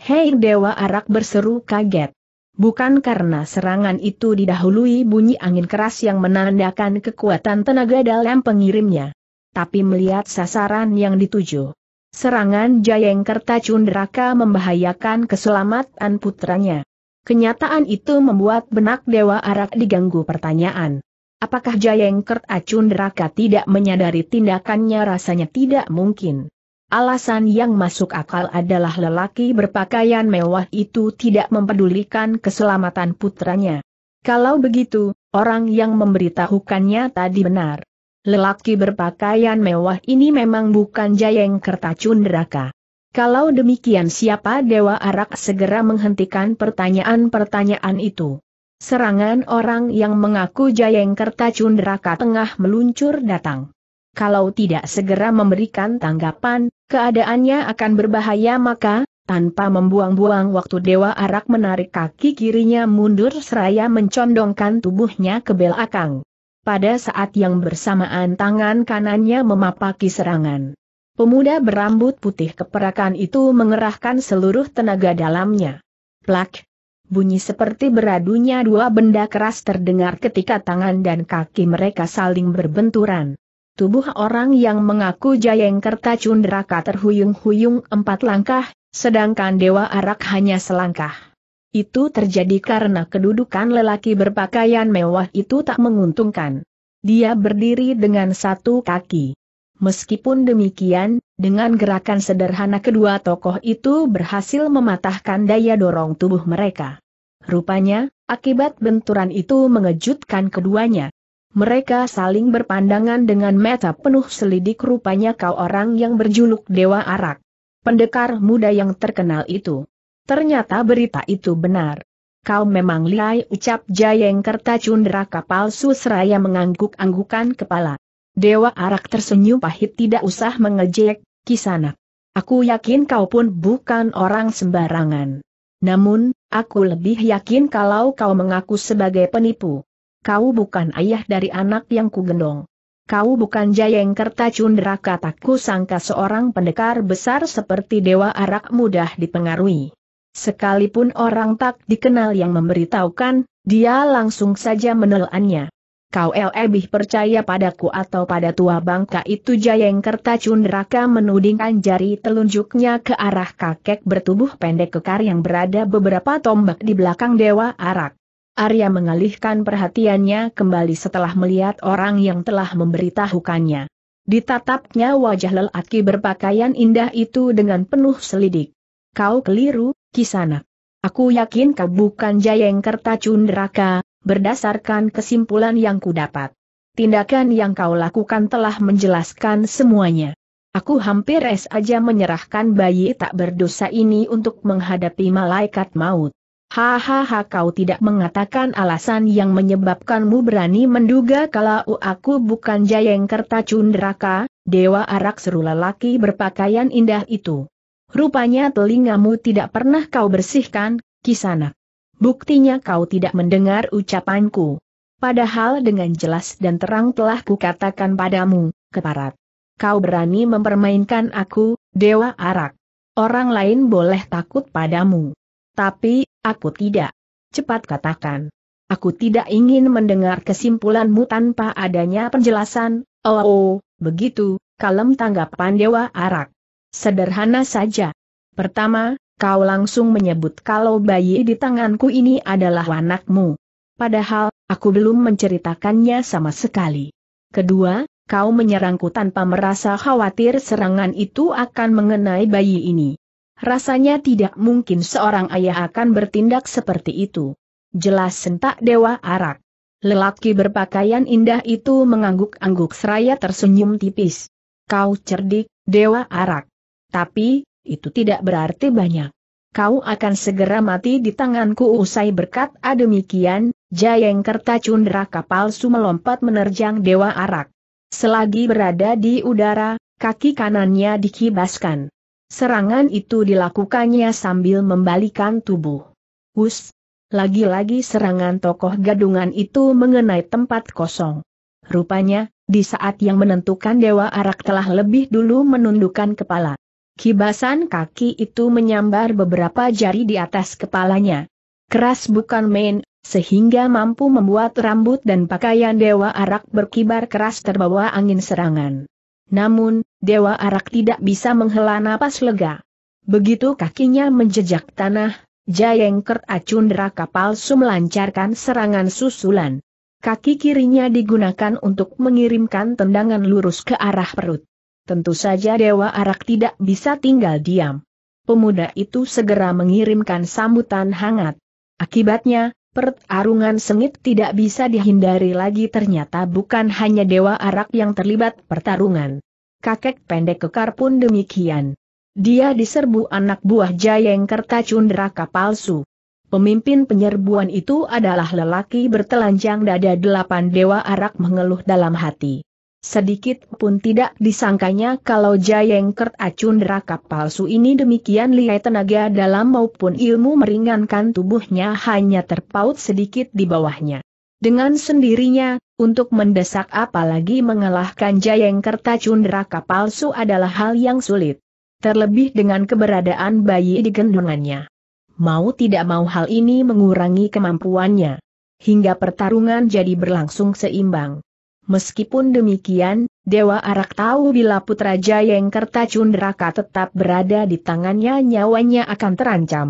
Hei Dewa Arak berseru kaget. Bukan karena serangan itu didahului bunyi angin keras yang menandakan kekuatan tenaga dalam pengirimnya tapi melihat sasaran yang dituju. Serangan Jayengkerta Cundraka membahayakan keselamatan putranya. Kenyataan itu membuat benak Dewa Arak diganggu pertanyaan. Apakah Jayengkerta Cundraka tidak menyadari tindakannya rasanya tidak mungkin? Alasan yang masuk akal adalah lelaki berpakaian mewah itu tidak mempedulikan keselamatan putranya. Kalau begitu, orang yang memberitahukannya tadi benar. Lelaki berpakaian mewah ini memang bukan Jayeng Kertacundraka. Kalau demikian siapa Dewa Arak segera menghentikan pertanyaan-pertanyaan itu. Serangan orang yang mengaku Jayeng Kertacundraka tengah meluncur datang. Kalau tidak segera memberikan tanggapan, keadaannya akan berbahaya maka, tanpa membuang-buang waktu Dewa Arak menarik kaki kirinya mundur seraya mencondongkan tubuhnya ke belakang. Pada saat yang bersamaan tangan kanannya memapaki serangan. Pemuda berambut putih keperakan itu mengerahkan seluruh tenaga dalamnya. Plak! Bunyi seperti beradunya dua benda keras terdengar ketika tangan dan kaki mereka saling berbenturan. Tubuh orang yang mengaku Jayeng Kerta Cundraka terhuyung-huyung empat langkah, sedangkan Dewa Arak hanya selangkah. Itu terjadi karena kedudukan lelaki berpakaian mewah itu tak menguntungkan. Dia berdiri dengan satu kaki. Meskipun demikian, dengan gerakan sederhana kedua tokoh itu berhasil mematahkan daya dorong tubuh mereka. Rupanya, akibat benturan itu mengejutkan keduanya. Mereka saling berpandangan dengan mata penuh selidik rupanya kau orang yang berjuluk Dewa Arak. Pendekar muda yang terkenal itu. Ternyata berita itu benar. Kau memang liai ucap Jayeng Kerta Cunderaka palsu seraya mengangguk-anggukan kepala. Dewa Arak tersenyum pahit tidak usah mengejek, kisanak. Aku yakin kau pun bukan orang sembarangan. Namun, aku lebih yakin kalau kau mengaku sebagai penipu. Kau bukan ayah dari anak yang kugendong. Kau bukan Jayeng Kerta Cundra kataku sangka seorang pendekar besar seperti Dewa Arak mudah dipengaruhi. Sekalipun orang tak dikenal yang memberitahukan, dia langsung saja menelannya. Kau lebih percaya padaku atau pada tua bangka itu Jayeng Kerta Cundraka menudingkan jari telunjuknya ke arah kakek bertubuh pendek kekar yang berada beberapa tombak di belakang Dewa Arak. Arya mengalihkan perhatiannya kembali setelah melihat orang yang telah memberitahukannya. Ditatapnya wajah lelaki berpakaian indah itu dengan penuh selidik. Kau keliru, Kisana, Aku yakin kau bukan Jayeng Kerta Cunderaka, berdasarkan kesimpulan yang kudapat. Tindakan yang kau lakukan telah menjelaskan semuanya. Aku hampir saja menyerahkan bayi tak berdosa ini untuk menghadapi malaikat maut. Hahaha kau tidak mengatakan alasan yang menyebabkanmu berani menduga kalau aku bukan Jayeng Kerta Cundraka, Dewa Arak seru lelaki berpakaian indah itu. Rupanya telingamu tidak pernah kau bersihkan, Kisana. Buktinya kau tidak mendengar ucapanku. Padahal dengan jelas dan terang telah kukatakan padamu, keparat. Kau berani mempermainkan aku, Dewa Arak. Orang lain boleh takut padamu. Tapi, aku tidak. Cepat katakan. Aku tidak ingin mendengar kesimpulanmu tanpa adanya penjelasan, oh, oh begitu, kalem tanggapan Dewa Arak. Sederhana saja. Pertama, kau langsung menyebut kalau bayi di tanganku ini adalah anakmu. Padahal, aku belum menceritakannya sama sekali. Kedua, kau menyerangku tanpa merasa khawatir serangan itu akan mengenai bayi ini. Rasanya tidak mungkin seorang ayah akan bertindak seperti itu. Jelas sentak dewa arak. Lelaki berpakaian indah itu mengangguk-angguk seraya tersenyum tipis. Kau cerdik, dewa arak. Tapi, itu tidak berarti banyak. Kau akan segera mati di tanganku usai berkat ademikian, Jayeng Kertacundra kapal Kapal melompat menerjang Dewa Arak. Selagi berada di udara, kaki kanannya dikibaskan. Serangan itu dilakukannya sambil membalikan tubuh. Hus! Lagi-lagi serangan tokoh gadungan itu mengenai tempat kosong. Rupanya, di saat yang menentukan Dewa Arak telah lebih dulu menundukkan kepala. Kibasan kaki itu menyambar beberapa jari di atas kepalanya. Keras bukan main, sehingga mampu membuat rambut dan pakaian Dewa Arak berkibar keras terbawa angin serangan. Namun, Dewa Arak tidak bisa menghela napas lega. Begitu kakinya menjejak tanah, Jayengker Acundra sum lancarkan serangan susulan. Kaki kirinya digunakan untuk mengirimkan tendangan lurus ke arah perut. Tentu saja Dewa Arak tidak bisa tinggal diam. Pemuda itu segera mengirimkan sambutan hangat. Akibatnya, pertarungan sengit tidak bisa dihindari lagi ternyata bukan hanya Dewa Arak yang terlibat pertarungan. Kakek pendek kekar pun demikian. Dia diserbu anak buah Jayeng Kerta Cundraka palsu. Pemimpin penyerbuan itu adalah lelaki bertelanjang dada delapan Dewa Arak mengeluh dalam hati. Sedikit pun tidak disangkanya kalau Jayeng Kert Acun deraka palsu ini demikian lihai tenaga dalam maupun ilmu meringankan tubuhnya hanya terpaut sedikit di bawahnya. Dengan sendirinya, untuk mendesak apalagi mengalahkan Jayeng Kert Acun deraka palsu adalah hal yang sulit. Terlebih dengan keberadaan bayi di gendongannya. Mau tidak mau hal ini mengurangi kemampuannya. Hingga pertarungan jadi berlangsung seimbang. Meskipun demikian, Dewa Arak tahu bila Putra Jayeng Kerta Cundraka tetap berada di tangannya nyawanya akan terancam.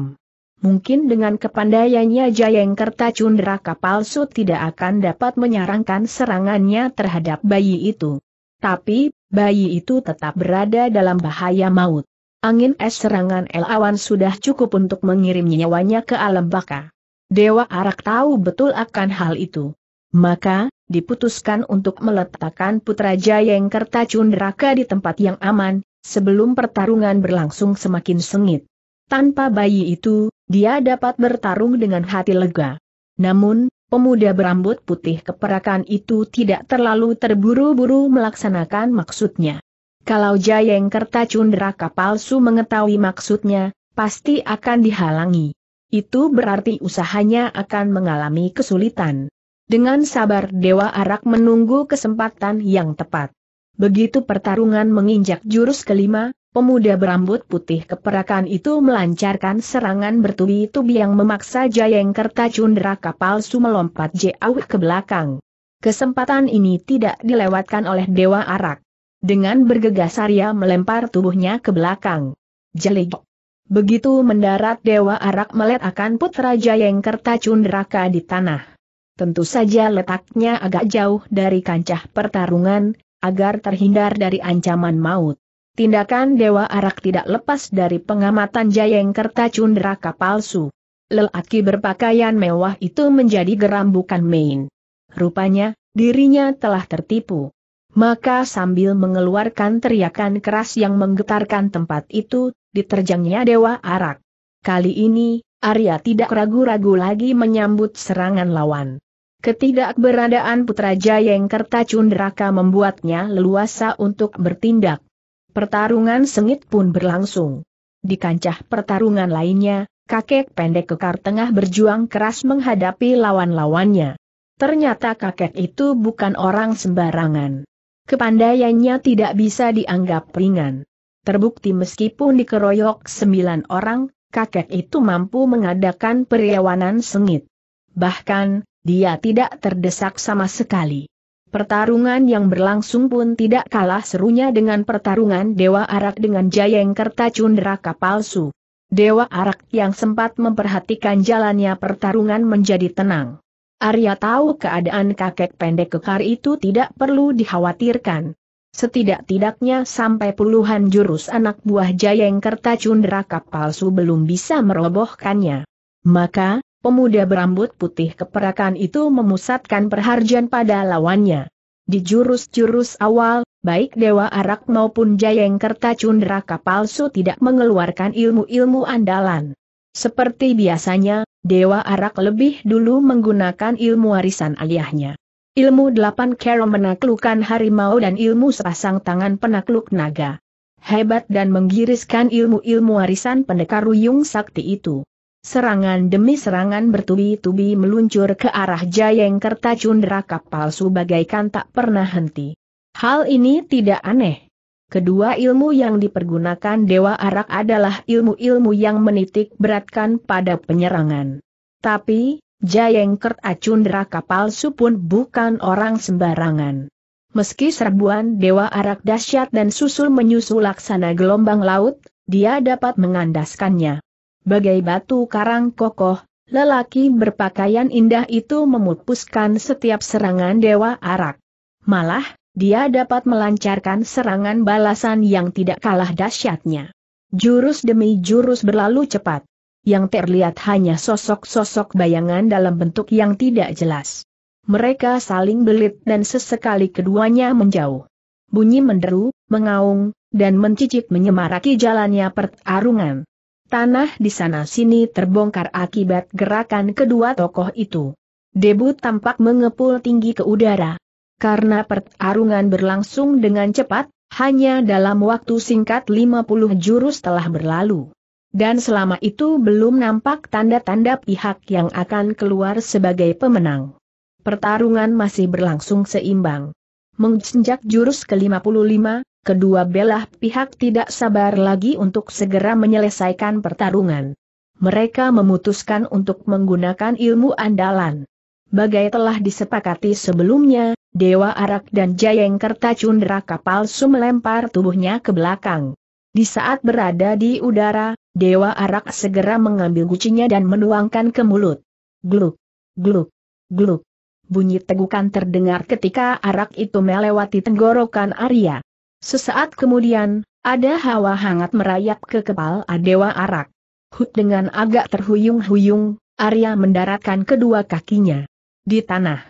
Mungkin dengan kepandaiannya Jayeng Kerta Cundraka palsu tidak akan dapat menyarankan serangannya terhadap bayi itu. Tapi, bayi itu tetap berada dalam bahaya maut. Angin es serangan El Awan sudah cukup untuk mengirim nyawanya ke alam baka. Dewa Arak tahu betul akan hal itu. Maka, diputuskan untuk meletakkan Putra Jayeng Cundraka di tempat yang aman, sebelum pertarungan berlangsung semakin sengit. Tanpa bayi itu, dia dapat bertarung dengan hati lega. Namun, pemuda berambut putih keperakan itu tidak terlalu terburu-buru melaksanakan maksudnya. Kalau Jayeng Cundraka palsu mengetahui maksudnya, pasti akan dihalangi. Itu berarti usahanya akan mengalami kesulitan. Dengan sabar Dewa Arak menunggu kesempatan yang tepat. Begitu pertarungan menginjak jurus kelima, pemuda berambut putih keperakan itu melancarkan serangan bertubi-tubi yang memaksa Jayeng Kerta Cundraka palsu melompat jauh ke belakang. Kesempatan ini tidak dilewatkan oleh Dewa Arak. Dengan bergegas Arya melempar tubuhnya ke belakang. Jelik. Begitu mendarat Dewa Arak akan putra Jayeng Kerta Cundraka di tanah. Tentu saja letaknya agak jauh dari kancah pertarungan, agar terhindar dari ancaman maut. Tindakan Dewa Arak tidak lepas dari pengamatan Jayeng Kerta Cundraka palsu. Lelaki berpakaian mewah itu menjadi geram bukan main. Rupanya, dirinya telah tertipu. Maka sambil mengeluarkan teriakan keras yang menggetarkan tempat itu, diterjangnya Dewa Arak. Kali ini, Arya tidak ragu-ragu lagi menyambut serangan lawan. Ketidakberadaan Putra Jayeng Kertacundraka membuatnya leluasa untuk bertindak. Pertarungan sengit pun berlangsung. Di kancah pertarungan lainnya, kakek pendek kekar tengah berjuang keras menghadapi lawan-lawannya. Ternyata kakek itu bukan orang sembarangan. Kepandaiannya tidak bisa dianggap ringan. Terbukti meskipun dikeroyok sembilan orang, kakek itu mampu mengadakan perlawanan sengit. Bahkan, dia tidak terdesak sama sekali. Pertarungan yang berlangsung pun tidak kalah serunya dengan pertarungan Dewa Arak dengan Jayeng Kerta Cundraka palsu. Dewa Arak yang sempat memperhatikan jalannya pertarungan menjadi tenang. Arya tahu keadaan kakek pendek kekar itu tidak perlu dikhawatirkan. Setidak-tidaknya sampai puluhan jurus anak buah Jayeng Kerta Cundraka palsu belum bisa merobohkannya. Maka, pemuda berambut putih keperakan itu memusatkan perharjan pada lawannya. Di jurus-jurus awal, baik Dewa Arak maupun Jayeng Kerta Cundraka palsu tidak mengeluarkan ilmu-ilmu andalan. Seperti biasanya, Dewa Arak lebih dulu menggunakan ilmu warisan aliahnya. Ilmu delapan kero menaklukkan harimau dan ilmu sepasang tangan penakluk naga. Hebat dan menggiriskan ilmu-ilmu warisan pendekar Ruyung Sakti itu. Serangan demi serangan bertubi-tubi meluncur ke arah Jayeng Kerta Cundra bagaikan tak pernah henti. Hal ini tidak aneh. Kedua ilmu yang dipergunakan Dewa Arak adalah ilmu-ilmu yang menitik beratkan pada penyerangan. Tapi, Jayeng Kerta Cundra pun bukan orang sembarangan. Meski serbuan Dewa Arak dahsyat dan susul menyusul laksana gelombang laut, dia dapat mengandaskannya. Bagai batu karang kokoh, lelaki berpakaian indah itu memupuskan setiap serangan Dewa Arak. Malah, dia dapat melancarkan serangan balasan yang tidak kalah dahsyatnya. Jurus demi jurus berlalu cepat. Yang terlihat hanya sosok-sosok bayangan dalam bentuk yang tidak jelas. Mereka saling belit dan sesekali keduanya menjauh. Bunyi menderu, mengaung, dan mencicit menyemaraki jalannya pertarungan. Tanah di sana-sini terbongkar akibat gerakan kedua tokoh itu. Debu tampak mengepul tinggi ke udara. Karena pertarungan berlangsung dengan cepat, hanya dalam waktu singkat 50 jurus telah berlalu. Dan selama itu belum nampak tanda-tanda pihak yang akan keluar sebagai pemenang. Pertarungan masih berlangsung seimbang. Menginjak jurus ke-55, kedua belah pihak tidak sabar lagi untuk segera menyelesaikan pertarungan. Mereka memutuskan untuk menggunakan ilmu andalan. Bagai telah disepakati sebelumnya, Dewa Arak dan Jayeng Kerta kapal melempar tubuhnya ke belakang. Di saat berada di udara, Dewa Arak segera mengambil kucingnya dan menuangkan ke mulut. Gluk, gluk, gluk. Bunyi tegukan terdengar ketika arak itu melewati tenggorokan Arya. Sesaat kemudian, ada hawa hangat merayap ke kepala Dewa Arak. Hut dengan agak terhuyung-huyung, Arya mendaratkan kedua kakinya di tanah.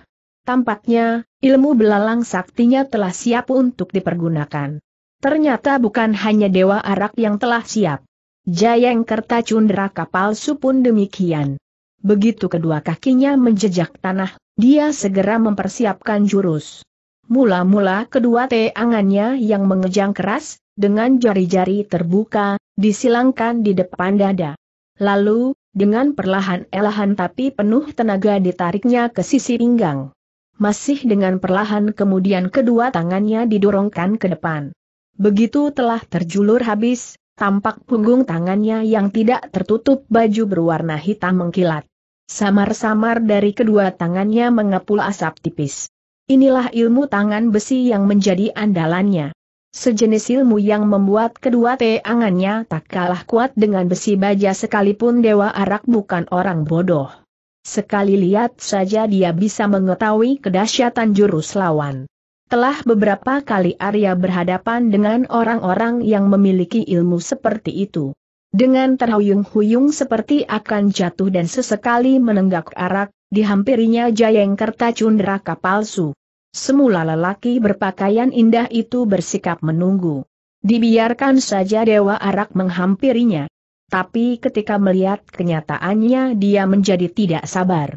Tampaknya, ilmu belalang saktinya telah siap untuk dipergunakan. Ternyata bukan hanya Dewa Arak yang telah siap. Jayang Kerta kapal supun demikian. Begitu kedua kakinya menjejak tanah, dia segera mempersiapkan jurus. Mula-mula kedua teangannya yang mengejang keras, dengan jari-jari terbuka, disilangkan di depan dada. Lalu, dengan perlahan-elahan tapi penuh tenaga ditariknya ke sisi pinggang. Masih dengan perlahan kemudian kedua tangannya didorongkan ke depan. Begitu telah terjulur habis, tampak punggung tangannya yang tidak tertutup baju berwarna hitam mengkilat. Samar-samar dari kedua tangannya mengepul asap tipis. Inilah ilmu tangan besi yang menjadi andalannya. Sejenis ilmu yang membuat kedua teangannya tak kalah kuat dengan besi baja sekalipun Dewa Arak bukan orang bodoh. Sekali lihat saja dia bisa mengetahui kedahsyatan jurus lawan. Telah beberapa kali Arya berhadapan dengan orang-orang yang memiliki ilmu seperti itu. Dengan terhuyung-huyung seperti akan jatuh dan sesekali menenggak arak, dihampirinya Jayeng Kerta Cundera kapalsu. Semula lelaki berpakaian indah itu bersikap menunggu. Dibiarkan saja Dewa Arak menghampirinya. Tapi ketika melihat kenyataannya dia menjadi tidak sabar.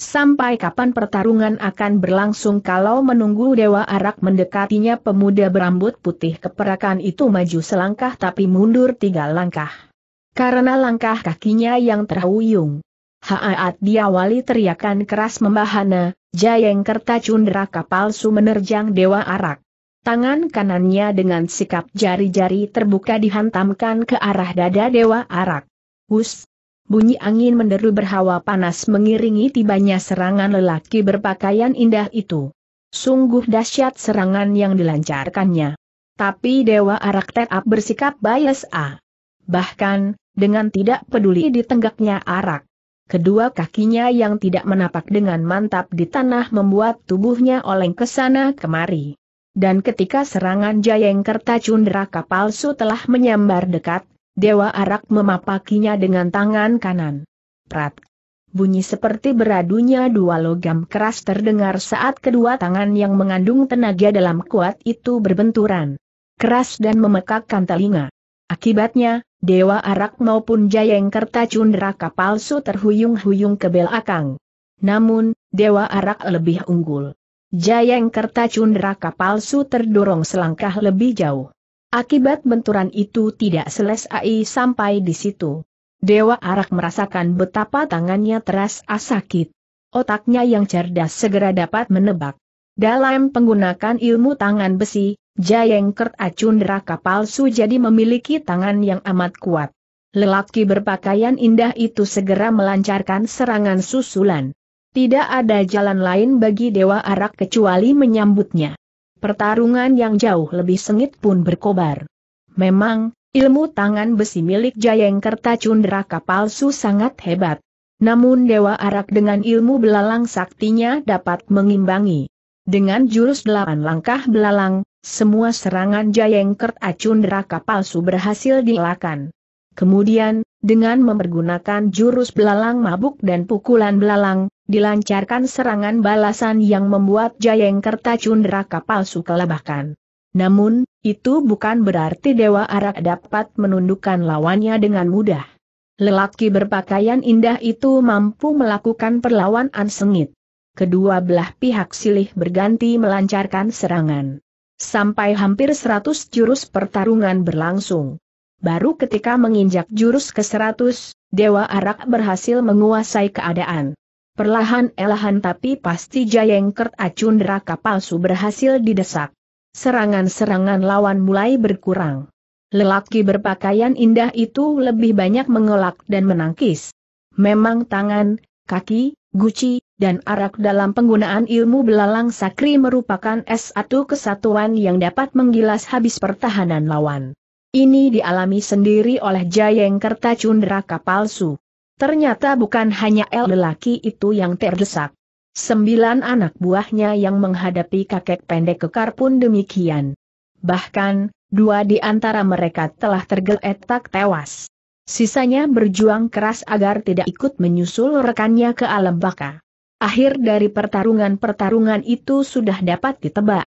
Sampai kapan pertarungan akan berlangsung kalau menunggu Dewa Arak mendekatinya pemuda berambut putih keperakan itu maju selangkah tapi mundur tiga langkah. Karena langkah kakinya yang terhuyung. Haaat diawali teriakan keras membahana, Jayeng Kerta Cundra palsu menerjang Dewa Arak. Tangan kanannya dengan sikap jari-jari terbuka dihantamkan ke arah dada Dewa Arak. Hus! Bunyi angin menderu berhawa panas mengiringi tibanya serangan lelaki berpakaian indah itu. Sungguh dahsyat serangan yang dilancarkannya. Tapi Dewa Arak tetap bersikap bias a. Bahkan, dengan tidak peduli ditenggaknya Arak. Kedua kakinya yang tidak menapak dengan mantap di tanah membuat tubuhnya oleng ke sana kemari. Dan ketika serangan Jayeng Kerta Cundraka palsu telah menyambar dekat, Dewa Arak memapakinya dengan tangan kanan. Prat. Bunyi seperti beradunya dua logam keras terdengar saat kedua tangan yang mengandung tenaga dalam kuat itu berbenturan. Keras dan memekakkan telinga. Akibatnya, Dewa Arak maupun Jayeng Kerta Cundraka palsu terhuyung-huyung ke belakang. Namun, Dewa Arak lebih unggul. Jayeng Kerta Cundraka palsu terdorong selangkah lebih jauh. Akibat benturan itu tidak selesai sampai di situ. Dewa Arak merasakan betapa tangannya terasa sakit. Otaknya yang cerdas segera dapat menebak. Dalam penggunaan ilmu tangan besi, Jayengkert acun deraka palsu jadi memiliki tangan yang amat kuat. Lelaki berpakaian indah itu segera melancarkan serangan susulan. Tidak ada jalan lain bagi Dewa Arak kecuali menyambutnya. Pertarungan yang jauh lebih sengit pun berkobar. Memang, ilmu tangan besi milik Jayengkerta Cundraka palsu sangat hebat. Namun Dewa Arak dengan ilmu belalang saktinya dapat mengimbangi. Dengan jurus delapan langkah belalang, semua serangan Jayengkert acun deraka palsu berhasil dielakkan. Kemudian, dengan mempergunakan jurus belalang mabuk dan pukulan belalang, dilancarkan serangan balasan yang membuat acun Cundraka palsu kelabakan. Namun, itu bukan berarti Dewa Arak dapat menundukkan lawannya dengan mudah. Lelaki berpakaian indah itu mampu melakukan perlawanan sengit kedua belah pihak silih berganti melancarkan serangan. Sampai hampir seratus jurus pertarungan berlangsung. Baru ketika menginjak jurus ke-100, Dewa Arak berhasil menguasai keadaan. Perlahan-elahan tapi pasti Jayengkert Raka palsu berhasil didesak. Serangan-serangan lawan mulai berkurang. Lelaki berpakaian indah itu lebih banyak mengelak dan menangkis. Memang tangan, kaki, guci, dan arak dalam penggunaan ilmu belalang sakri merupakan S1 kesatuan yang dapat menggilas habis pertahanan lawan. Ini dialami sendiri oleh Jayeng Kerta Cundraka palsu. Ternyata bukan hanya El lelaki itu yang terdesak. Sembilan anak buahnya yang menghadapi kakek pendek kekar pun demikian. Bahkan, dua di antara mereka telah tergeletak tewas. Sisanya berjuang keras agar tidak ikut menyusul rekannya ke alam baka. Akhir dari pertarungan-pertarungan itu sudah dapat ditebak.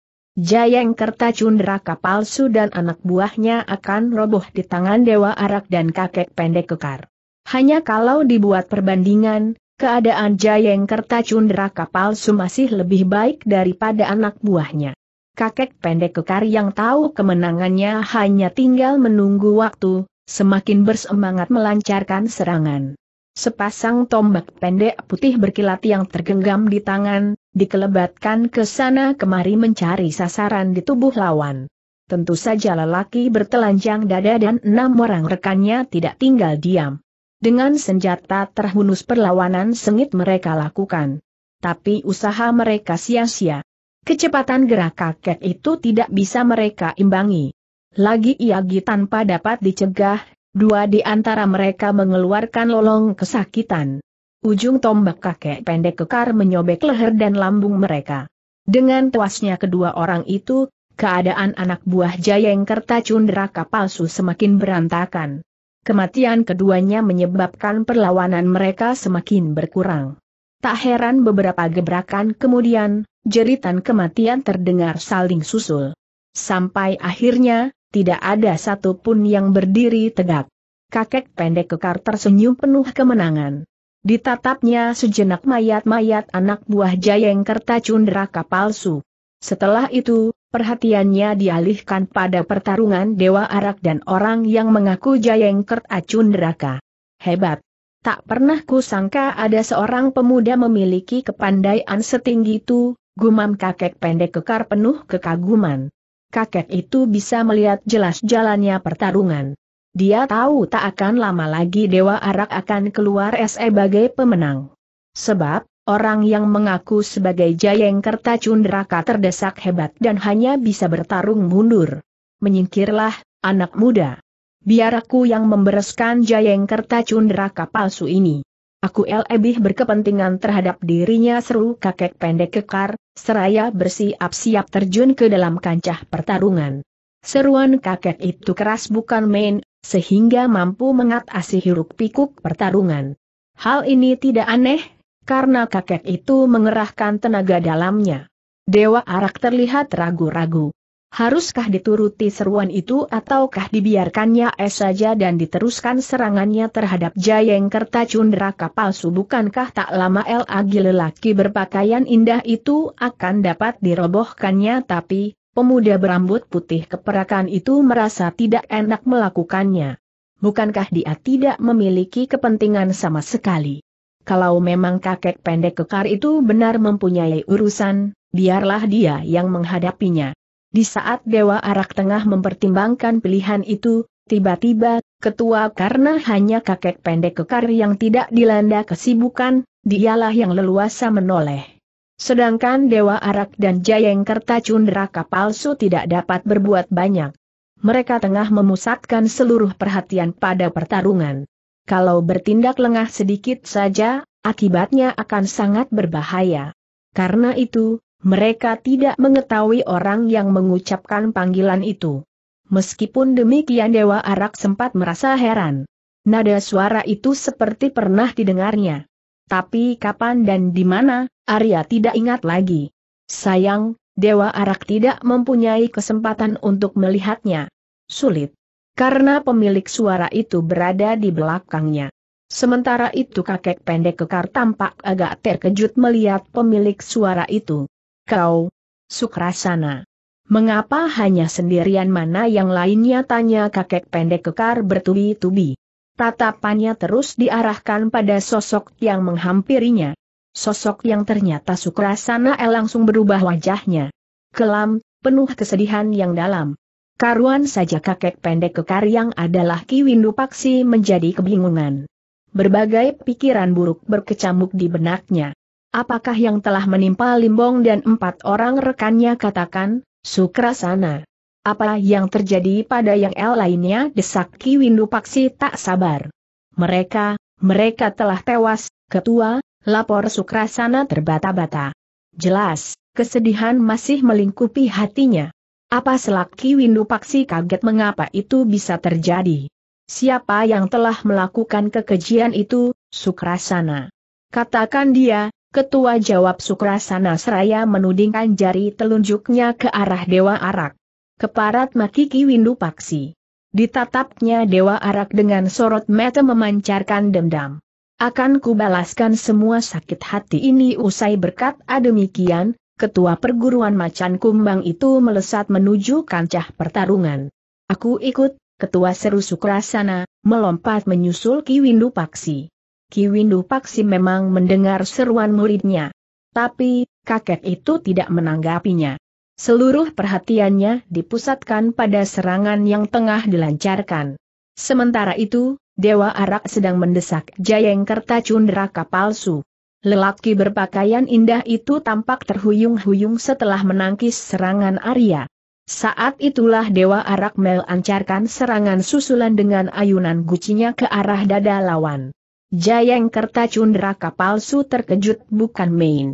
Kerta Cunderaka palsu dan anak buahnya akan roboh di tangan Dewa Arak dan kakek pendek kekar. Hanya kalau dibuat perbandingan, keadaan Kerta Cunderaka palsu masih lebih baik daripada anak buahnya. Kakek pendek kekar yang tahu kemenangannya hanya tinggal menunggu waktu, semakin bersemangat melancarkan serangan. Sepasang tombak pendek putih berkilat yang tergenggam di tangan, dikelebatkan ke sana kemari mencari sasaran di tubuh lawan. Tentu saja lelaki bertelanjang dada dan enam orang rekannya tidak tinggal diam. Dengan senjata terhunus perlawanan sengit mereka lakukan. Tapi usaha mereka sia-sia. Kecepatan gerak kakek itu tidak bisa mereka imbangi. Lagi Iagi tanpa dapat dicegah, Dua di antara mereka mengeluarkan lolong kesakitan. Ujung tombak kakek pendek kekar menyobek leher dan lambung mereka. Dengan tewasnya kedua orang itu, keadaan anak buah Jayeng Kerta Cunderaka palsu semakin berantakan. Kematian keduanya menyebabkan perlawanan mereka semakin berkurang. Tak heran beberapa gebrakan kemudian, jeritan kematian terdengar saling susul. Sampai akhirnya, tidak ada satupun yang berdiri tegak. Kakek pendek kekar tersenyum penuh kemenangan. Ditatapnya sejenak mayat-mayat anak buah Jayeng Kerta Cundraka palsu. Setelah itu, perhatiannya dialihkan pada pertarungan Dewa Arak dan orang yang mengaku Jayeng Kerta Cundraka. Hebat! Tak pernah kusangka ada seorang pemuda memiliki kepandaian setinggi itu, gumam kakek pendek kekar penuh kekaguman kakek itu bisa melihat jelas jalannya pertarungan. Dia tahu tak akan lama lagi Dewa Arak akan keluar e sebagai pemenang. Sebab, orang yang mengaku sebagai Jayeng Kerta Cundraka terdesak hebat dan hanya bisa bertarung mundur. Menyingkirlah, anak muda. Biar aku yang membereskan Jayeng Kerta Cundraka palsu ini. Aku lebih berkepentingan terhadap dirinya seru kakek pendek kekar, seraya bersiap-siap terjun ke dalam kancah pertarungan. Seruan kakek itu keras bukan main, sehingga mampu mengatasi hiruk pikuk pertarungan. Hal ini tidak aneh, karena kakek itu mengerahkan tenaga dalamnya. Dewa Arak terlihat ragu-ragu. Haruskah dituruti seruan itu ataukah dibiarkannya es saja dan diteruskan serangannya terhadap Jayeng Kerta Cundraka palsu bukankah tak lama El Agi lelaki berpakaian indah itu akan dapat dirobohkannya tapi, pemuda berambut putih keperakan itu merasa tidak enak melakukannya. Bukankah dia tidak memiliki kepentingan sama sekali? Kalau memang kakek pendek kekar itu benar mempunyai urusan, biarlah dia yang menghadapinya. Di saat Dewa Arak tengah mempertimbangkan pilihan itu, tiba-tiba, ketua karena hanya kakek pendek kekar yang tidak dilanda kesibukan, dialah yang leluasa menoleh. Sedangkan Dewa Arak dan Jayeng Kerta Cunderaka palsu tidak dapat berbuat banyak. Mereka tengah memusatkan seluruh perhatian pada pertarungan. Kalau bertindak lengah sedikit saja, akibatnya akan sangat berbahaya. Karena itu, mereka tidak mengetahui orang yang mengucapkan panggilan itu. Meskipun demikian Dewa Arak sempat merasa heran. Nada suara itu seperti pernah didengarnya. Tapi kapan dan di mana, Arya tidak ingat lagi. Sayang, Dewa Arak tidak mempunyai kesempatan untuk melihatnya. Sulit. Karena pemilik suara itu berada di belakangnya. Sementara itu kakek pendek kekar tampak agak terkejut melihat pemilik suara itu. Kau, Sukrasana. Mengapa hanya sendirian mana yang lainnya tanya kakek pendek kekar bertubi-tubi. Tatapannya terus diarahkan pada sosok yang menghampirinya. Sosok yang ternyata Sukrasana El eh, langsung berubah wajahnya. Kelam, penuh kesedihan yang dalam. Karuan saja kakek pendek kekar yang adalah Ki Windu Paksi menjadi kebingungan. Berbagai pikiran buruk berkecamuk di benaknya. Apakah yang telah menimpa Limbong dan empat orang rekannya katakan, Sukrasana? Apa yang terjadi pada yang L lainnya desak Ki Windu Paksi tak sabar. Mereka, mereka telah tewas, ketua, lapor Sukrasana terbata-bata. Jelas, kesedihan masih melingkupi hatinya. Apa selaki Windu Paksi kaget mengapa itu bisa terjadi? Siapa yang telah melakukan kekejian itu, Sukrasana? Katakan dia, Ketua jawab Sukrasana Seraya menudingkan jari telunjuknya ke arah Dewa Arak. Keparat mati windu Paksi. Ditatapnya Dewa Arak dengan sorot mata memancarkan dendam. Akan kubalaskan semua sakit hati ini usai berkat demikian, ketua perguruan macan kumbang itu melesat menuju kancah pertarungan. Aku ikut, ketua seru Sukrasana, melompat menyusul Ki Windu Paksi. Ki Windu Paksi memang mendengar seruan muridnya. Tapi, kakek itu tidak menanggapinya. Seluruh perhatiannya dipusatkan pada serangan yang tengah dilancarkan. Sementara itu, Dewa Arak sedang mendesak Jayeng Kerta Cundraka palsu. Lelaki berpakaian indah itu tampak terhuyung-huyung setelah menangkis serangan Arya. Saat itulah Dewa Arak melancarkan serangan susulan dengan ayunan gucinya ke arah dada lawan. Jayangkerta Cundraka palsu terkejut bukan main.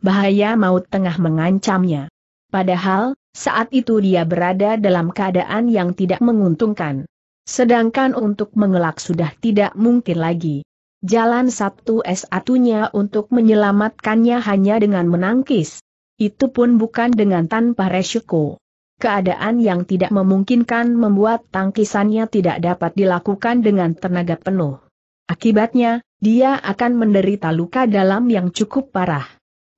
Bahaya maut tengah mengancamnya. Padahal, saat itu dia berada dalam keadaan yang tidak menguntungkan. Sedangkan untuk mengelak sudah tidak mungkin lagi. Jalan satu-satunya untuk menyelamatkannya hanya dengan menangkis. Itu pun bukan dengan tanpa resiko. Keadaan yang tidak memungkinkan membuat tangkisannya tidak dapat dilakukan dengan tenaga penuh. Akibatnya, dia akan menderita luka dalam yang cukup parah.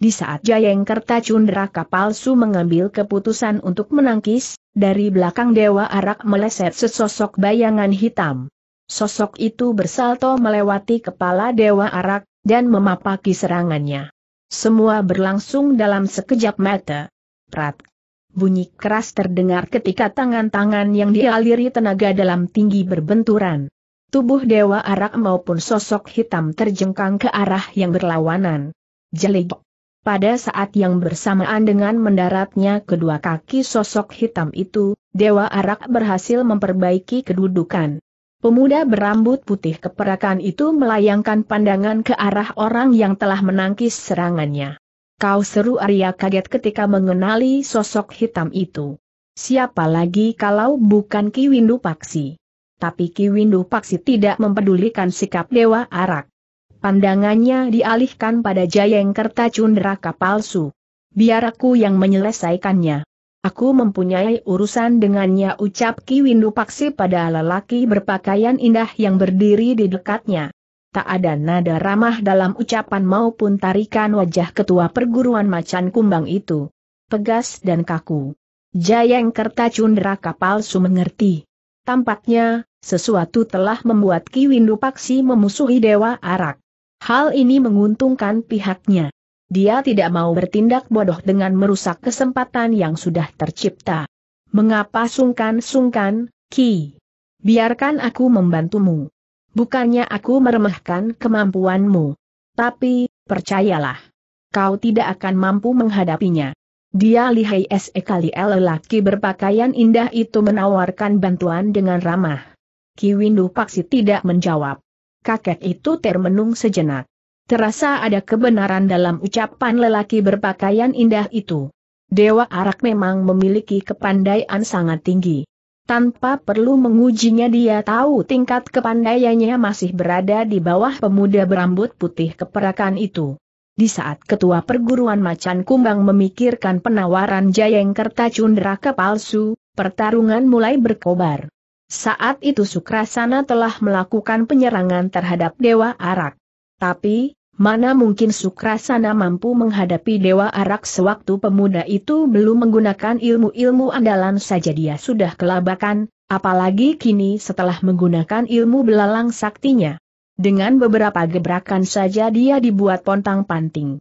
Di saat Jayengkerta Cundraka Kapalsu mengambil keputusan untuk menangkis, dari belakang Dewa Arak meleset sesosok bayangan hitam. Sosok itu bersalto melewati kepala Dewa Arak, dan memapaki serangannya. Semua berlangsung dalam sekejap mata. Prat. Bunyi keras terdengar ketika tangan-tangan yang dialiri tenaga dalam tinggi berbenturan. Tubuh Dewa Arak maupun sosok hitam terjengkang ke arah yang berlawanan. Jelik. Pada saat yang bersamaan dengan mendaratnya kedua kaki sosok hitam itu, Dewa Arak berhasil memperbaiki kedudukan. Pemuda berambut putih keperakan itu melayangkan pandangan ke arah orang yang telah menangkis serangannya. Kau seru Arya kaget ketika mengenali sosok hitam itu. Siapa lagi kalau bukan Ki Windu Paksi? tapi Ki Windu Paksi tidak mempedulikan sikap Dewa Arak. Pandangannya dialihkan pada Jayeng Kerta Cundraka palsu. Biar aku yang menyelesaikannya. Aku mempunyai urusan dengannya ucap Ki Windu Paksi pada lelaki berpakaian indah yang berdiri di dekatnya. Tak ada nada ramah dalam ucapan maupun tarikan wajah ketua perguruan macan kumbang itu. Pegas dan kaku. Jayeng Kerta Cundraka palsu mengerti. Tampaknya, sesuatu telah membuat Ki Windu Paksi memusuhi Dewa Arak. Hal ini menguntungkan pihaknya. Dia tidak mau bertindak bodoh dengan merusak kesempatan yang sudah tercipta. Mengapa sungkan-sungkan, Ki? Biarkan aku membantumu. Bukannya aku meremehkan kemampuanmu. Tapi, percayalah. Kau tidak akan mampu menghadapinya. Dia lihai sekali lelaki berpakaian indah itu menawarkan bantuan dengan ramah. Ki Windu Paksi tidak menjawab. Kakek itu termenung sejenak. Terasa ada kebenaran dalam ucapan lelaki berpakaian indah itu. Dewa Arak memang memiliki kepandaian sangat tinggi. Tanpa perlu mengujinya dia tahu tingkat kepandaiannya masih berada di bawah pemuda berambut putih keperakan itu. Di saat ketua perguruan macan kumbang memikirkan penawaran Jayeng Kerta Cundra palsu, pertarungan mulai berkobar. Saat itu Sukrasana telah melakukan penyerangan terhadap Dewa Arak. Tapi, mana mungkin Sukrasana mampu menghadapi Dewa Arak sewaktu pemuda itu belum menggunakan ilmu-ilmu andalan saja dia sudah kelabakan, apalagi kini setelah menggunakan ilmu belalang saktinya. Dengan beberapa gebrakan saja dia dibuat pontang-panting.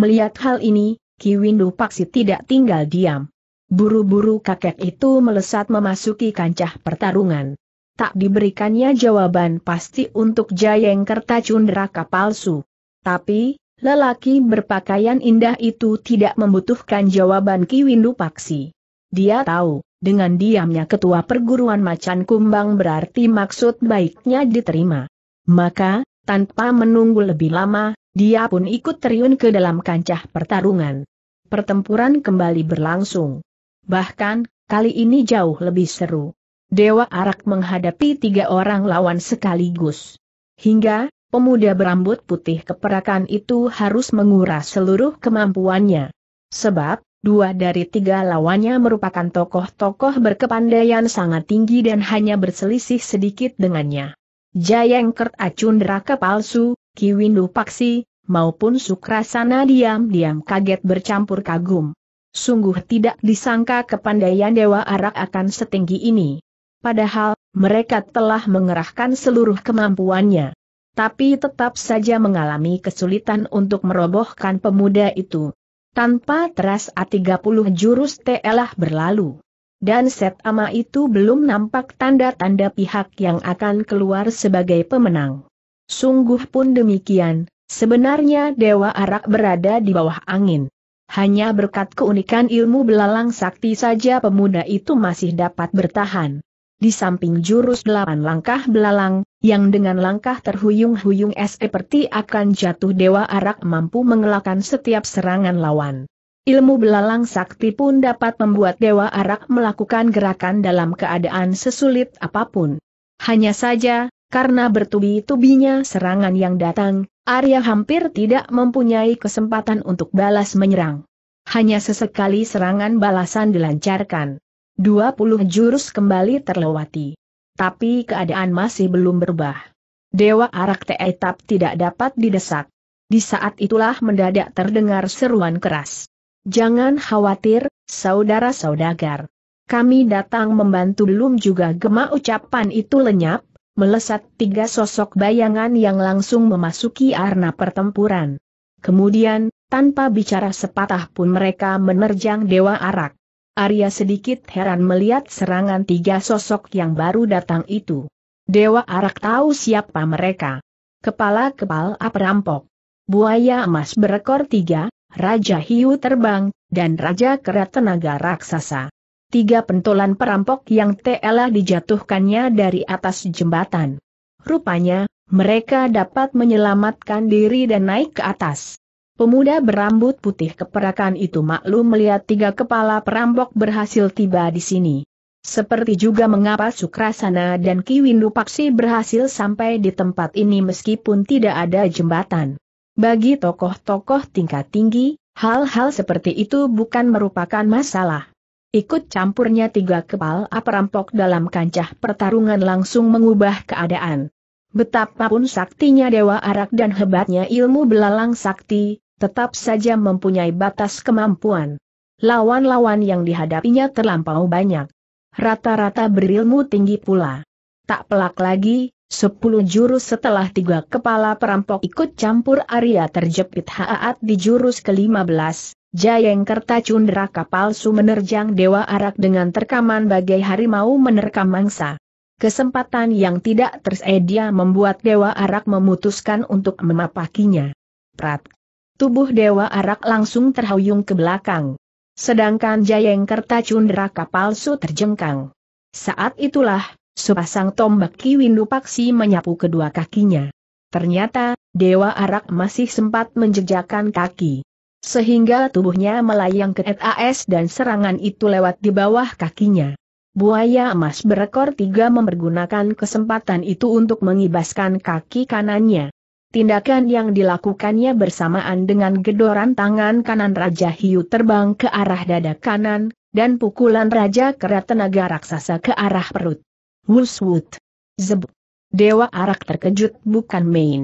Melihat hal ini, Ki Windu Paksi tidak tinggal diam. Buru-buru kakek itu melesat memasuki kancah pertarungan. Tak diberikannya jawaban pasti untuk Jayeng Kertacundraka palsu. Tapi, lelaki berpakaian indah itu tidak membutuhkan jawaban Ki Windu Paksi. Dia tahu, dengan diamnya ketua perguruan macan kumbang berarti maksud baiknya diterima. Maka, tanpa menunggu lebih lama, dia pun ikut terjun ke dalam kancah pertarungan. Pertempuran kembali berlangsung. Bahkan, kali ini jauh lebih seru. Dewa Arak menghadapi tiga orang lawan sekaligus. Hingga, pemuda berambut putih keperakan itu harus menguras seluruh kemampuannya. Sebab, dua dari tiga lawannya merupakan tokoh-tokoh berkepandaian sangat tinggi dan hanya berselisih sedikit dengannya. Jayengkert Acun Deraka Palsu, Kiwindu Paksi, maupun Sukrasana diam-diam kaget bercampur kagum. Sungguh tidak disangka kepandaian Dewa Arak akan setinggi ini. Padahal, mereka telah mengerahkan seluruh kemampuannya. Tapi tetap saja mengalami kesulitan untuk merobohkan pemuda itu. Tanpa teras A30 jurus telah berlalu. Dan set ama itu belum nampak tanda-tanda pihak yang akan keluar sebagai pemenang. Sungguh pun demikian, sebenarnya Dewa Arak berada di bawah angin. Hanya berkat keunikan ilmu belalang sakti saja pemuda itu masih dapat bertahan. Di samping jurus delapan langkah belalang, yang dengan langkah terhuyung-huyung seperti akan jatuh dewa arak mampu mengelakkan setiap serangan lawan. Ilmu belalang sakti pun dapat membuat Dewa Arak melakukan gerakan dalam keadaan sesulit apapun. Hanya saja, karena bertubi-tubinya serangan yang datang, Arya hampir tidak mempunyai kesempatan untuk balas menyerang. Hanya sesekali serangan balasan dilancarkan. 20 jurus kembali terlewati. Tapi keadaan masih belum berubah. Dewa Arak Teetap tidak dapat didesak. Di saat itulah mendadak terdengar seruan keras. Jangan khawatir, saudara saudagar. Kami datang membantu belum juga gema ucapan itu lenyap, melesat tiga sosok bayangan yang langsung memasuki arena pertempuran. Kemudian, tanpa bicara sepatah pun mereka menerjang Dewa Arak. Arya sedikit heran melihat serangan tiga sosok yang baru datang itu. Dewa Arak tahu siapa mereka. Kepala kepal perampok. Buaya emas berekor tiga, Raja Hiu terbang, dan Raja Kera tenaga raksasa tiga pentolan perampok yang telah dijatuhkannya dari atas jembatan. Rupanya, mereka dapat menyelamatkan diri dan naik ke atas. Pemuda berambut putih keperakan itu maklum melihat tiga kepala perampok berhasil tiba di sini. Seperti juga mengapa Sukrasana dan Kiwindu Paksi berhasil sampai di tempat ini meskipun tidak ada jembatan. Bagi tokoh-tokoh tingkat tinggi, hal-hal seperti itu bukan merupakan masalah. Ikut campurnya tiga kepala perampok dalam kancah pertarungan langsung mengubah keadaan. Betapapun saktinya Dewa Arak dan hebatnya ilmu belalang sakti, tetap saja mempunyai batas kemampuan. Lawan-lawan yang dihadapinya terlampau banyak. Rata-rata berilmu tinggi pula. Tak pelak lagi, sepuluh jurus setelah tiga kepala perampok ikut campur Arya terjepit haat di jurus ke-15, Jayeng Kerta kapal palsu menerjang Dewa Arak dengan terkaman bagai harimau menerkam mangsa. Kesempatan yang tidak tersedia membuat Dewa Arak memutuskan untuk memapakinya. Prat. Tubuh Dewa Arak langsung terhuyung ke belakang. Sedangkan Jayeng Kerta kapal palsu terjengkang. Saat itulah, sepasang tombak Kiwindu Paksi menyapu kedua kakinya. Ternyata, Dewa Arak masih sempat menjejakkan kaki. Sehingga tubuhnya melayang ke atas dan serangan itu lewat di bawah kakinya. Buaya emas berekor tiga mempergunakan kesempatan itu untuk mengibaskan kaki kanannya. Tindakan yang dilakukannya bersamaan dengan gedoran tangan kanan Raja Hiu terbang ke arah dada kanan, dan pukulan Raja Kera Tenaga Raksasa ke arah perut. Wuswut. Zeb. Dewa Arak terkejut bukan main.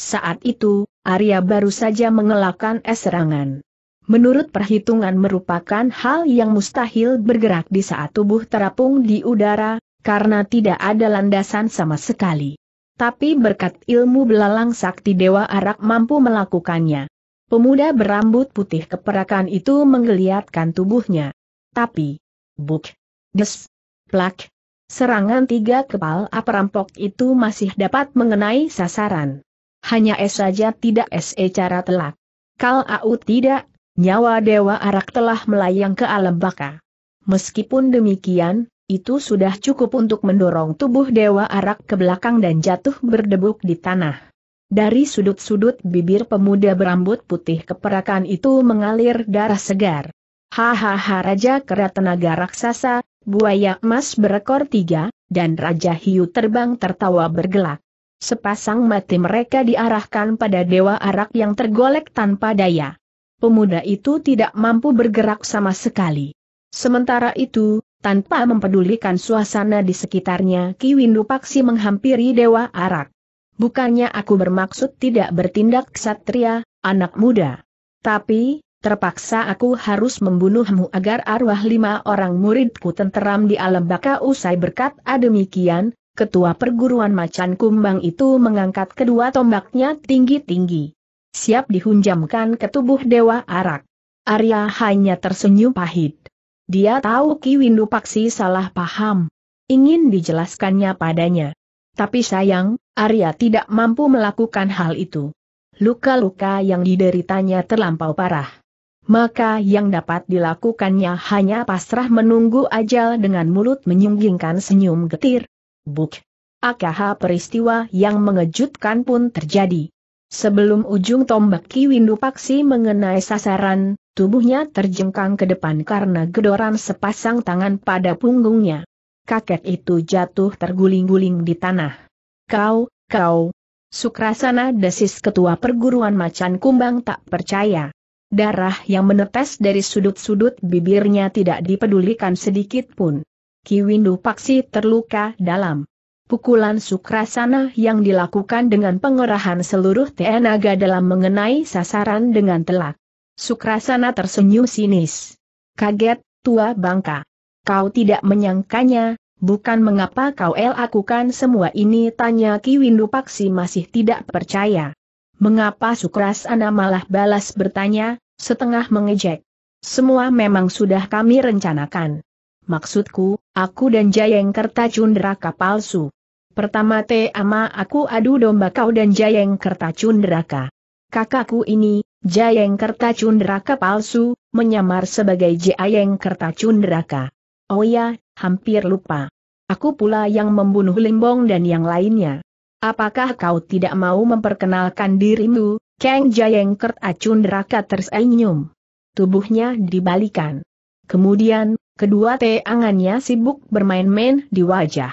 Saat itu, Arya baru saja mengelakkan serangan. Menurut perhitungan merupakan hal yang mustahil bergerak di saat tubuh terapung di udara, karena tidak ada landasan sama sekali. Tapi berkat ilmu belalang sakti Dewa Arak mampu melakukannya. Pemuda berambut putih keperakan itu menggeliatkan tubuhnya. Tapi, buk, des, plak, serangan tiga kepal perampok itu masih dapat mengenai sasaran. Hanya es saja tidak se cara telak. Kalau au tidak, nyawa Dewa Arak telah melayang ke alam baka. Meskipun demikian, itu sudah cukup untuk mendorong tubuh Dewa Arak ke belakang dan jatuh berdebuk di tanah. Dari sudut-sudut bibir pemuda berambut putih keperakan itu mengalir darah segar. Hahaha Raja Kera Tenaga Raksasa, Buaya Emas Berekor Tiga, dan Raja Hiu Terbang tertawa bergelak. Sepasang mati mereka diarahkan pada dewa arak yang tergolek tanpa daya. Pemuda itu tidak mampu bergerak sama sekali. Sementara itu, tanpa mempedulikan suasana di sekitarnya Ki Windu Paksi menghampiri dewa arak. Bukannya aku bermaksud tidak bertindak ksatria, anak muda. Tapi, terpaksa aku harus membunuhmu agar arwah lima orang muridku tenteram di alam baka usai berkat demikian, ketua perguruan macan kumbang itu mengangkat kedua tombaknya tinggi-tinggi. Siap dihunjamkan ke tubuh Dewa Arak. Arya hanya tersenyum pahit. Dia tahu Ki Windu Paksi salah paham. Ingin dijelaskannya padanya. Tapi sayang, Arya tidak mampu melakukan hal itu. Luka-luka yang dideritanya terlampau parah. Maka yang dapat dilakukannya hanya pasrah menunggu ajal dengan mulut menyunggingkan senyum getir. Buk. Akaha peristiwa yang mengejutkan pun terjadi. Sebelum ujung tombak Ki Windu Paksi mengenai sasaran, tubuhnya terjengkang ke depan karena gedoran sepasang tangan pada punggungnya. Kakek itu jatuh terguling-guling di tanah. Kau, kau. Sukrasana desis ketua perguruan macan kumbang tak percaya. Darah yang menetes dari sudut-sudut bibirnya tidak dipedulikan sedikit pun. Kiwindu Paksi terluka dalam. Pukulan sukrasana yang dilakukan dengan pengerahan seluruh tenaga dalam mengenai sasaran dengan telak. Sukrasana tersenyum sinis. Kaget, tua bangka. Kau tidak menyangkanya, bukan mengapa kau lakukan semua ini tanya Kiwindu Paksi masih tidak percaya. Mengapa Sukrasana malah balas bertanya, setengah mengejek. Semua memang sudah kami rencanakan. Maksudku, Aku dan Jayengkerta Cundraka palsu. Pertama ama aku adu domba kau dan Jayengkerta Cundraka. Kakakku ini, Jayengkerta Cundraka palsu, menyamar sebagai Jayengkerta Cundraka. Oh ya, hampir lupa. Aku pula yang membunuh Limbong dan yang lainnya. Apakah kau tidak mau memperkenalkan dirimu? Kang Jayengkerta Cundraka tersenyum. Tubuhnya dibalikan. Kemudian, kedua tangannya sibuk bermain-main di wajah.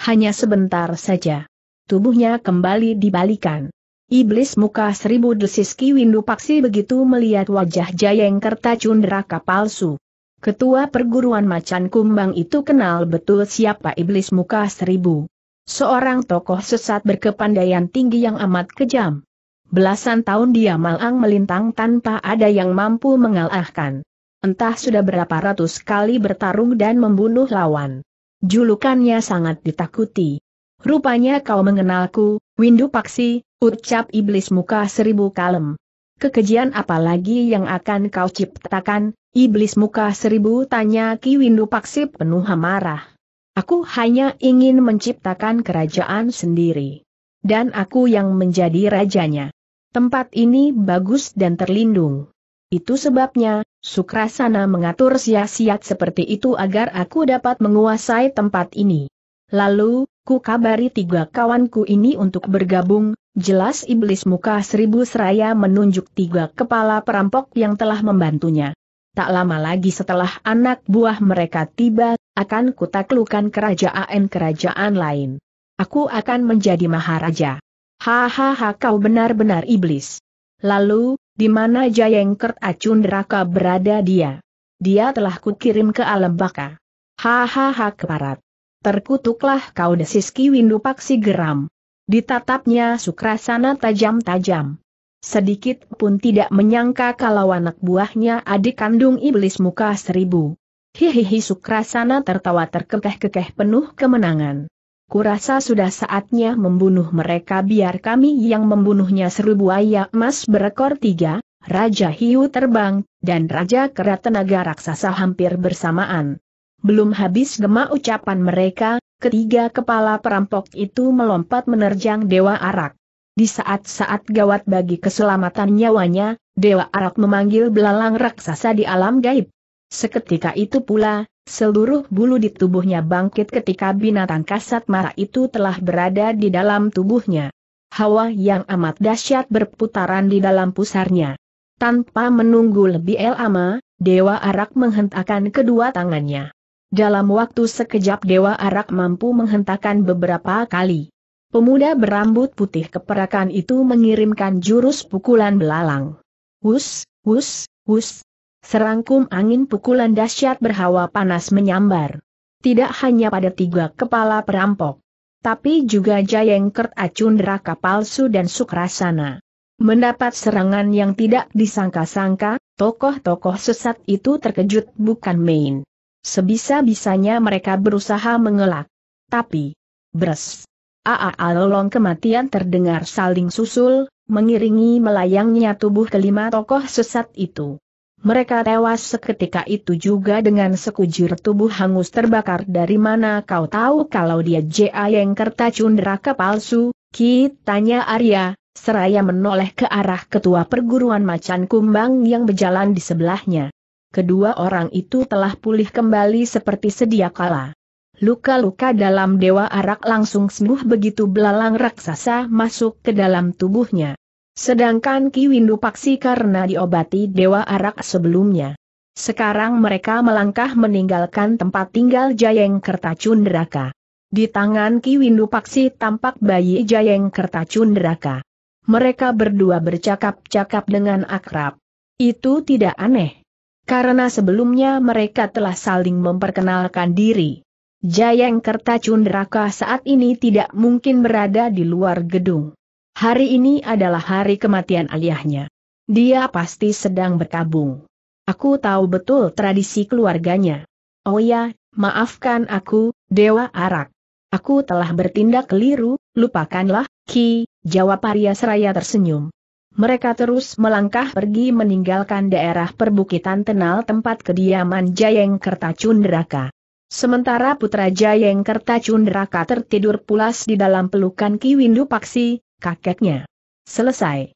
Hanya sebentar saja. Tubuhnya kembali dibalikan. Iblis muka seribu desiski Windu Paksi begitu melihat wajah Jayeng Kerta Cundraka palsu. Ketua perguruan macan kumbang itu kenal betul siapa iblis muka seribu. Seorang tokoh sesat berkepandaian tinggi yang amat kejam. Belasan tahun dia malang melintang tanpa ada yang mampu mengalahkan. Entah sudah berapa ratus kali bertarung dan membunuh lawan. Julukannya sangat ditakuti. Rupanya kau mengenalku, Windu Paksi, ucap iblis muka seribu kalem. Kekejian apalagi yang akan kau ciptakan, iblis muka seribu tanya Ki Windu Paksi penuh amarah. Aku hanya ingin menciptakan kerajaan sendiri. Dan aku yang menjadi rajanya. Tempat ini bagus dan terlindung. Itu sebabnya, Sukrasana mengatur siasiat seperti itu agar aku dapat menguasai tempat ini. Lalu, ku kabari tiga kawanku ini untuk bergabung, jelas iblis muka seribu seraya menunjuk tiga kepala perampok yang telah membantunya. Tak lama lagi setelah anak buah mereka tiba, akan kutaklukan kerajaan-kerajaan lain. Aku akan menjadi maharaja. Hahaha kau benar-benar iblis. Lalu, di mana Jayengker Raka berada dia? Dia telah kukirim ke alam baka. Hahaha keparat. Terkutuklah kau Desiski Windu Paksi geram. Ditatapnya sukrasana tajam-tajam. Sedikit pun tidak menyangka kalau anak buahnya adik kandung iblis muka seribu. Hihihi Sukrasana tertawa terkekeh-kekeh penuh kemenangan kurasa sudah saatnya membunuh mereka biar kami yang membunuhnya seru buaya emas berekor tiga, Raja Hiu terbang, dan Raja Kera tenaga raksasa hampir bersamaan. Belum habis gema ucapan mereka, ketiga kepala perampok itu melompat menerjang Dewa Arak. Di saat-saat gawat bagi keselamatan nyawanya, Dewa Arak memanggil belalang raksasa di alam gaib. Seketika itu pula, Seluruh bulu di tubuhnya bangkit ketika binatang kasat mata itu telah berada di dalam tubuhnya. Hawa yang amat dahsyat berputaran di dalam pusarnya. Tanpa menunggu lebih lama, Dewa Arak menghentakkan kedua tangannya. Dalam waktu sekejap Dewa Arak mampu menghentakkan beberapa kali. Pemuda berambut putih keperakan itu mengirimkan jurus pukulan belalang. Wus, wus, wus, Serangkum angin pukulan dahsyat berhawa panas menyambar. Tidak hanya pada tiga kepala perampok, tapi juga Jayengkert Acun raka palsu dan Sukrasana. Mendapat serangan yang tidak disangka-sangka, tokoh-tokoh sesat itu terkejut bukan main. Sebisa-bisanya mereka berusaha mengelak. Tapi, bres. Aa along kematian terdengar saling susul, mengiringi melayangnya tubuh kelima tokoh sesat itu. Mereka tewas seketika itu juga dengan sekujur tubuh hangus terbakar dari mana kau tahu kalau dia J.A. yang kerta cunderaka palsu, Ki, tanya Arya, seraya menoleh ke arah ketua perguruan macan kumbang yang berjalan di sebelahnya. Kedua orang itu telah pulih kembali seperti sedia kala. Luka-luka dalam dewa arak langsung sembuh begitu belalang raksasa masuk ke dalam tubuhnya. Sedangkan Ki Windu Paksi karena diobati Dewa Arak sebelumnya. Sekarang mereka melangkah meninggalkan tempat tinggal Jayeng Kertacundraka. Di tangan Ki Windu Paksi tampak bayi Jayeng Kertacundraka. Mereka berdua bercakap-cakap dengan akrab. Itu tidak aneh. Karena sebelumnya mereka telah saling memperkenalkan diri. Jayeng Kertacundraka saat ini tidak mungkin berada di luar gedung. Hari ini adalah hari kematian ayahnya. Dia pasti sedang berkabung. Aku tahu betul tradisi keluarganya. Oh ya, maafkan aku, Dewa Arak. Aku telah bertindak keliru, lupakanlah, Ki, jawab Arya Seraya tersenyum. Mereka terus melangkah pergi meninggalkan daerah perbukitan Tenal tempat kediaman Jayeng Kertacundraka. Sementara putra Jayeng Kertacundraka tertidur pulas di dalam pelukan Ki Windu Paksi, kakeknya. Selesai.